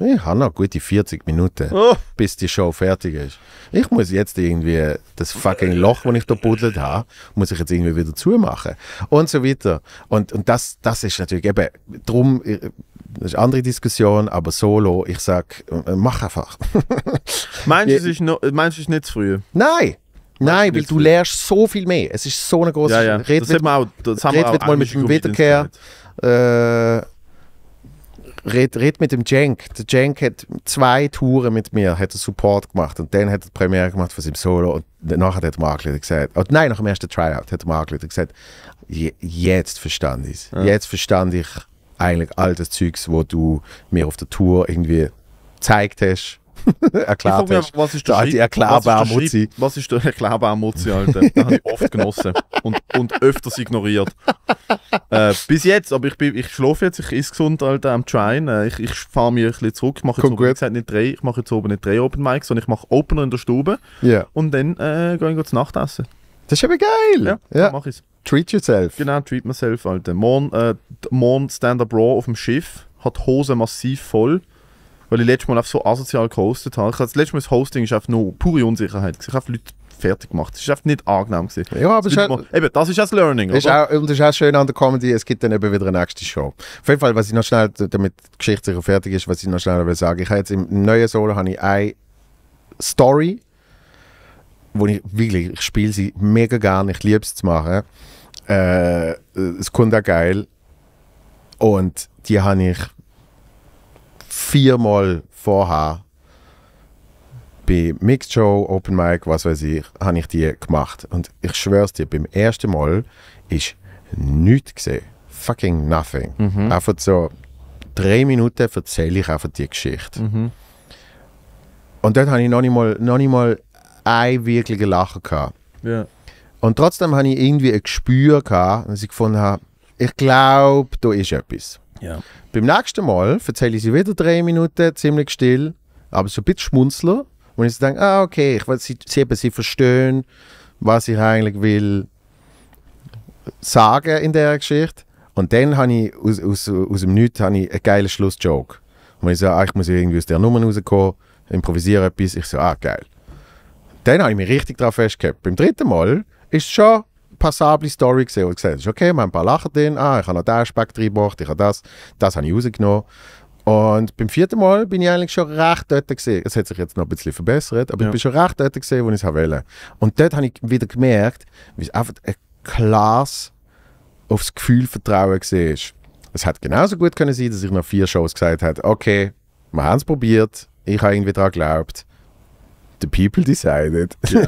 ich habe noch gute 40 Minuten, oh. bis die Show fertig ist. Ich muss jetzt irgendwie das fucking Loch, das ich da buddelt habe, muss ich jetzt irgendwie wieder zumachen. Und so weiter. Und, und das, das ist natürlich eben, drum, äh, das ist eine andere Diskussion, aber solo, ich sag, äh, mach einfach. <laughs> meinst, du, ist noch, meinst du, es ist nicht zu früh? Nein! Nein, weil du lernst so viel mehr. Es ist so eine große ja, ja. Red, das, mit, auch, das haben red wir auch mal mit dem Wiederkehr. Äh, red, red mit dem Jenk. Der Jenk hat zwei Touren mit mir, hat Support gemacht und dann hat er die Premiere gemacht von seinem Solo und nachher hat Mark Lieder gesagt, oh, nein, nach dem ersten Tryout hat Mark Lieder gesagt, jetzt verstand ich ja. Jetzt verstand ich eigentlich all das Zeugs, wo du mir auf der Tour irgendwie gezeigt hast <laughs> erklärt Mir, was ist der, der erklärbare Mutzi? Was ist der erklärbare Mutzi, Alter? Den habe ich oft genossen und, und öfters ignoriert. Äh, bis jetzt, aber ich, ich schlafe jetzt, ich ist gesund, Alter, am Train. Äh, ich, ich fahre mich ein bisschen zurück. Ich mache jetzt, oben, gesagt, nicht drei, ich mache jetzt oben nicht drei Open Mics, sondern ich mache Opener in der Stube yeah. und dann äh, gehe ich zu Nacht essen. Das ist aber geil! Ja, ja. mache ich Treat yourself. Genau, treat myself, Alter. Morgen, äh, morgen Stand-Up Raw auf dem Schiff, hat Hose massiv voll. Weil ich letztes Mal einfach so asozial gehostet habe. Ich das letzte Mal das Hosting ist einfach nur pure Unsicherheit. Ich habe Leute fertig gemacht. Es war einfach nicht angenehm. Gewesen. Ja, aber das, ist mal, eben, das ist das Learning, ist oder? Auch, und das ist auch schön an der Comedy, es gibt dann eben wieder eine nächste Show. Auf jeden Fall, was ich noch schnell, damit die Geschichte sicher fertig ist, was ich noch schnell will sagen, ich habe jetzt im neuen Solo habe ich eine Story, wo ich wirklich, ich spiele sie mega gerne, ich liebe es zu machen. Äh, es kommt auch geil. Und die habe ich viermal vorher bei Mixed Show, Open Mic, was weiß ich, habe ich die gemacht. Und ich schwöre es dir, beim ersten Mal ist nichts gesehen. Fucking nothing. Mhm. Einfach so drei Minuten erzähle ich einfach die Geschichte. Mhm. Und dort habe ich noch nicht mal, noch nicht mal ein wirkliches Lachen gehabt. Yeah. Und trotzdem habe ich irgendwie ein Gespür gehabt, dass ich gefunden habe, ich glaube, da ist etwas. Ja. Beim nächsten Mal erzähle ich sie wieder drei Minuten, ziemlich still, aber so ein bisschen schmunzler. Und ich denke, ah, okay, ich will sie, sie, sie verstehen, was ich eigentlich will sagen in der Geschichte. Und dann habe ich aus, aus, aus dem Nichts ich einen geilen Schlussjoke. Und ich so, ah, ich muss irgendwie aus der Nummer rauskommen, improvisieren etwas. Ich so, ah, geil. Dann habe ich mich richtig darauf festgehabt. Beim dritten Mal ist es schon passable Story gesehen und gesehen, okay, wir haben ein paar Lachen drin, ah, ich habe noch den Aspekt reingebracht, ich habe das, das habe ich rausgenommen. Und beim vierten Mal bin ich eigentlich schon recht dort gesehen. Es hat sich jetzt noch ein bisschen verbessert, aber ja. ich bin schon recht dort gesehen, wo ich es wollte. Und dort habe ich wieder gemerkt, wie es einfach ein klares aufs Gefühl Vertrauen war. Es hätte genauso gut können sein, dass ich nach vier Shows gesagt hätte, okay, wir haben es probiert, ich habe irgendwie daran geglaubt. The people decided. Ja.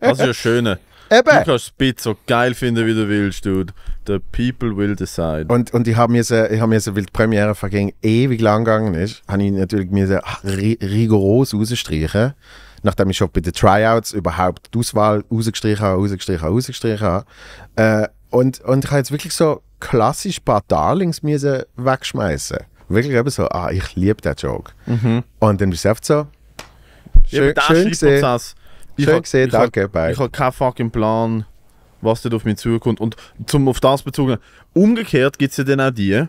Das ist ja Schöne. <laughs> Eben. Du kannst Spitz so geil finden, wie du willst, dude. The people will decide. Und, und ich habe mir, so, ich hab mir so, weil die Premiere fucking ewig lang gegangen ist, habe ich natürlich mir so rigoros rausgestrichen. Nachdem ich schon bei den Tryouts überhaupt die Auswahl rausgestrichen habe, rausgestrichen habe, rausgestrichen habe. Äh, und, und ich habe jetzt wirklich so klassisch ein paar Darlings müssen wegschmeißen. Wirklich eben so, ah, ich liebe den Joke. Mhm. Und dann bist du einfach so, schön, ja, schön gesehen. Prozess ich Schön gesehen, danke, bye. Ich habe keinen fucking Plan, was dort auf mich zukommt. Und zum auf das bezogen, umgekehrt gibt es ja dann auch die,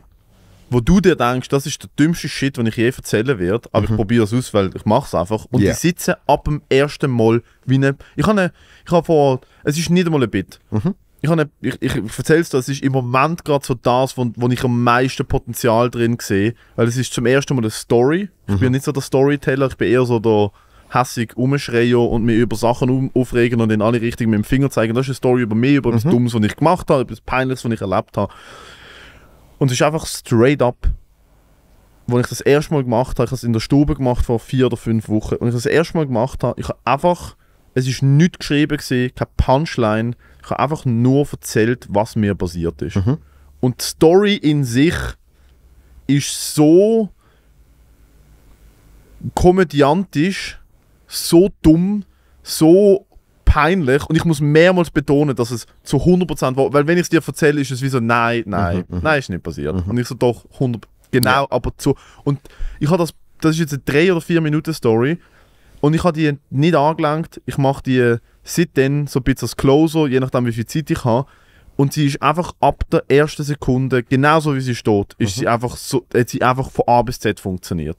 wo du dir denkst, das ist der dümmste Shit, den ich je erzählen werde, aber mhm. ich probiere es aus, weil ich mache es einfach. Und yeah. die sitzen ab dem ersten Mal wie eine... Ich habe ne, ich habe vor... Es ist nicht einmal ein Bit. Mhm. Ich, ne, ich, ich erzähle es dir, es ist im Moment gerade so das, wo, wo ich am meisten Potenzial drin sehe, weil es ist zum ersten Mal eine Story. Ich mhm. bin nicht so der Storyteller, ich bin eher so der hässig rumschreien und mich über Sachen aufregen und in alle Richtungen mit dem Finger zeigen. Das ist eine Story über mich, über mhm. etwas Dummes, was ich gemacht habe, über etwas Peinliches, was ich erlebt habe. Und es ist einfach straight up. Als ich das erste Mal gemacht habe, ich habe es in der Stube gemacht vor vier oder fünf Wochen, und ich das erste Mal gemacht habe, ich habe einfach, es ist nichts geschrieben, gewesen, keine Punchline, ich habe einfach nur erzählt, was mir passiert ist. Mhm. Und die Story in sich ist so komödiantisch, so dumm, so peinlich und ich muss mehrmals betonen, dass es zu 100% war, weil wenn ich es dir erzähle, ist es wie so, nein, nein, mhm, mhm, nein, ist nicht passiert. Mhm. Und ich so, doch, 100, genau, ja. aber zu, und ich habe das, das ist jetzt eine 3 oder 4 Minuten Story und ich habe die nicht angelangt, ich mache die seitdem so ein bisschen als Closer, je nachdem wie viel Zeit ich habe und sie ist einfach ab der ersten Sekunde, genauso wie sie steht, ist mhm. sie einfach so, hat sie einfach von A bis Z funktioniert.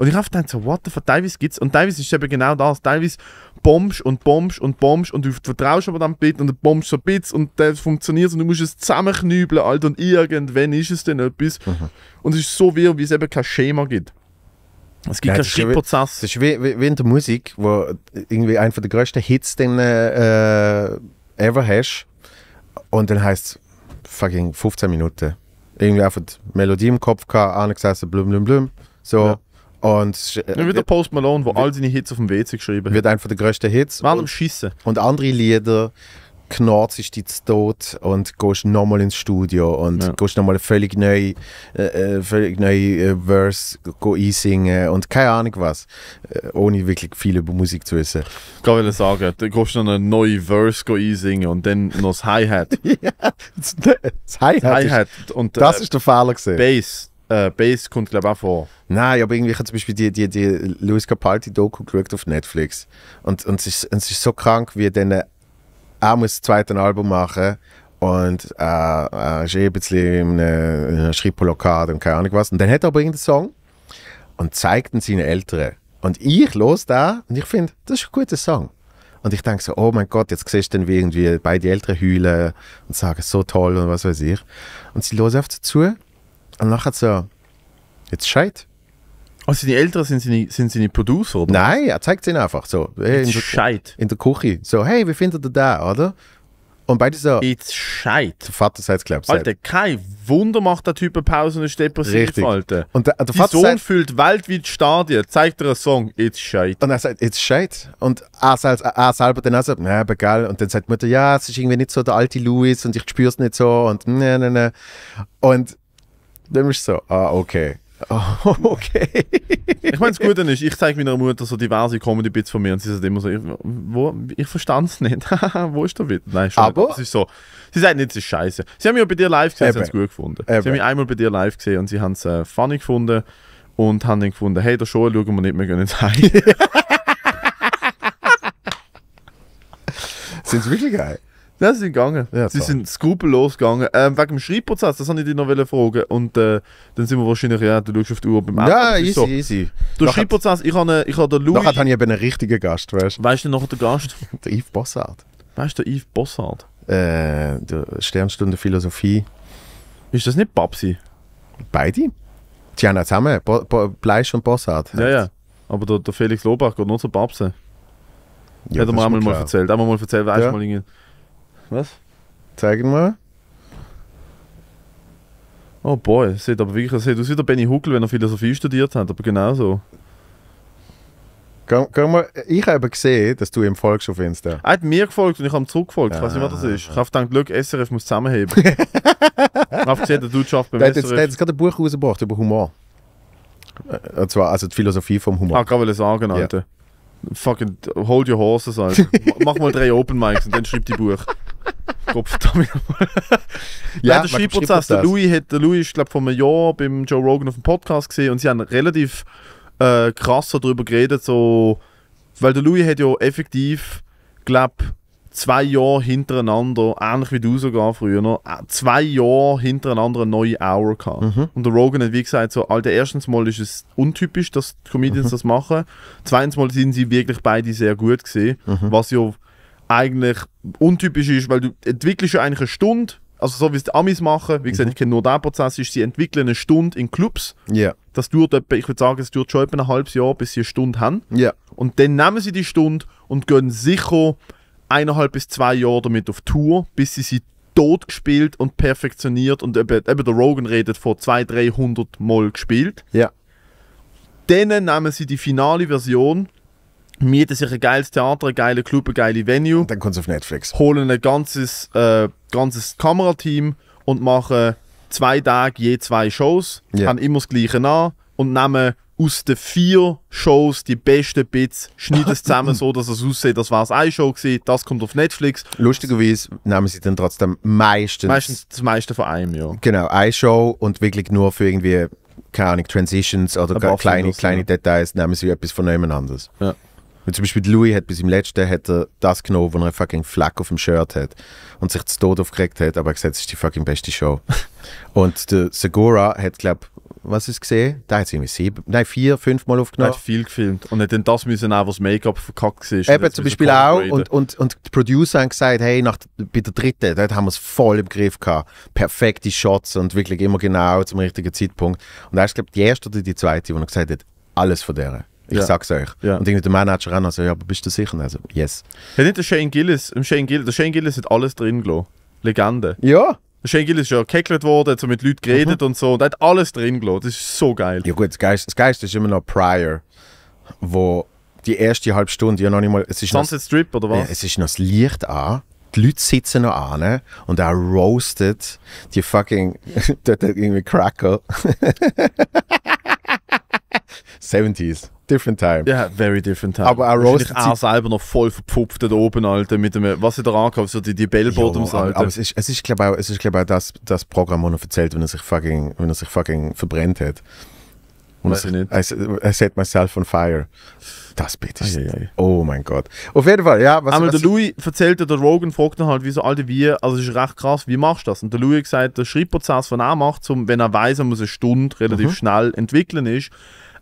Und ich habe dann so, what the fuck, teilweise gibt's. Und teilweise ist eben genau das. Teilweise bombst und bombst und bombst und du vertraust aber dann ein bisschen und dann bombst so ein bisschen und das funktioniert und du musst es zusammenknübeln, Alter. Und irgendwann ist es dann etwas. Mhm. Und es ist so wirr, wie es eben kein Schema gibt. Es gibt ja, keinen Schrittprozess. Das ist wie, wie, wie, in der Musik, wo irgendwie einer der größten Hits, den äh, äh, ever hast. Und dann heißt es fucking 15 Minuten. Irgendwie einfach die Melodie im Kopf gehabt, angesessen, blum, blum, blum. So, ja. Und ja, äh, wie der Post Malone, wo all seine Hits auf dem WC geschrieben hat. Wird einer der größten Hits. Während dem Schießen. Und andere Lieder knarzt dich zu tot und gehst nochmal ins Studio und ja. gehst nochmal völlig neu, äh, äh, völlig neue äh, Verse einsingen und keine Ahnung was, ohne wirklich viel über Musik zu wissen. Ich wollte sagen, du gehst noch eine neue Verse einsingen und dann noch das Hi-Hat. <laughs> ja, das Hi-Hat. Hi das äh, ist der Fehler gesehen. Bass, äh, Base kommt, glaube ich, auch vor. Nein, ich habe irgendwie ich zum Beispiel die, die, die Louis Capaldi-Doku geschaut auf Netflix. Und, und, es ist, und es ist so krank, wie dann äh, er muss das zweite Album machen und äh, äh, ist eh ein bisschen in einer, Schrippolokade und keine Ahnung was. Und dann hat er aber irgendeinen Song und zeigt ihn seinen Eltern. Und ich los da und ich finde, das ist ein guter Song. Und ich denke so, oh mein Gott, jetzt siehst du dann wie irgendwie beide Eltern heulen und sagen, so toll und was weiß ich. Und sie hören einfach dazu und nachher so, jetzt scheit. Oh, ah, seine Eltern sind seine, sind seine Producer, oder? Nein, er zeigt es ihnen einfach so. in, der, scheit. in der Küche. So, hey, wie findet ihr da, oder? Und beide so. It's scheit. Der Vater sagt, glaube ich. Alter, kein Wunder macht der Typ eine Pause und ist depressiv, Richtig. Alter. Und der, der Vater Sohn sagt, fühlt weltweit Stadien, zeigt dir einen Song, it's scheit. Und er sagt, it's scheit. Und er, er, er selber dann auch so, na, aber geil. Und dann sagt die Mutter, ja, es ist irgendwie nicht so der alte Louis und ich spüre es nicht so und ne, ne, ne. Und dann bist du so, ah, okay. <laughs> Oh, okay. ich meine, das Gute ist, ich zeige meiner Mutter so diverse Comedy-Bits von mir und sie sagt immer so, ich, wo, ich verstand es nicht. <laughs> wo ist der Witz? Nein, schon Aber? Nicht. ist so. Sie sagt nicht, es ist scheiße. Sie haben mich bei dir live gesehen, Eben. sie haben es gut gefunden. Eben. Sie haben mich einmal bei dir live gesehen und sie haben es äh, funny gefunden und haben dann gefunden, hey, der Show schauen wir nicht, mehr, gehen jetzt heim. <laughs> Sind sie wirklich geil? Ja, sie sind gegangen. Ja, sie sind skrupellos gegangen. Ähm, wegen dem Schreibprozess, das wollte ich dich noch fragen. Und äh, dann sind wir wahrscheinlich, ja, du schaust auf die Uhr beim Ende. Ja, easy, so. easy. Der Schreibprozess, ich habe ich hab den Louis... Nachher habe ich eben einen richtigen Gast, weißt du. Weißt du noch den Gast? <laughs> der Yves Bossard. Weißt du, der Yves Bossard? Äh, der Sternstunde Philosophie. Ist das nicht Babsi? Beide? Die haben auch zusammen, Bo Bo Bleisch und Bossard. Ja, ja. Aber der, der Felix Lobach geht nur zu Babsi. Ja, Hat er mir einmal mal erzählt. Einmal mal erzählt, weißt du ja. mal irgendwie... Was? Zeig ihn mal. Oh boy, sieht aber wirklich sieht aus wie der Benny Huckel, wenn er Philosophie studiert hat, aber genau so. ich habe gesehen, dass du ihm folgst auf Insta. Er hat mir gefolgt und ich habe ihm zurückgefolgt. Ich weiß nicht, was das ah. ist. Ich habe gedacht, Glück, SRF muss zusammenheben. <laughs> ich habe gesehen, der Dude schafft beim der, SRF. Der, hat jetzt gerade ein Buch rausgebracht über Humor. Und äh, äh, zwar also die Philosophie vom Humor. Ah, ich wollte sagen, Alter. Ja. Fucking hold your horses, Alter. <laughs> Mach mal drei Open Mics und dann schreib die Buch. Kopf damit. <laughs> ja, der Schreibprozess. Der Louis, hat, der Louis ist, glaube vor einem Jahr beim Joe Rogan auf dem Podcast gesehen und sie haben relativ äh, krass darüber geredet, so, weil der Louis hat ja effektiv, glaube zwei Jahre hintereinander, ähnlich wie du sogar früher, äh, zwei Jahre hintereinander eine neue Hour gehabt. Mhm. Und der Rogan hat wie gesagt so, Alter, erstens mal ist es untypisch, dass Comedians mhm. das machen. Zweitens mal sind sie wirklich beide sehr gut gesehen, mhm. was ja eigentlich untypisch ist, weil du entwickelst ja eigentlich eine Stunde, also so wie es die Amis machen, wie gesagt, mhm. ich kenne nur den Prozess, ist, sie entwickeln eine Stunde in Clubs. Yeah. Das dauert etwa, ich würde sagen, es dauert schon etwa ein halbes Jahr, bis sie eine Stunde haben. Yeah. Und dann nehmen sie die Stunde und gehen sicher eineinhalb bis zwei Jahre damit auf Tour, bis sie sie tot gespielt und perfektioniert und eben, eben der Rogan redet vor 200, 300 Mal gespielt. Ja. Dann nehmen sie die finale Version, mieten sich ein geiles Theater, einen geilen Club, ein geiles Venue. Und dann kommt es auf Netflix. Holen ein ganzes, äh, ganzes Kamerateam und machen zwei Tage je zwei Shows, ja. haben immer das Gleiche an und nehmen aus den vier Shows die besten Bits, schneid es zusammen so, dass es aussieht, das war es eine Show gewesen, das kommt auf Netflix. Lustigerweise nehmen sie dann trotzdem meistens... Meistens das meiste von einem, ja. Genau, eine Show und wirklich nur für irgendwie, keine Ahnung, Transitions oder Aber kleine, das, kleine ja. Details nehmen sie etwas von jemand anderes. Ja. zum Beispiel Louis hat bis im letzten hat er das genommen, wo er einen fucking Flak auf dem Shirt hat und sich zu Tod aufgeregt hat, aber er gesagt, es ist die fucking beste Show. <laughs> und der Segura hat, glaube was ich gesehen. habe. Da hat es irgendwie sieben, nein, vier, fünf Mal aufgenommen. Er hat viel gefilmt. Und hat dann das müssen auch, was Make-up verkackt war. Eben, zum Beispiel auch. Und, und, und die Producer haben gesagt, hey, nach, bei der dritten, dort haben wir es voll im Griff gehabt. Perfekte Shots und wirklich immer genau zum richtigen Zeitpunkt. Und da ist, glaube die erste oder die zweite, wo er gesagt hat, alles von deren. Ich ja. sag's euch. Ja. Und irgendwie der Manager ran, also, ja, aber bist du sicher? Also, yes. Hat nicht der Shane Gillis, Shane Gillis, der Shane Gillis hat alles drin gelassen. Legende. Ja. Shane ist ja gehackelt worden, hat so mit Leuten geredet mhm. und so und er hat alles drin gelassen. Das ist so geil. Ja gut, das Geist, ist immer noch Prior, wo die erste halbe Stunde ja noch nicht mal... Es ist Sunset noch, Strip oder was? Ja, es ist noch das Licht an die Leute sitzen noch an ne, und er roastet die fucking <laughs> dort irgendwie Crackle. 70s. <laughs> different time. Ja, yeah, very different time. Aber auch Roasted auch selber noch voll verpfupft da oben, Alter, mit dem, was sie da ankauft, so die, die Bellbottoms, Alter. Aber es ist, es ist glaube ich, auch, glaub auch das, das Programm, das er erzählt, wenn er sich fucking, wenn er sich fucking verbrennt hat. Und Weiß ich nicht. I, I set myself on fire. Das bitte ich. Oh mein Gott. Auf jeden Fall, ja. Was, Einmal was der Louis erzählt, der Rogan fragt dann halt, wieso alte wie, also es ist recht krass, wie machst du das? Und der Louis sagt, der Schreibprozess, den er macht, zum, wenn er weiß, er muss eine Stunde relativ mhm. schnell entwickeln ist,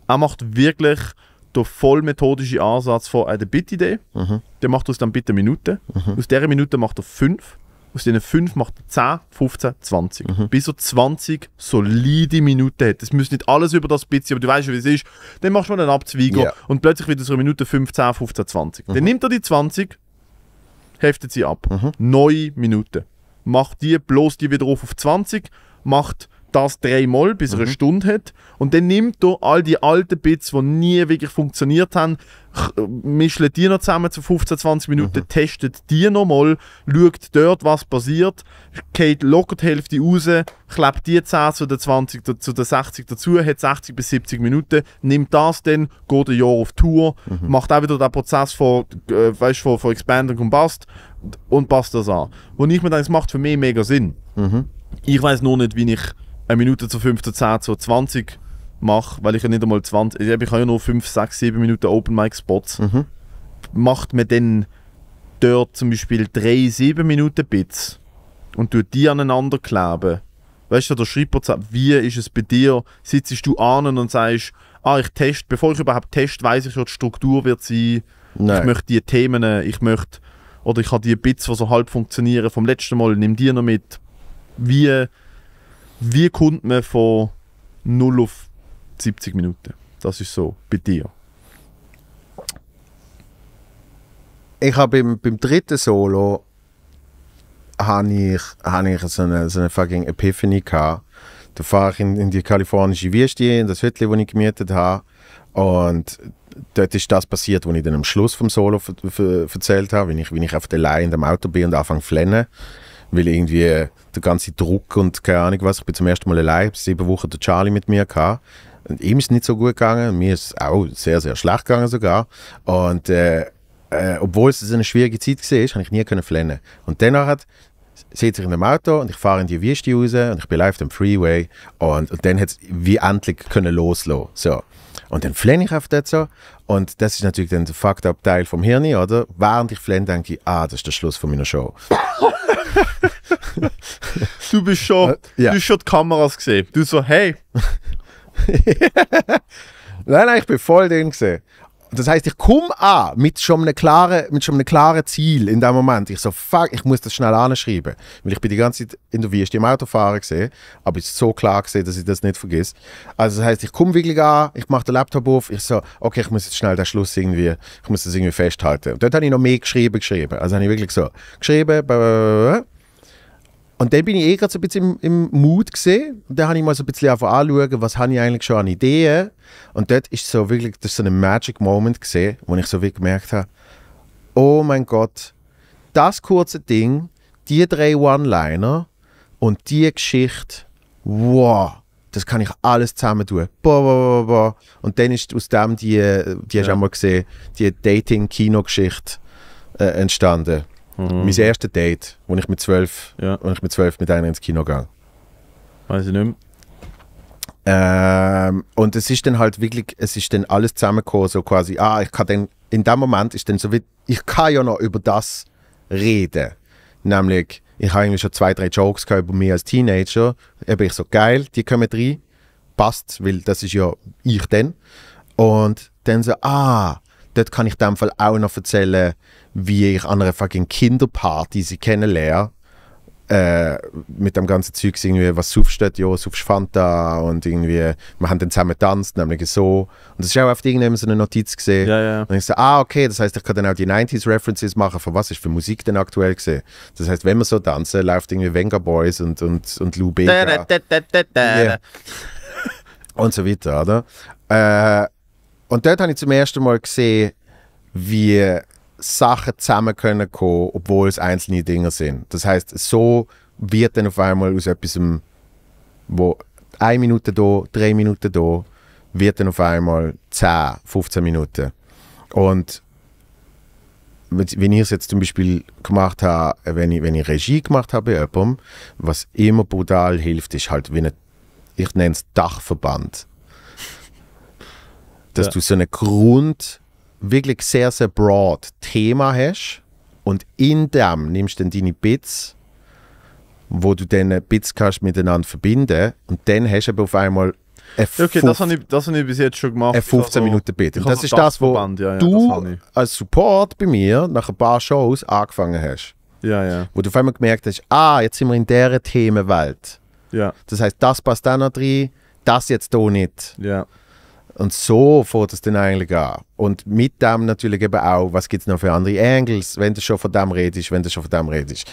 er macht wirklich den voll methodische Ansatz von einer äh, Bitidee. Mhm. Der macht aus dann bitte Minuten. Mhm. Aus dieser Minute macht er fünf. Aus diesen fünf macht er 10, 15, 20. Mhm. Bis er 20 solide Minuten hat. Das muss nicht alles über das Bit sein, aber du weißt schon, wie es ist. Dann machst du mal einen Abzweiger yeah. und plötzlich wieder so eine Minute 5, 10, 15, 20. Dann mhm. nimmt er die 20, heftet sie ab. Mhm. Neun Minuten. Macht die, bloß die wieder auf 20, macht das dreimal bis mhm. eine Stunde hat und dann nimmt er all die alten Bits, die nie wirklich funktioniert haben, äh, mischt die noch zusammen zu 15, 20 Minuten, mhm. testet die nochmal, schaut dort, was passiert, geht locker die Hälfte raus, klebt die 10 zu den 20, zu den 60 dazu, hat 60 bis 70 Minuten, nimmt das dann, geht ein Jahr auf Tour, mhm. macht auch wieder den Prozess von, äh, weißt, von, von Expand und Combust und passt das an. Wo ich mir denke, es macht für mich mega Sinn. Mhm. Ich weiß nur nicht, wie ich eine Minute zu 5, zu 10, zu 20 mache, weil ich ja nicht einmal 20, ich habe ja nur 5, 6, 7 Minuten Open Mic Spots, mhm. macht man dann dort zum Beispiel 3, 7 Minuten Bits und tut die aneinander kleben. Weißt du, der Schreibprozess, wie ist es bei dir? Sitzt du an und sagst, ah, ich teste, bevor ich überhaupt teste, weiß ich schon, die Struktur wird sein, Nein. ich möchte die Themen, äh, ich möchte, oder ich habe die Bits, die so halb funktionieren, vom letzten Mal, nimm die noch mit. Wie wie kommt man von 0 auf 70 Minuten? Das ist so bei dir. Ich habe beim, beim dritten Solo habe ich, habe ich so, eine, so eine fucking Epiphany gehabt. Da fahre ich in, in die kalifornische Wüste, in das Hütchen, das ich gemietet habe. Und dort ist das passiert, was ich dann am Schluss vom Solo erzählt habe, wenn ich, wenn ich auf der Leine in dem Auto bin und anfange zu flennen weil irgendwie der ganze Druck und keine Ahnung was. Ich bin zum ersten Mal allein, sieben Wochen der Charlie mit mir gehabt. Und ihm ist es nicht so gut gegangen, mir ist es auch sehr, sehr schlecht gegangen sogar. Und äh, äh, obwohl es eine schwierige Zeit war, habe ich nie können flennen. Und danach hat sitze ich in dem Auto und ich fahre in die Wüste raus und ich bin live auf dem Freeway und, und dann hat es wie endlich können loslassen. So. Und dann flenne ich auf das so und das ist natürlich dann der fucked up Teil vom Hirn, oder? Während ich flenne, denke ich, ah, das ist der Schluss von meiner Show. du bist schon, äh, ja. du hast schon die Kameras gesehen. Du so, hey. <laughs> nein, nein, ich bin voll drin gesehen. Das heißt, ich komme an mit schon, einem klaren, mit schon einem klaren Ziel in dem Moment. Ich so, fuck, ich muss das schnell anschreiben. Weil ich bin die ganze Zeit in der Wüste im Auto fahren gesehen, aber es ist so klar gesehen, dass ich das nicht vergesse. Also das heißt, ich komme wirklich an, ich mache den Laptop auf, ich so, okay, ich muss jetzt schnell den Schluss irgendwie, ich muss das irgendwie festhalten. Und dort habe ich noch mehr geschrieben, geschrieben. Also habe ich wirklich so geschrieben, und dann bin ich eh gerade so ein bisschen im, im Mut gesehen. Und dann habe ich mal so ein bisschen anschauen, was habe ich eigentlich schon an Ideen. Und dort ist so wirklich, das ist so ein Magic Moment gesehen, wo ich so wie gemerkt habe, oh mein Gott, das kurze Ding, die drei One-Liner und die Geschichte, wow, das kann ich alles zusammen tun. Boah, boah, boah, boah. Und dann ist aus dem die, die ja. hast du auch mal gesehen, die Dating-Kino-Geschichte äh, entstanden. Mhm. Mein erstes Date, wo ich mit zwölf, ja. Wo ich mit, zwölf mit einer ins Kino gehe. Weiß ich nicht mehr. Ähm, und es ist dann halt wirklich, es ist dann alles zusammengekommen, so quasi, ah, ich kann dann, in dem Moment ist dann so wie, ich kann ja noch über das reden. Nämlich, ich habe irgendwie schon zwei, drei Jokes gehabt über mich als Teenager. bin ich so, geil, die kommen rein, passt, weil das ist ja ich dann. Und dann so, ah, dort kann ich in dem Fall auch noch erzählen, wie ich an einer fucking Kinderparty sie kennenlerne, äh, mit dem ganzen Zeug irgendwie was aufsteht, ja, saufst Fanta und irgendwie, wir haben dann zusammen getanzt, nämlich so. Und das ist auch oft irgendeinem so eine Notiz gesehen. Ja, ja. Und ich so, ah, okay, das heißt, ich kann dann auch die 90s-References machen, von was ist für Musik denn aktuell gesehen. Das heißt, wenn wir so tanzen, läuft irgendwie Venga Boys und, und, und Lou Bega. Yeah. <laughs> und so weiter, oder? Äh, und dort habe ich zum ersten Mal gesehen, wie Sachen zusammen können kommen, obwohl es einzelne Dinge sind. Das heißt, so wird dann auf einmal aus etwas, ähm, wo eine Minute da, drei Minuten da, wird dann auf einmal 10, 15 Minuten. Und wenn ich es jetzt zum Beispiel gemacht habe, äh, wenn ich, wenn ich Regie gemacht habe bei jemandem, was immer brutal hilft, ist halt wie ein, ich nenne es Dachverband. Dass ja. du so einen Grund wirklich sehr, sehr broad Thema hast und in dem nimmst du dann deine Bits, wo du dann Bits kannst miteinander verbinden und dann hast du aber auf einmal Okay, das habe ich, das hab ich bis jetzt schon gemacht. Ein 15 Minuten Bit. Und das ist das, wo ja, ja, du das als Support bei mir nach ein paar Shows angefangen hast. Ja, ja. Wo du auf einmal gemerkt hast, ah, jetzt sind wir in dieser Themenwelt. Ja. Das heißt, das passt da noch rein, das jetzt hier nicht. Ja. Und so fängt es dann eigentlich an. Und mit dem natürlich eben auch, was gibt es noch für andere Angles, wenn du schon von dem redest, wenn du schon von dem redest.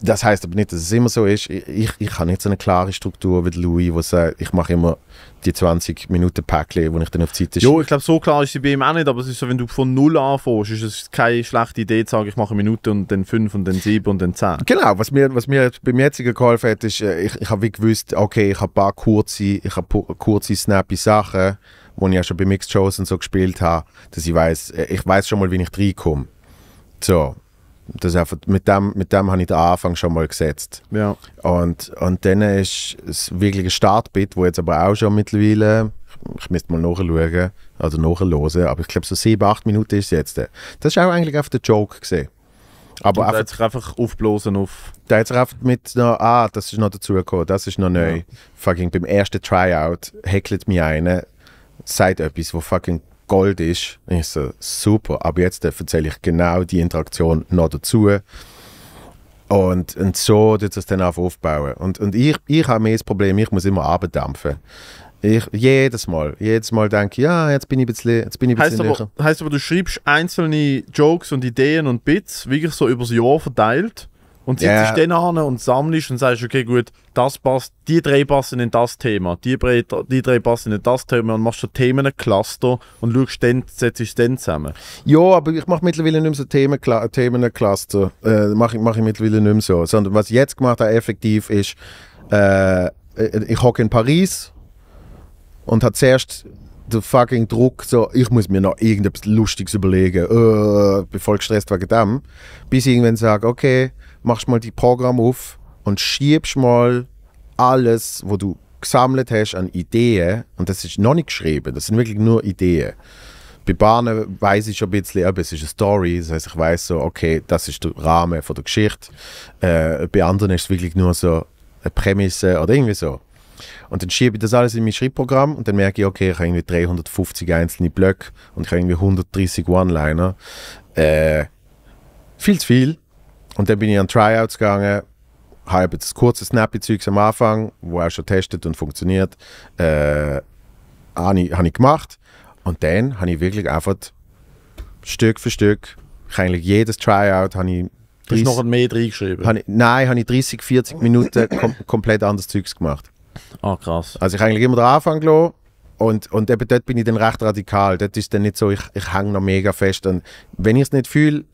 Das heißt aber nicht, dass es immer so ist. Ich, ich, habe nicht so eine klare Struktur wie Louis, wo sagt, ich mache immer die 20 Minuten Päckchen, wo ich dann auf die Seite Ja, ich glaube, so klar ist sie bei ihm auch nicht, aber es ist so, wenn du von null anfängst, ist es keine schlechte Idee zu sagen, ich mache eine Minute und dann fünf und dann sieben und dann zehn. Genau, was mir, was mir beim jetzigen geholfen hat, ist, äh, ich, ich habe wie gewusst, okay, ich habe ein paar kurze, ich habe kurze, snappy Sachen wo ich ja schon bei Mixed Shows und so gespielt habe, dass ich weiß, äh, ich weiß schon mal, wie ich reinkomme. So. Das einfach, mit, dem, mit dem habe ich den Anfang schon mal gesetzt. Ja. Und, und dann ist es wirklich ein Startbit, wo jetzt aber auch schon mittlerweile, ich, müsste mal nachschauen, also nachhören, aber ich glaube so sieben, acht Minuten ist es jetzt. Das war auch eigentlich auf der Joke gesehen. Aber und einfach, einfach aufblasen auf. Da hat einfach mit noch, ah, das ist noch dazugekommen, das ist noch neu. Ja. Fucking beim ersten Tryout häkelt mich einer sagt etwas, wo fucking Gold ist. ich so, super, aber jetzt äh, erzähle ich genau die Interaktion noch dazu. Und, und so tut es dann aufbauen. Und, und ich, ich habe mehr das Problem, ich muss immer abdampfen. Ich, jedes Mal. Jedes Mal denke ich, ja, jetzt bin ich ein bisschen, jetzt bin ich ein bisschen heißt aber, heißt aber, du schreibst einzelne Jokes und Ideen und Bits wirklich so übers Jahr verteilt und sitzt yeah. dann an und sammelst und sagst, okay, gut, das passt, die drei passen in das Thema, die, die drei passen in das Thema und machst so Themencluster und schaust dann, setzt es dann zusammen. Ja, aber ich mache mittlerweile nicht mehr so Themencluster, Themencluster äh, mache mach ich mittlerweile nicht mehr so, sondern was ich jetzt gemacht habe, effektiv ist, äh, äh ich hocke in Paris und habe zuerst der fucking Druck, so, ich muss mir noch irgendetwas Lustiges überlegen, uh, bin voll gestresst wegen dem, bis ich irgendwann sage, okay, machst mal die Programm auf und schiebst mal alles, was du gesammelt hast an Ideen, und das ist noch nicht geschrieben, das sind wirklich nur Ideen. Bei Bahnen weiß ich schon ein bisschen, aber es ist eine Story, das heißt, ich weiß so, okay, das ist der Rahmen von der Geschichte. Äh, bei anderen ist es wirklich nur so eine Prämisse oder irgendwie so. Und dann schiebe ich das alles in mein Schreibprogramm und dann merke ich, okay, ich habe irgendwie 350 einzelne Blöcke und ich habe irgendwie 130 One-Liner. Äh, viel zu viel. Und dann bin ich an Tryouts gegangen, habe das kurze Snappy-Zeugs am Anfang, wo auch schon testet und funktioniert, äh, habe ich, hab ich gemacht. Und dann habe ich wirklich einfach Stück für Stück, eigentlich jedes Tryout habe ich 30, ist noch ein mehr reingeschrieben? Hab ich, nein, habe ich 30, 40 Minuten kom komplett anderes Zeugs gemacht. Ah, oh, krass. Also ich eigentlich immer den Anfang gelassen. Und, und eben dort bin ich dann recht radikal. Dort ist dann nicht so, ich, ich hänge noch mega fest. Und wenn ich es nicht fühle,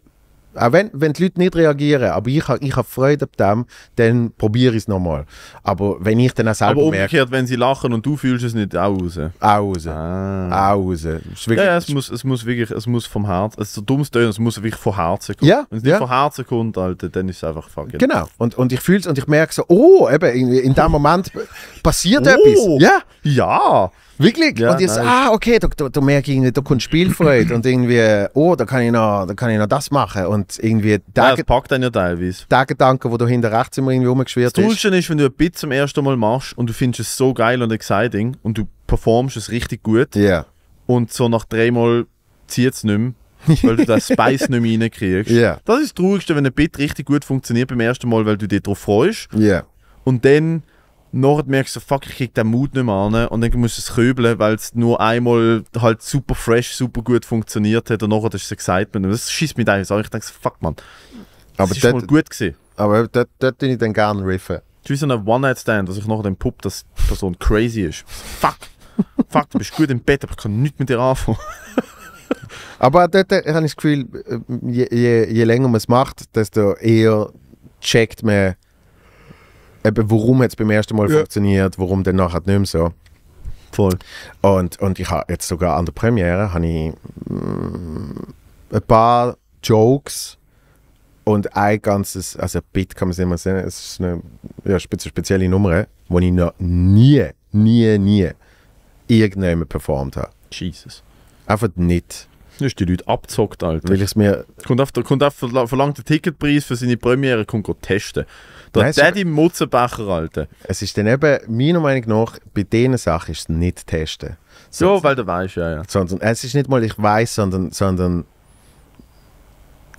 auch wenn, wenn die Leute nicht reagieren, aber ich habe ich hab Freude an dem, dann probiere ich es nochmal. Aber wenn ich dann auch selber Aber merke... wenn sie lachen und du fühlst es nicht, auch raus. Auch raus. Ah. Auch raus. Es wirklich, ja, ja, es, muss, es muss wirklich, es muss vom Herzen, es ist so dummes Tönen, es muss wirklich von Herzen kommen. Ja, wenn es nicht ja. von Herzen kommt, Alter, dann ist es einfach fuck Genau. Und, und ich fühle es und ich merke so, oh, eben, in, in dem Moment passiert oh. etwas. Ja. Ja. Wirklich? Ja, und ich so, ah, okay, da, da, da merke ich da kommt Spielfreude und irgendwie, oh, da kann ich noch, da kann ich noch das machen und irgendwie... da ja, das packt dann ja teilweise. Der Gedanke, wo du hinter rechts immer irgendwie rumgeschwirrt das hast. Das ist, wenn du ein Bit zum ersten Mal machst und du findest es so geil und exciting und du performst es richtig gut. Ja. Yeah. Und so nach dreimal zieht es nicht mehr. weil du das <laughs> Spice nicht mehr reinkriegst. Yeah. Das ist das Traurigste, wenn ein Bit richtig gut funktioniert beim ersten Mal, weil du dich darauf freust. Yeah. Und dann Nachher merkst du, fuck, ich krieg den Mut nicht mehr an und dann musst du es köbeln, weil es nur einmal halt super fresh, super gut funktioniert hat und nachher ist es Excitement. Und das schießt mich eigentlich so. Ich denke, fuck, man. Aber das war gut gewesen. Aber dort, dort bin ich dann gerne riffen. Du ist so ein One-Night-Stand, dass ich nachher den Pupp, dass die Person crazy ist. Fuck! Fuck, du bist gut im Bett, aber ich kann nichts mit dir anfangen. aber dort habe ich das Gefühl, äh, je, je, je länger man es macht, desto eher checkt man, eben, warum hat es beim ersten Mal ja. funktioniert, warum dann nachher nicht mehr so. Voll. Und, und ich habe jetzt sogar an der Premiere habe ich, mh, mm, ein paar Jokes und ein ganzes, also ein Bit kann man es nicht mehr sehen, es ist eine ja, spezielle Nummer, wo ich noch nie, nie, nie irgendjemand performt habe. Jesus. Einfach nicht. Das ist die Leute abzockt, Alter. Weil mir kommt auf, kommt auf verlangt den Ticketpreis für seine Premiere, kommt go testen. Der Nein, Daddy Mutzenbecher, Alter. Es ist dann eben, meiner Meinung nach, bei diesen Sachen ist es nicht testen. So, so weil du weißt, ja, ja. Sondern, es ist nicht mal, ich weiß, sondern, sondern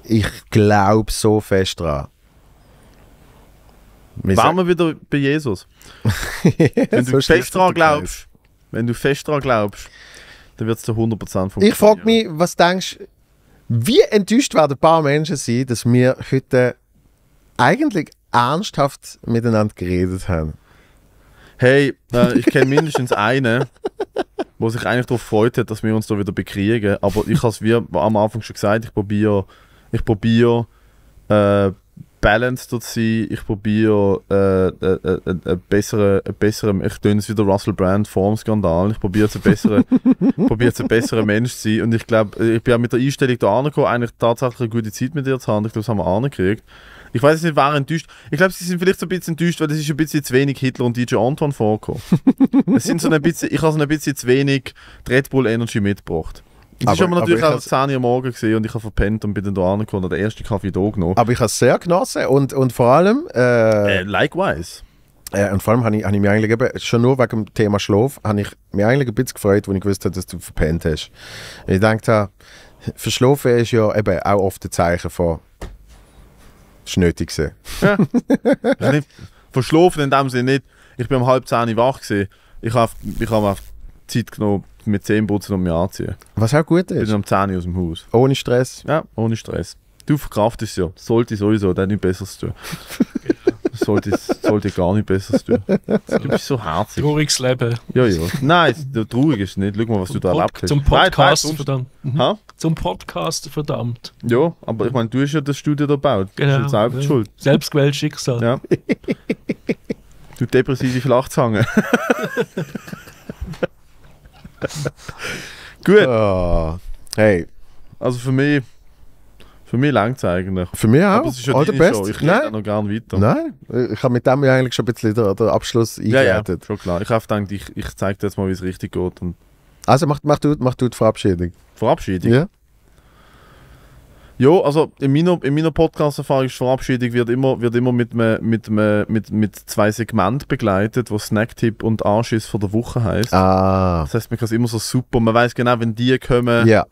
ich glaube so fest dran. Wir Waren wir wieder bei Jesus? <laughs> wenn, du so fest dran glaubst, wenn du fest dran glaubst dann wird es zu 100% funktionieren. Ich frage mich, was denkst du, wie enttäuscht werden ein paar Menschen sein, dass wir heute eigentlich ernsthaft miteinander geredet haben? Hey, äh, ich kenne mindestens einen, der sich eigentlich darauf freut hat, dass wir uns da wieder bekriegen. Aber ich habe es wie am Anfang schon gesagt, ich probiere ich probier, äh, balanced sein. Ich probiere äh, äh, äh, äh, bessere, äh, bessere, ich tue es wieder Russell Brand vorm Skandal. Ich probiere jetzt ein besserer, <laughs> probiere jetzt ein Mensch zu sein. Und ich glaube, ich bin mit der Einstellung da angekommen, eigentlich tatsächlich eine gute Zeit mit dir zu haben. Ich glaube, das haben wir angekriegt. Ich weiß nicht, wer enttäuscht. Ich glaube, sie sind vielleicht so ein bisschen enttäuscht, weil es ist ein bisschen zu wenig Hitler und DJ Anton vorgekommen. <laughs> es sind so ein bisschen, ich habe so ein bisschen zu wenig Red Bull Energy mitgebracht. Das aber, war aber natürlich auch 10 Uhr morgen gesehen und ich habe verpennt und bin dann da angekommen und den ersten Kaffee da genommen. Aber ich habe es sehr genossen und, und vor allem... Äh, äh, likewise. Äh, und vor allem habe ich, hab ich mich eigentlich eben, schon nur wegen dem Thema Schlaf, habe ich mich eigentlich ein bisschen gefreut, als ich wusste, dass du verpennt hast. Ich dachte, verschlafen ist ja eben auch oft ein Zeichen von schnötig sein. Ja. <laughs> Also verschlafen in dem Sinne nicht. Ich bin um halb zehn wach gewesen. Ich habe ich hab mir Zeit genommen, mit 10 Zehnputzen um mich anziehen. Was auch gut ist. Ich bin um 10 Uhr aus dem Haus. Ohne Stress. Ja, ohne Stress. Du verkraftest ja. Sollte sowieso, dann nicht genau. Besseres tun. Sollte, sollte gar nicht Besseres tun. Du bist so herzig. Trauriges Leben. Ja, ja. Nein, traurig ist nicht. Schau mal, was zum du da Pod erlebt hast. Zum Podcast, nein, nein, verdammt. Mhm. Ha? Zum Podcast, verdammt. Ja, aber ich meine, du hast ja das Studio da gebaut. Genau. Du bist selber ja. schuld. Selbstgewähltes Schicksal. Ja. <laughs> Du depressive Flachzange. <laughs> <laughs> Gut. Oh, hey. Also für mich, für mich langt es eigentlich. Für mich auch. Aber es ist ja All deine Show. Ich rede noch gerne weiter. Nein, ich habe mit dem eigentlich schon ein bisschen den, Abschluss eingeleitet. Ja, ja, schon klar. Ich habe gedacht, ich, ich zeige dir jetzt mal, wie es richtig geht. also mach, mach, du, mach du die Verabschiedung. Verabschiedung? Ja. Ja, also in meiner, in meiner Podcast-Erfahrung ist Verabschiedung wird immer, wird immer mit, me, mit, mit, mit zwei Segmenten begleitet, wo Snacktipp und Arsch ist von der Woche heißt. Ah. Das heißt, man kann es immer so super, man weiß genau, wenn die kommen, yeah.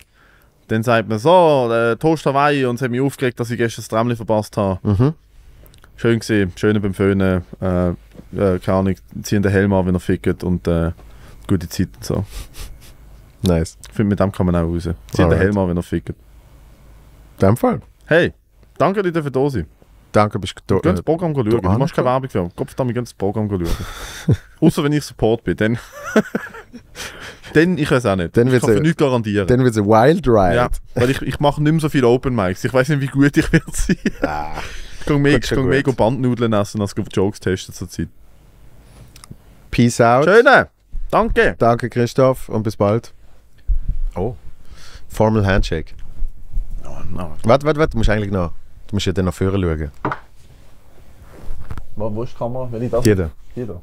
dann sagt man so, äh, Toast Hawaii und es hat mich aufgeregt, dass ich gestern das Tramli verpasst habe. Mhm. Schön gesehen, schön beim Föhnen, äh, äh, keine Ahnung, ziehen den Helm an, wenn er fickt und äh, gute Zeit und so. Nice. Ich finde, mit dem kann man auch raus. Ziehen den Helm an, wenn er fickt dem Fall. Hey, danke dir für die sein. Danke, bist du da. Geh ins äh, Programm schauen. Du machst keine Werbung für mich. Kopf damit, geh ins Programm schauen. <laughs> Außer wenn ich Support bin, dann. <laughs> dann, ich weiß auch nicht. Dann ich kann für nichts garantieren. Dann wird es ein Wild Ride. Ja, weil ich, ich mache nicht mehr so viele Open Mics. Ich weiß nicht, wie gut ich werde sein. Ah, ich kann mehr, ich kann mehr Bandnudeln essen, als Jokes testen zurzeit. Peace out. Schöne. Danke. Danke, Christoph, und bis bald. Oh. Formal Handshake. No, oh, no. Warte, warte, warte, du musst eigentlich noch. Du musst ja dann nach vorne schauen. Wo, wo ist die Kamera? Wenn ich das die da. Die da.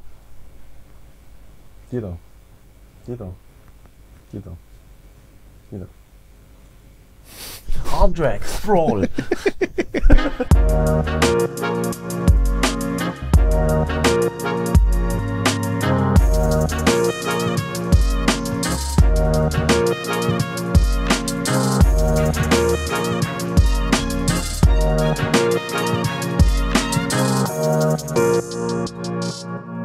Die da. Die da. Die da. Die da. Hardrag, Sprawl! <laughs> Thank you.